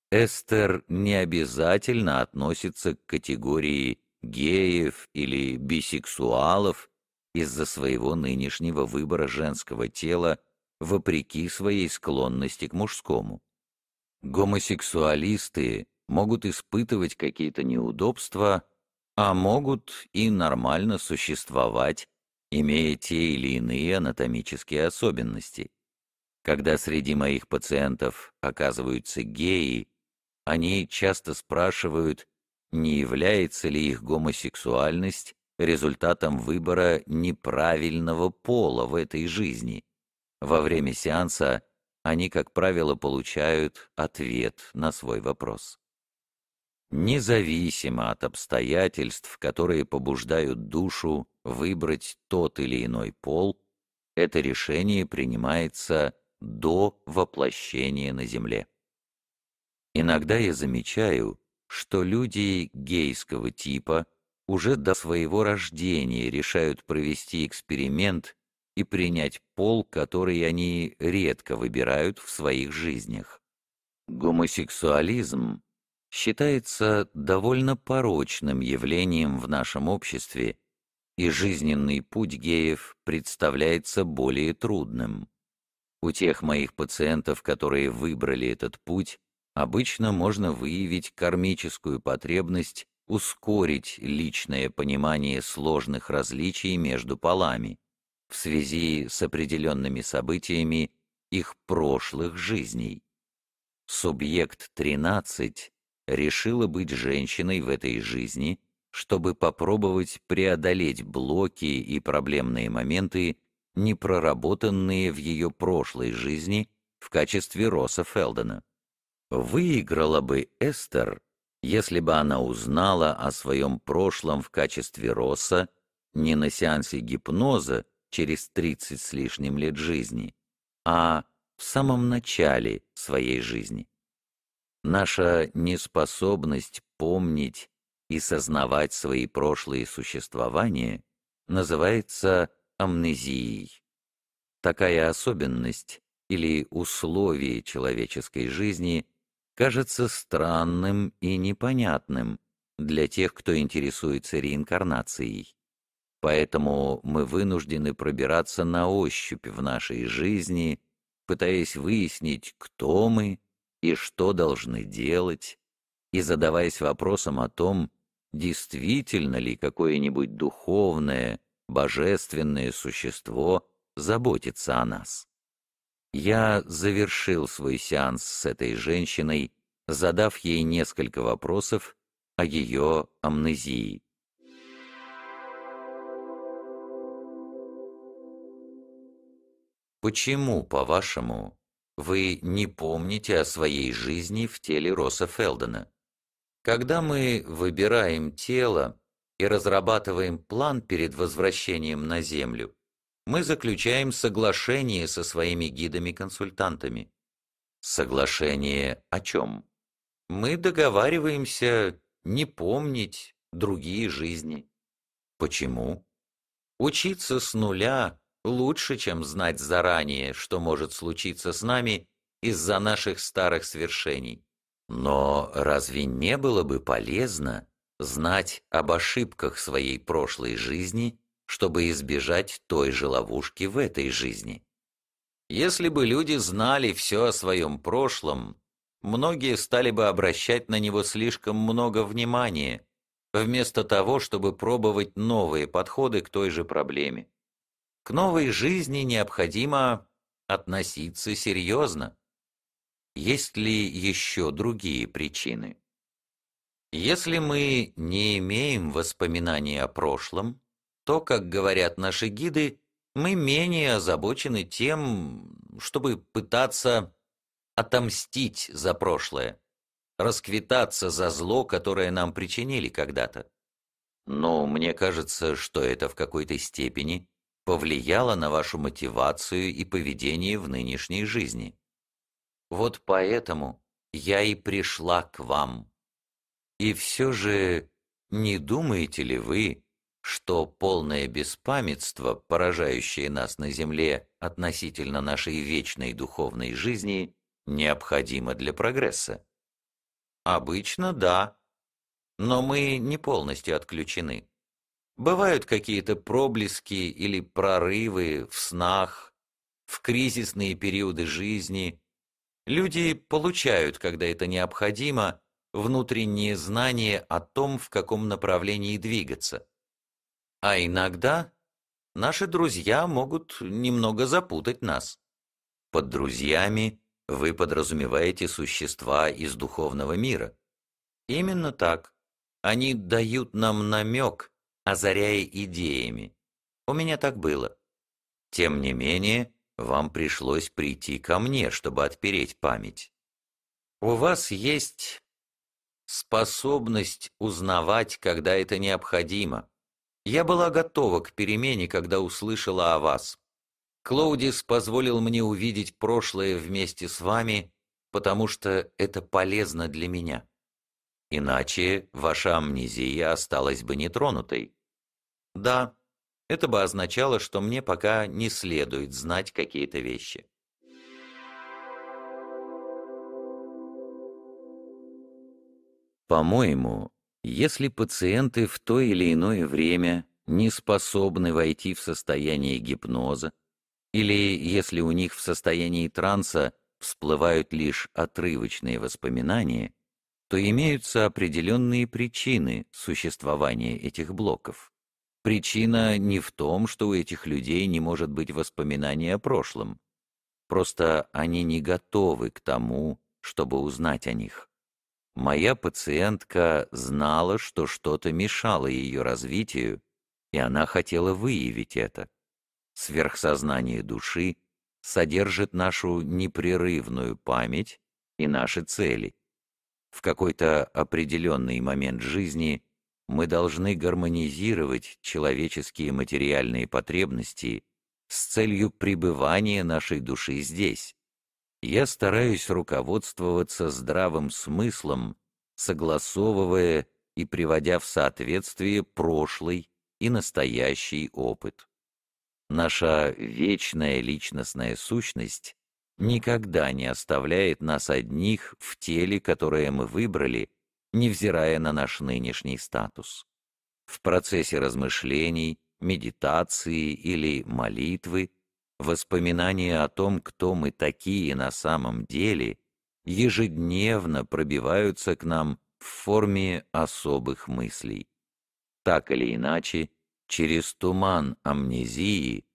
Эстер не обязательно относится к категории геев или бисексуалов из-за своего нынешнего выбора женского тела вопреки своей склонности к мужскому. Гомосексуалисты могут испытывать какие-то неудобства, а могут и нормально существовать, имея те или иные анатомические особенности. Когда среди моих пациентов оказываются геи, они часто спрашивают, не является ли их гомосексуальность результатом выбора неправильного пола в этой жизни. Во время сеанса они, как правило, получают ответ на свой вопрос. Независимо от обстоятельств, которые побуждают душу выбрать тот или иной пол, это решение принимается до воплощения на Земле. Иногда я замечаю, что люди гейского типа уже до своего рождения решают провести эксперимент и принять пол, который они редко выбирают в своих жизнях. Гомосексуализм считается довольно порочным явлением в нашем обществе, и жизненный путь геев представляется более трудным. У тех моих пациентов, которые выбрали этот путь, обычно можно выявить кармическую потребность ускорить личное понимание сложных различий между полами в связи с определенными событиями их прошлых жизней. Субъект 13 решила быть женщиной в этой жизни, чтобы попробовать преодолеть блоки и проблемные моменты, не проработанные в ее прошлой жизни в качестве Роса Фелдона. Выиграла бы Эстер, если бы она узнала о своем прошлом в качестве Росса не на сеансе гипноза через 30 с лишним лет жизни, а в самом начале своей жизни. Наша неспособность помнить и сознавать свои прошлые существования называется амнезией. Такая особенность или условие человеческой жизни – кажется странным и непонятным для тех, кто интересуется реинкарнацией. Поэтому мы вынуждены пробираться на ощупь в нашей жизни, пытаясь выяснить, кто мы и что должны делать, и задаваясь вопросом о том, действительно ли какое-нибудь духовное, божественное существо заботится о нас. Я завершил свой сеанс с этой женщиной, задав ей несколько вопросов о ее амнезии. Почему, по-вашему, вы не помните о своей жизни в теле Роса Фелдена? Когда мы выбираем тело и разрабатываем план перед возвращением на Землю, мы заключаем соглашение со своими гидами-консультантами. Соглашение о чем? Мы договариваемся не помнить другие жизни. Почему? Учиться с нуля лучше, чем знать заранее, что может случиться с нами из-за наших старых свершений. Но разве не было бы полезно знать об ошибках своей прошлой жизни чтобы избежать той же ловушки в этой жизни. Если бы люди знали все о своем прошлом, многие стали бы обращать на него слишком много внимания, вместо того, чтобы пробовать новые подходы к той же проблеме. К новой жизни необходимо относиться серьезно. Есть ли еще другие причины? Если мы не имеем воспоминаний о прошлом, то, как говорят наши гиды, мы менее озабочены тем, чтобы пытаться отомстить за прошлое, расквитаться за зло, которое нам причинили когда-то. Но мне кажется, что это в какой-то степени повлияло на вашу мотивацию и поведение в нынешней жизни. Вот поэтому я и пришла к вам. И все же, не думаете ли вы, что полное беспамятство, поражающее нас на Земле относительно нашей вечной духовной жизни, необходимо для прогресса? Обычно да, но мы не полностью отключены. Бывают какие-то проблески или прорывы в снах, в кризисные периоды жизни. Люди получают, когда это необходимо, внутренние знания о том, в каком направлении двигаться. А иногда наши друзья могут немного запутать нас. Под друзьями вы подразумеваете существа из духовного мира. Именно так. Они дают нам намек, озаряя идеями. У меня так было. Тем не менее, вам пришлось прийти ко мне, чтобы отпереть память. У вас есть способность узнавать, когда это необходимо. Я была готова к перемене, когда услышала о вас. Клоудис позволил мне увидеть прошлое вместе с вами, потому что это полезно для меня. Иначе ваша амнезия осталась бы нетронутой. Да, это бы означало, что мне пока не следует знать какие-то вещи. По-моему, если пациенты в то или иное время не способны войти в состояние гипноза, или если у них в состоянии транса всплывают лишь отрывочные воспоминания, то имеются определенные причины существования этих блоков. Причина не в том, что у этих людей не может быть воспоминания о прошлом, просто они не готовы к тому, чтобы узнать о них. Моя пациентка знала, что что-то мешало ее развитию, и она хотела выявить это. Сверхсознание души содержит нашу непрерывную память и наши цели. В какой-то определенный момент жизни мы должны гармонизировать человеческие материальные потребности с целью пребывания нашей души здесь, я стараюсь руководствоваться здравым смыслом, согласовывая и приводя в соответствие прошлый и настоящий опыт. Наша вечная личностная сущность никогда не оставляет нас одних в теле, которое мы выбрали, невзирая на наш нынешний статус. В процессе размышлений, медитации или молитвы Воспоминания о том, кто мы такие на самом деле, ежедневно пробиваются к нам в форме особых мыслей. Так или иначе, через туман амнезии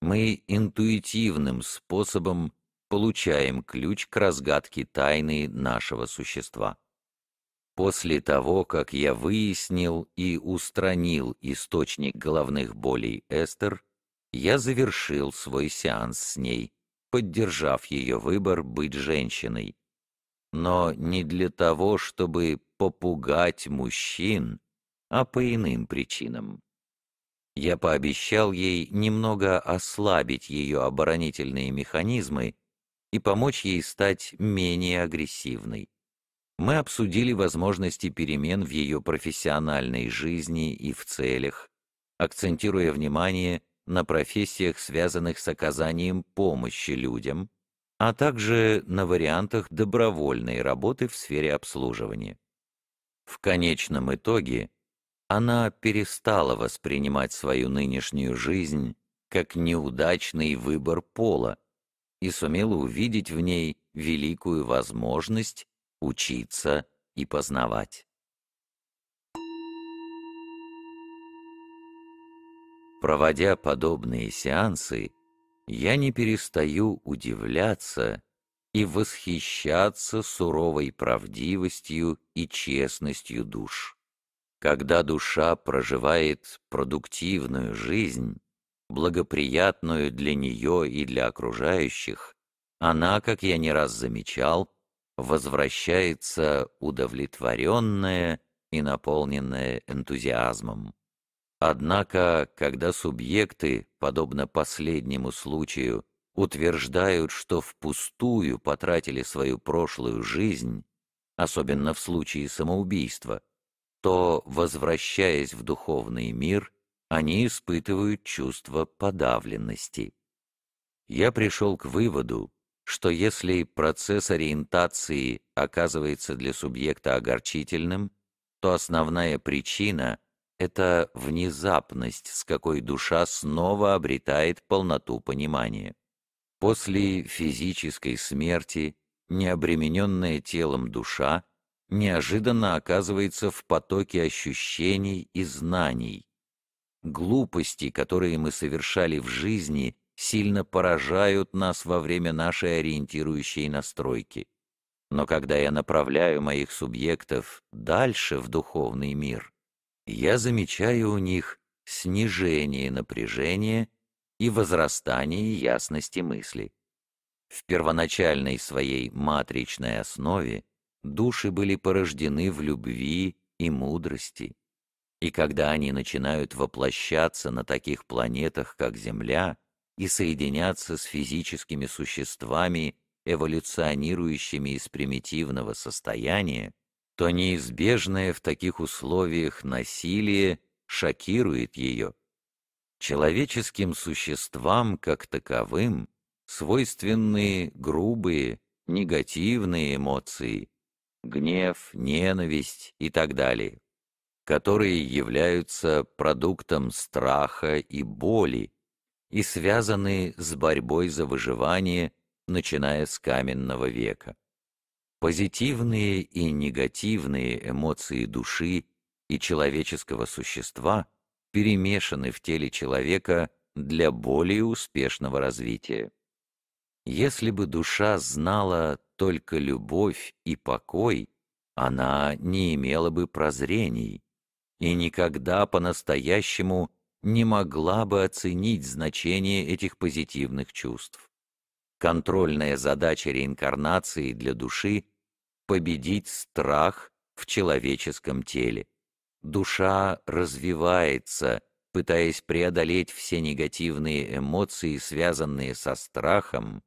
мы интуитивным способом получаем ключ к разгадке тайны нашего существа. После того, как я выяснил и устранил источник головных болей Эстер, я завершил свой сеанс с ней, поддержав ее выбор быть женщиной. Но не для того, чтобы попугать мужчин, а по иным причинам. Я пообещал ей немного ослабить ее оборонительные механизмы и помочь ей стать менее агрессивной. Мы обсудили возможности перемен в ее профессиональной жизни и в целях, акцентируя внимание на профессиях, связанных с оказанием помощи людям, а также на вариантах добровольной работы в сфере обслуживания. В конечном итоге она перестала воспринимать свою нынешнюю жизнь как неудачный выбор пола и сумела увидеть в ней великую возможность учиться и познавать. Проводя подобные сеансы, я не перестаю удивляться и восхищаться суровой правдивостью и честностью душ. Когда душа проживает продуктивную жизнь, благоприятную для нее и для окружающих, она, как я не раз замечал, возвращается удовлетворенная и наполненная энтузиазмом. Однако, когда субъекты, подобно последнему случаю, утверждают, что впустую потратили свою прошлую жизнь, особенно в случае самоубийства, то, возвращаясь в духовный мир, они испытывают чувство подавленности. Я пришел к выводу, что если процесс ориентации оказывается для субъекта огорчительным, то основная причина — это внезапность, с какой душа снова обретает полноту понимания. После физической смерти необремененная телом душа неожиданно оказывается в потоке ощущений и знаний. Глупости, которые мы совершали в жизни, сильно поражают нас во время нашей ориентирующей настройки. Но когда я направляю моих субъектов дальше в духовный мир, я замечаю у них снижение напряжения и возрастание ясности мысли. В первоначальной своей матричной основе души были порождены в любви и мудрости, и когда они начинают воплощаться на таких планетах, как Земля, и соединяться с физическими существами, эволюционирующими из примитивного состояния, то неизбежное в таких условиях насилие шокирует ее. Человеческим существам как таковым свойственные грубые, негативные эмоции, гнев, ненависть и так далее, которые являются продуктом страха и боли и связаны с борьбой за выживание, начиная с каменного века. Позитивные и негативные эмоции души и человеческого существа перемешаны в теле человека для более успешного развития. Если бы душа знала только любовь и покой, она не имела бы прозрений и никогда по-настоящему не могла бы оценить значение этих позитивных чувств контрольная задача реинкарнации для души — победить страх в человеческом теле. Душа развивается, пытаясь преодолеть все негативные эмоции, связанные со страхом,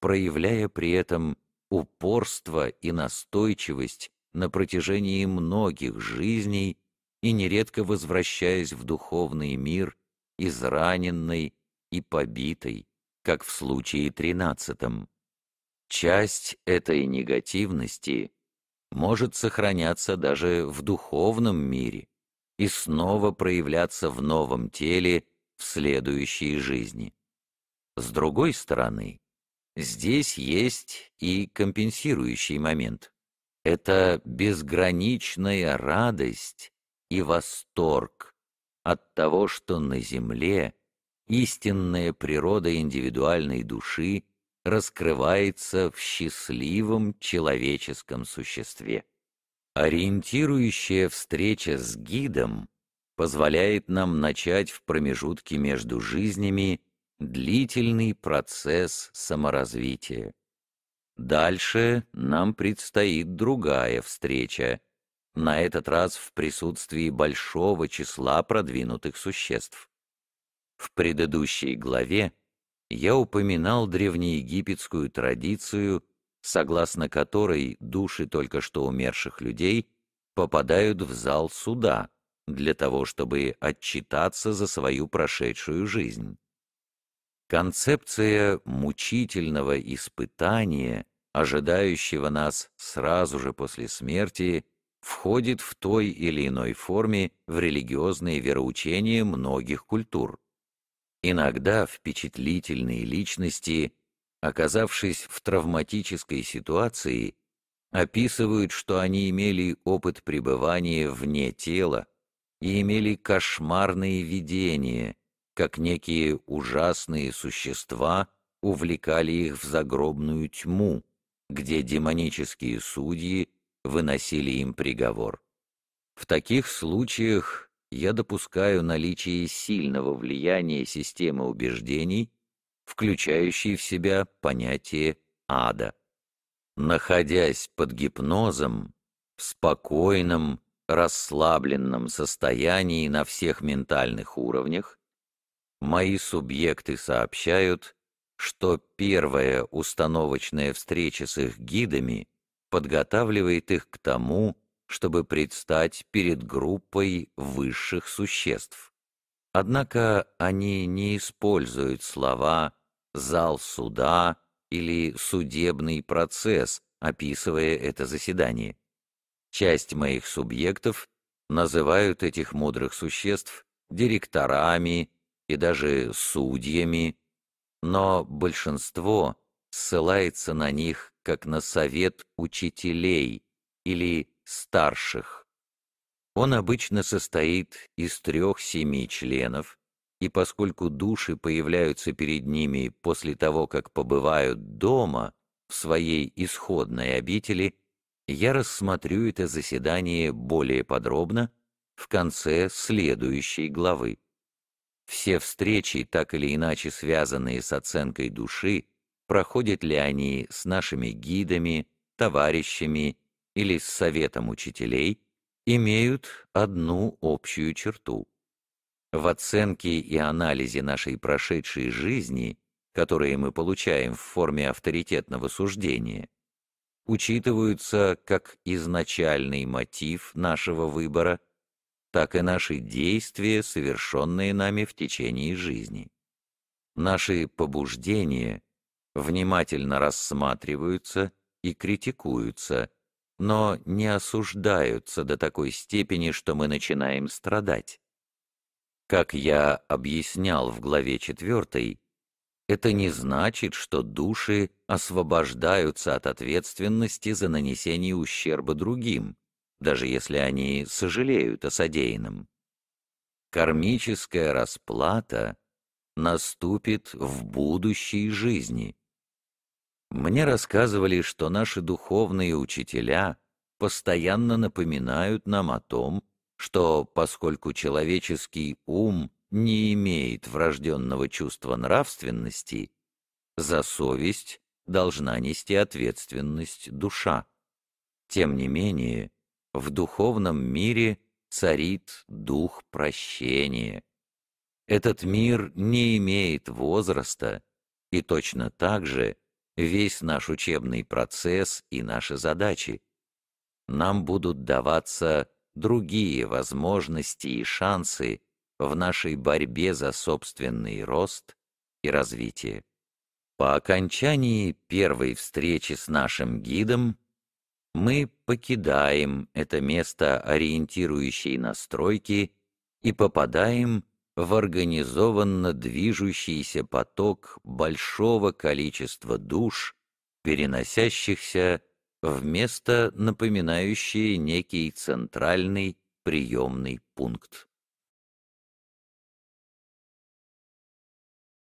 проявляя при этом упорство и настойчивость на протяжении многих жизней и нередко возвращаясь в духовный мир израненной и побитой как в случае тринадцатом. Часть этой негативности может сохраняться даже в духовном мире и снова проявляться в новом теле в следующей жизни. С другой стороны, здесь есть и компенсирующий момент. Это безграничная радость и восторг от того, что на земле истинная природа индивидуальной души раскрывается в счастливом человеческом существе. Ориентирующая встреча с гидом позволяет нам начать в промежутке между жизнями длительный процесс саморазвития. Дальше нам предстоит другая встреча, на этот раз в присутствии большого числа продвинутых существ. В предыдущей главе я упоминал древнеегипетскую традицию, согласно которой души только что умерших людей попадают в зал суда для того, чтобы отчитаться за свою прошедшую жизнь. Концепция мучительного испытания, ожидающего нас сразу же после смерти, входит в той или иной форме в религиозные вероучения многих культур. Иногда впечатлительные личности, оказавшись в травматической ситуации, описывают, что они имели опыт пребывания вне тела и имели кошмарные видения, как некие ужасные существа увлекали их в загробную тьму, где демонические судьи выносили им приговор. В таких случаях я допускаю наличие сильного влияния системы убеждений, включающей в себя понятие ада. Находясь под гипнозом, в спокойном, расслабленном состоянии на всех ментальных уровнях, мои субъекты сообщают, что первая установочная встреча с их гидами подготавливает их к тому, чтобы предстать перед группой высших существ. Однако они не используют слова «зал суда» или «судебный процесс», описывая это заседание. Часть моих субъектов называют этих мудрых существ директорами и даже судьями, но большинство ссылается на них как на совет учителей или старших. Он обычно состоит из трех-семи членов, и поскольку души появляются перед ними после того, как побывают дома, в своей исходной обители, я рассмотрю это заседание более подробно в конце следующей главы. Все встречи, так или иначе связанные с оценкой души, проходят ли они с нашими гидами, товарищами или с советом учителей имеют одну общую черту. В оценке и анализе нашей прошедшей жизни, которые мы получаем в форме авторитетного суждения, учитываются как изначальный мотив нашего выбора, так и наши действия, совершенные нами в течение жизни. Наши побуждения внимательно рассматриваются и критикуются – но не осуждаются до такой степени, что мы начинаем страдать. Как я объяснял в главе 4, это не значит, что души освобождаются от ответственности за нанесение ущерба другим, даже если они сожалеют о содеянном. Кармическая расплата наступит в будущей жизни, мне рассказывали, что наши духовные учителя постоянно напоминают нам о том, что поскольку человеческий ум не имеет врожденного чувства нравственности, за совесть должна нести ответственность душа. Тем не менее, в духовном мире царит дух прощения. Этот мир не имеет возраста, и точно так же весь наш учебный процесс и наши задачи, нам будут даваться другие возможности и шансы в нашей борьбе за собственный рост и развитие. По окончании первой встречи с нашим гидом мы покидаем это место ориентирующей настройки и попадаем в организованно движущийся поток большого количества душ, переносящихся в место, напоминающее некий центральный приемный пункт.